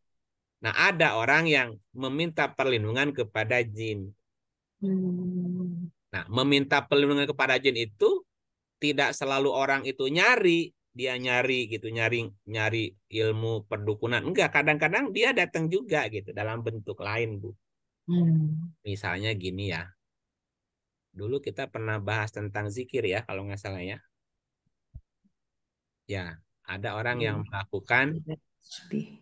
Nah, ada orang yang meminta perlindungan kepada jin. Hmm. Nah, meminta perlindungan kepada jin itu tidak selalu orang itu nyari, dia nyari gitu, nyari nyari ilmu perdukunan. Enggak, kadang-kadang dia datang juga gitu dalam bentuk lain, Bu. Hmm. Misalnya gini ya. Dulu kita pernah bahas tentang zikir ya kalau nggak salah ya. Ya, ada orang yang hmm. melakukan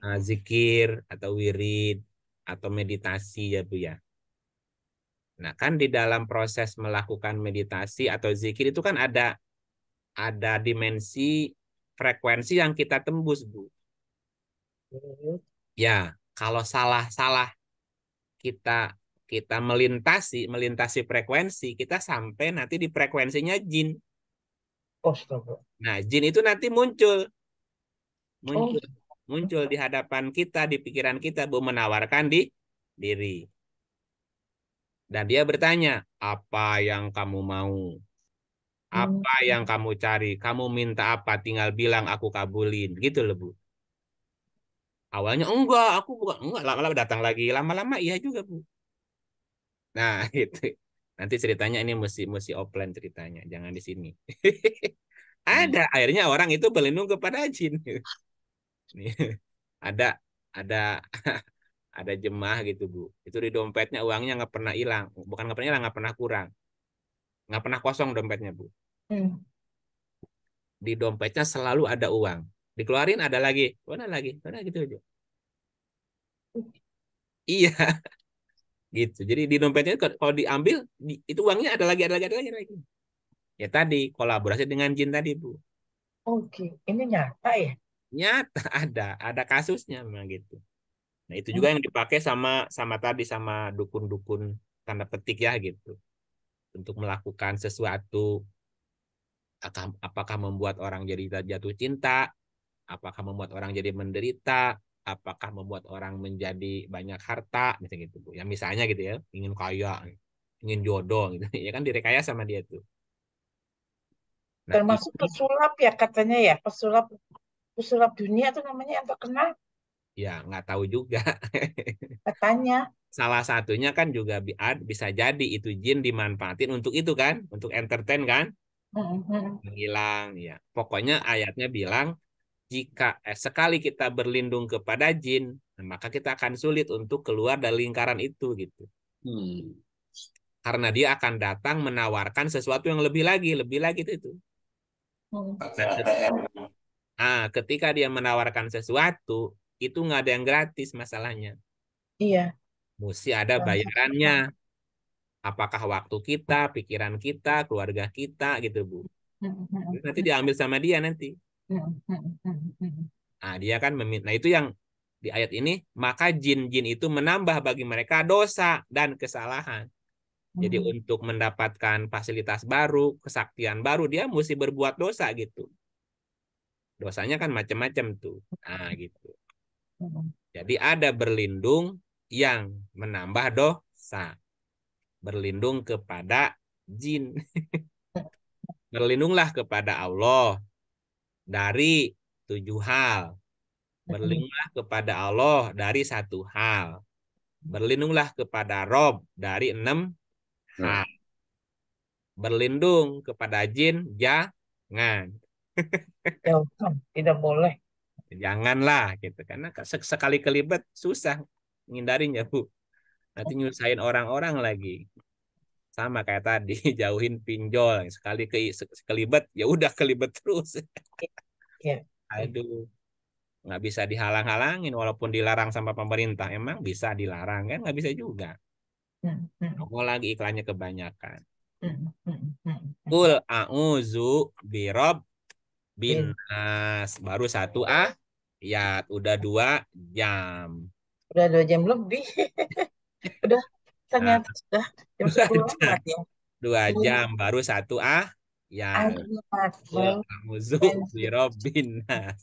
uh, zikir atau wirid atau meditasi ya Bu ya. Nah, kan di dalam proses melakukan meditasi atau zikir itu kan ada ada dimensi frekuensi yang kita tembus, Bu. Hmm. Ya, kalau salah-salah kita kita melintasi melintasi frekuensi, kita sampai nanti di frekuensinya jin. Astaga. Nah, jin itu nanti muncul. Muncul. Oh. Muncul di hadapan kita, di pikiran kita, Bu menawarkan di diri. Dan dia bertanya, apa yang kamu mau? Apa hmm. yang kamu cari? Kamu minta apa? Tinggal bilang aku kabulin. Gitu loh, Bu. Awalnya enggak, aku bukan enggak lama-lama datang lagi. Lama-lama iya juga, Bu. Nah, itu. Nanti ceritanya ini mesti mesti offline ceritanya, jangan di sini. Hmm. ada akhirnya orang itu berlindung kepada jin. ada ada ada jemaah gitu bu. Itu di dompetnya uangnya nggak pernah hilang, bukan nggak pernah hilang, nggak pernah kurang, nggak pernah kosong dompetnya bu. Hmm. Di dompetnya selalu ada uang. Dikeluarin ada lagi, mana lagi, mana gitu aja. Hmm. Iya, gitu jadi di dompetnya kalau diambil di, itu uangnya ada lagi ada lagi ada lagi ada lagi ya tadi kolaborasi dengan jin tadi bu oke ini nyata ya nyata ada ada kasusnya memang gitu nah itu juga hmm. yang dipakai sama sama tadi sama dukun-dukun tanda petik ya gitu untuk melakukan sesuatu apakah membuat orang jadi jatuh cinta apakah membuat orang jadi menderita apakah membuat orang menjadi banyak harta misalnya gitu bu ya misalnya gitu ya ingin kaya ingin jodoh gitu ya kan direkayasa sama dia tuh nah, termasuk itu, pesulap ya katanya ya pesulap pesulap dunia tuh namanya yang terkenal ya nggak tahu juga katanya salah satunya kan juga bisa jadi itu jin dimanfaatin untuk itu kan untuk entertain kan mm-hmm. menghilang ya pokoknya ayatnya bilang jika eh, sekali kita berlindung kepada jin, maka kita akan sulit untuk keluar dari lingkaran itu gitu. Hmm. Karena dia akan datang menawarkan sesuatu yang lebih lagi, lebih lagi itu. itu. Nah, ketika dia menawarkan sesuatu, itu nggak ada yang gratis masalahnya. Iya. Mesti ada iya. bayarannya. Apakah waktu kita, pikiran kita, keluarga kita gitu, Bu. Hmm, hmm, nanti diambil sama dia nanti. Nah, dia kan meminta. Nah, itu yang di ayat ini, maka jin-jin itu menambah bagi mereka dosa dan kesalahan. Jadi hmm. untuk mendapatkan fasilitas baru, kesaktian baru, dia mesti berbuat dosa gitu. Dosanya kan macam-macam tuh. Nah, gitu. Jadi ada berlindung yang menambah dosa. Berlindung kepada jin. Berlindunglah kepada Allah dari tujuh hal. Berlindunglah kepada Allah dari satu hal. Berlindunglah kepada Rob dari enam mm. hal. Berlindung kepada jin jangan. Tidak boleh. Janganlah gitu karena sekali kelibet susah menghindarinya bu. Nanti nyusahin orang-orang lagi sama kayak tadi jauhin pinjol sekali ke kelibet ya udah kelibet terus yeah. Iya. aduh nggak bisa dihalang-halangin walaupun dilarang sama pemerintah emang bisa dilarang kan nggak bisa juga hmm, hmm. Nongol lagi iklannya kebanyakan hmm, Kul a'uzu birob binas iya. baru satu ah ya udah dua jam udah dua jam lebih udah ternyata nah, sudah jam sepuluh ya. Dua iya. jam baru satu ah ya. si iya. Robin Nas.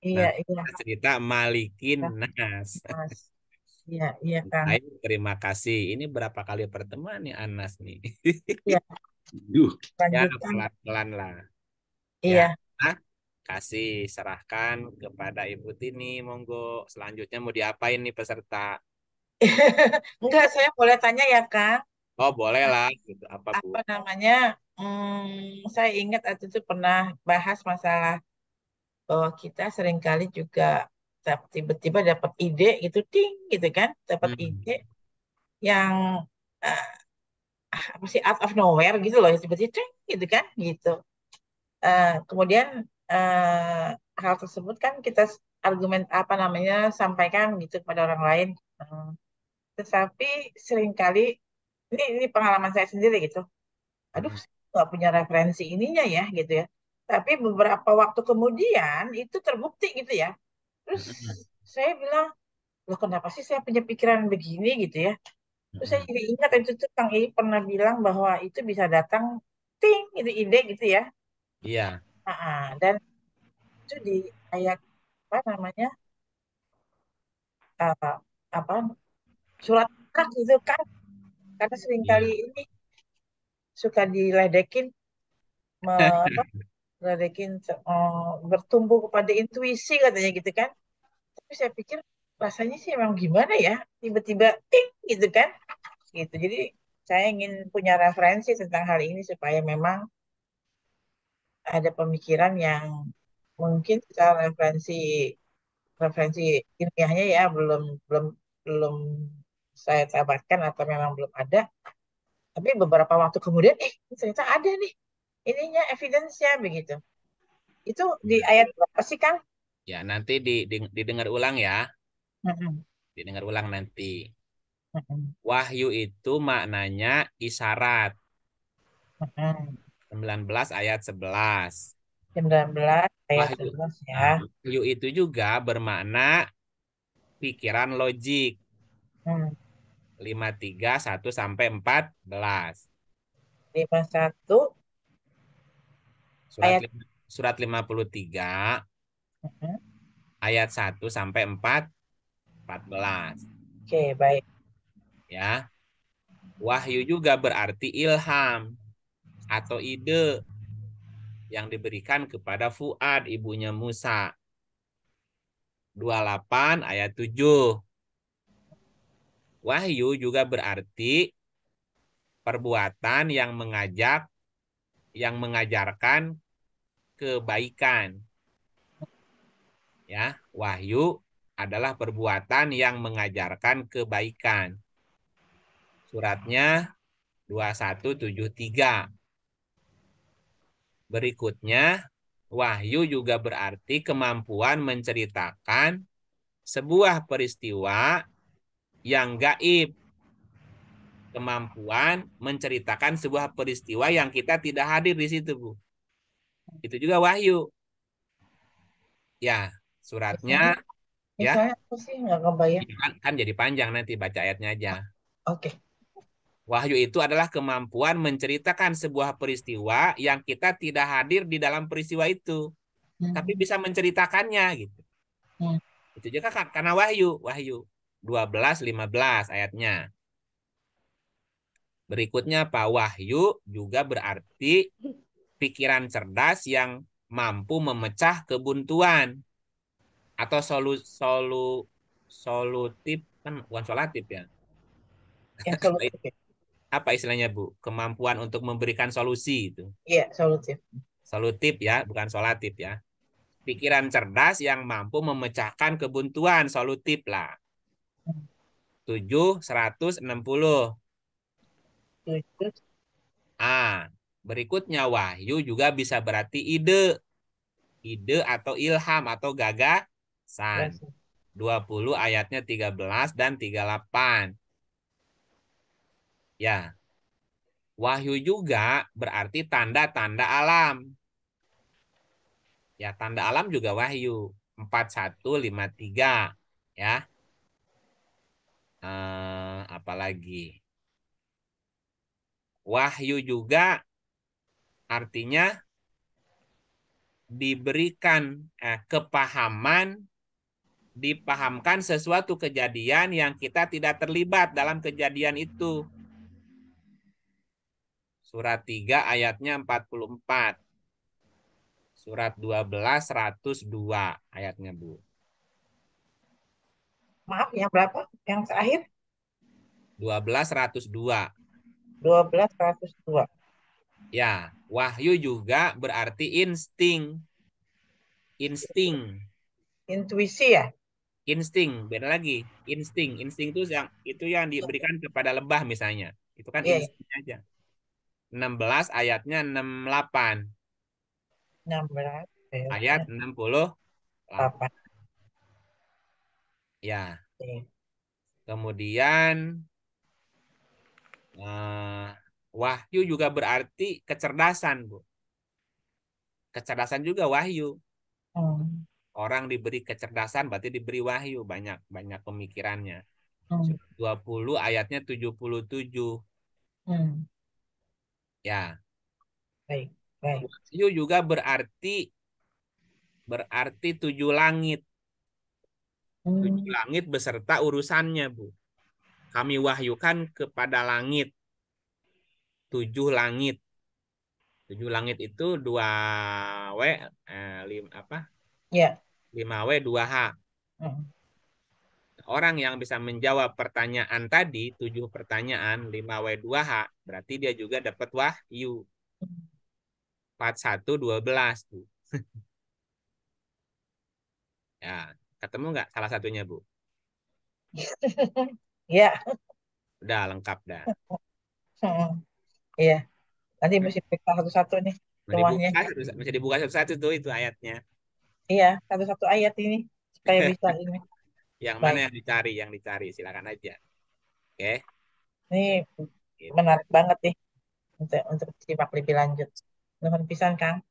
Iya, nah, iya. Cerita Malikin iya, Nas. Iya, iya Kang. Baik, terima kasih. Ini berapa kali pertemuan nih Anas nih? Iya. Duh, ya pelan-pelan lah. Ya, iya. Ya, kasih serahkan kepada Ibu Tini, monggo. Selanjutnya mau diapain nih peserta? Enggak, saya boleh tanya ya, Kang? Oh, boleh lah. Gitu. Apa, Bu? Apa namanya? Hmm, saya ingat waktu itu pernah bahas masalah bahwa oh, kita seringkali juga tiba-tiba dapat ide gitu, ting gitu kan, dapat hmm. ide yang uh, apa sih out of nowhere gitu loh, tiba-tiba ting gitu kan, gitu. Uh, kemudian uh, hal tersebut kan kita argumen apa namanya sampaikan gitu kepada orang lain. Hmm. Tetapi seringkali ini ini pengalaman saya sendiri gitu. Aduh, hmm. nggak punya referensi ininya ya gitu ya. Tapi beberapa waktu kemudian itu terbukti gitu ya. Terus hmm. saya bilang, loh kenapa sih saya punya pikiran begini gitu ya? Terus saya hmm. jadi ingat itu tuh Kang I pernah bilang bahwa itu bisa datang ting itu ide gitu ya. Iya. Nah, dan itu di ayat apa namanya? Uh, apa surat kontrak gitu kan karena seringkali yeah. ini suka diledekin meledekin uh, bertumbuh kepada intuisi katanya gitu kan tapi saya pikir rasanya sih emang gimana ya tiba-tiba ting gitu kan gitu jadi saya ingin punya referensi tentang hal ini supaya memang ada pemikiran yang mungkin secara referensi referensi ilmiahnya ya belum belum belum saya sabarkan atau memang belum ada. Tapi beberapa waktu kemudian, eh ternyata ada nih ininya evidence-nya begitu. Itu di iya. ayat berapa sih Kang? Ya nanti di, didengar ulang ya. Didengar ulang nanti. Wahyu itu maknanya isyarat. Mm -hmm. 19 ayat 11. 19 ayat wahyu, 11 ya. Nah, wahyu itu juga bermakna pikiran logik. Hmm lima tiga satu sampai empat belas lima satu surat lima puluh tiga mm-hmm. ayat satu sampai empat empat belas Oke, okay, baik. Ya. Wahyu juga berarti ilham atau ide yang diberikan kepada Fuad ibunya Musa. 28 ayat 7. Wahyu juga berarti perbuatan yang mengajak yang mengajarkan kebaikan. Ya, wahyu adalah perbuatan yang mengajarkan kebaikan. Suratnya 2173. Berikutnya, wahyu juga berarti kemampuan menceritakan sebuah peristiwa yang gaib. Kemampuan menceritakan sebuah peristiwa yang kita tidak hadir di situ, Bu. Itu juga wahyu. Ya, suratnya ya. Iya, kan, kan, jadi panjang nanti baca ayatnya aja. Oke. Wahyu itu adalah kemampuan menceritakan sebuah peristiwa yang kita tidak hadir di dalam peristiwa itu, hmm. tapi bisa menceritakannya gitu. Hmm. Itu juga karena wahyu, wahyu. 12 15 ayatnya. Berikutnya Pak Wahyu juga berarti pikiran cerdas yang mampu memecah kebuntuan atau solu solu solutif kan bukan solatif ya. ya Apa istilahnya Bu? Kemampuan untuk memberikan solusi itu. Iya, solutif. Solutif ya, bukan solatif ya. Pikiran cerdas yang mampu memecahkan kebuntuan, solutif lah. 7, 160. 7. Ah, berikutnya wahyu juga bisa berarti ide. Ide atau ilham atau gagasan. 20 ayatnya 13 dan 38. Ya. Wahyu juga berarti tanda-tanda alam. Ya, tanda alam juga wahyu. 4153 ya. Eh, apalagi wahyu juga artinya diberikan eh, kepahaman dipahamkan sesuatu kejadian yang kita tidak terlibat dalam kejadian itu. Surat 3 ayatnya 44. Surat 12 102 ayatnya Bu. Maaf, yang berapa? Yang terakhir? 1202. 1202. Ya, wahyu juga berarti insting. Insting. Intuisi ya? Insting, beda lagi. Insting, insting itu yang itu yang diberikan kepada lebah misalnya. Itu kan yeah. Iya. insting aja. 16 ayatnya 68. 16 ya. ayat 68. 68. Ya. Kemudian uh, wahyu juga berarti kecerdasan, Bu. Kecerdasan juga wahyu. Oh. Orang diberi kecerdasan berarti diberi wahyu, banyak banyak pemikirannya. Oh. Hmm. 20 ayatnya 77. Hmm. Ya. Baik, baik. Wahyu juga berarti berarti tujuh langit tujuh hmm. langit beserta urusannya, Bu. Kami wahyukan kepada langit, tujuh langit. Tujuh langit itu dua W, eh, lim, apa? Ya. Lima W, dua H. Hmm. Orang yang bisa menjawab pertanyaan tadi, tujuh pertanyaan, lima W, dua H, berarti dia juga dapat wahyu. Empat, satu, dua belas. Ya, Ketemu nggak salah satunya, Bu? Iya. Udah lengkap dah. Hmm. Iya. Nanti nah. mesti buka satu-satu nih. Mesti Dibuka, bisa dibuka satu-satu tuh itu ayatnya. Iya, satu-satu ayat ini supaya bisa ini. yang mana yang dicari, yang dicari silakan aja. Oke. Okay. Ini gitu. menarik banget nih untuk untuk simak lebih lanjut. Nuhun pisan, Kang.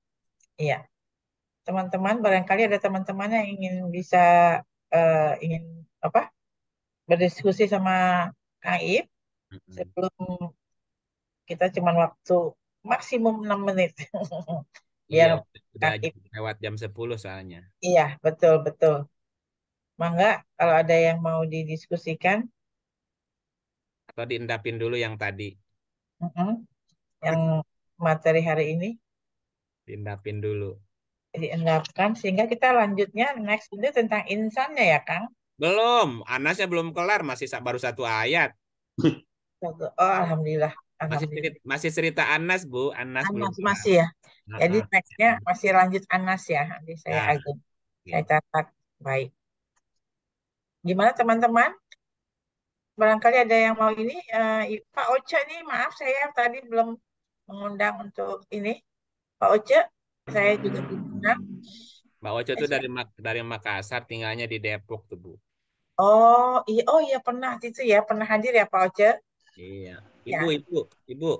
Iya teman-teman barangkali ada teman-teman yang ingin bisa uh, ingin apa berdiskusi sama Kang Ip sebelum kita cuma waktu maksimum 6 menit. ya iya, lewat jam 10 soalnya. Iya, betul betul. Mangga kalau ada yang mau didiskusikan atau diendapin dulu yang tadi. Mm-hmm. Yang materi hari ini diendapin dulu diendapkan sehingga kita lanjutnya next itu tentang insannya ya Kang belum Anasnya belum kelar masih baru satu ayat oh alhamdulillah, masih cerita, masih cerita Anas Bu Anas, Anas belum masih ya jadi nextnya masih lanjut Anas ya nanti saya nah, ya. agen ya. saya catat baik gimana teman-teman barangkali ada yang mau ini uh, Pak Oce nih maaf saya tadi belum mengundang untuk ini Pak Oce saya juga pindah. Mbak Ojo itu dari dari Makassar, tinggalnya di Depok tuh Bu. Oh iya, oh iya pernah itu ya, pernah hadir ya Pak Oce. Iya, ibu ya. ibu ibu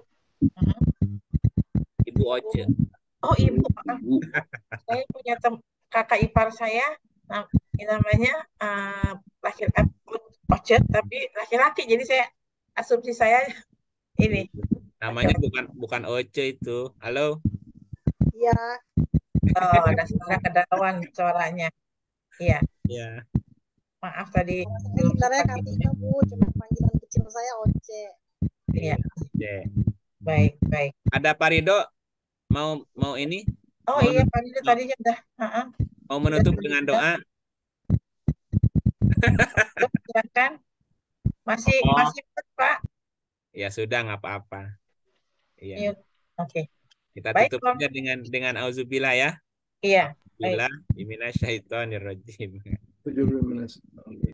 ibu mm-hmm. Oce. Oh ibu, ibu. Ah. saya punya kakak ipar saya, namanya uh, lahir eh, Oce tapi laki-laki, jadi saya asumsi saya ini. Namanya bukan bukan Ojo itu. Halo. Iya. Oh, ada suara kedawan suaranya. Iya. Iya. Maaf tadi. Oh, sebenarnya kami kamu cuma panggilan kecil saya Oce. Iya. Oce. Baik, baik. Ada Pak Rido mau mau ini? Oh mau iya Pak Rido tadi sudah. udah. Mau menutup sudah, dengan doa. Silakan. Oh, masih oh. masih Pak. Ya sudah nggak apa-apa. Iya. iya. Oke. Okay. Kita Baik, tutup saja dengan dengan auzubillah ya. Iya. Auzubillah, minasyaitonirrajim.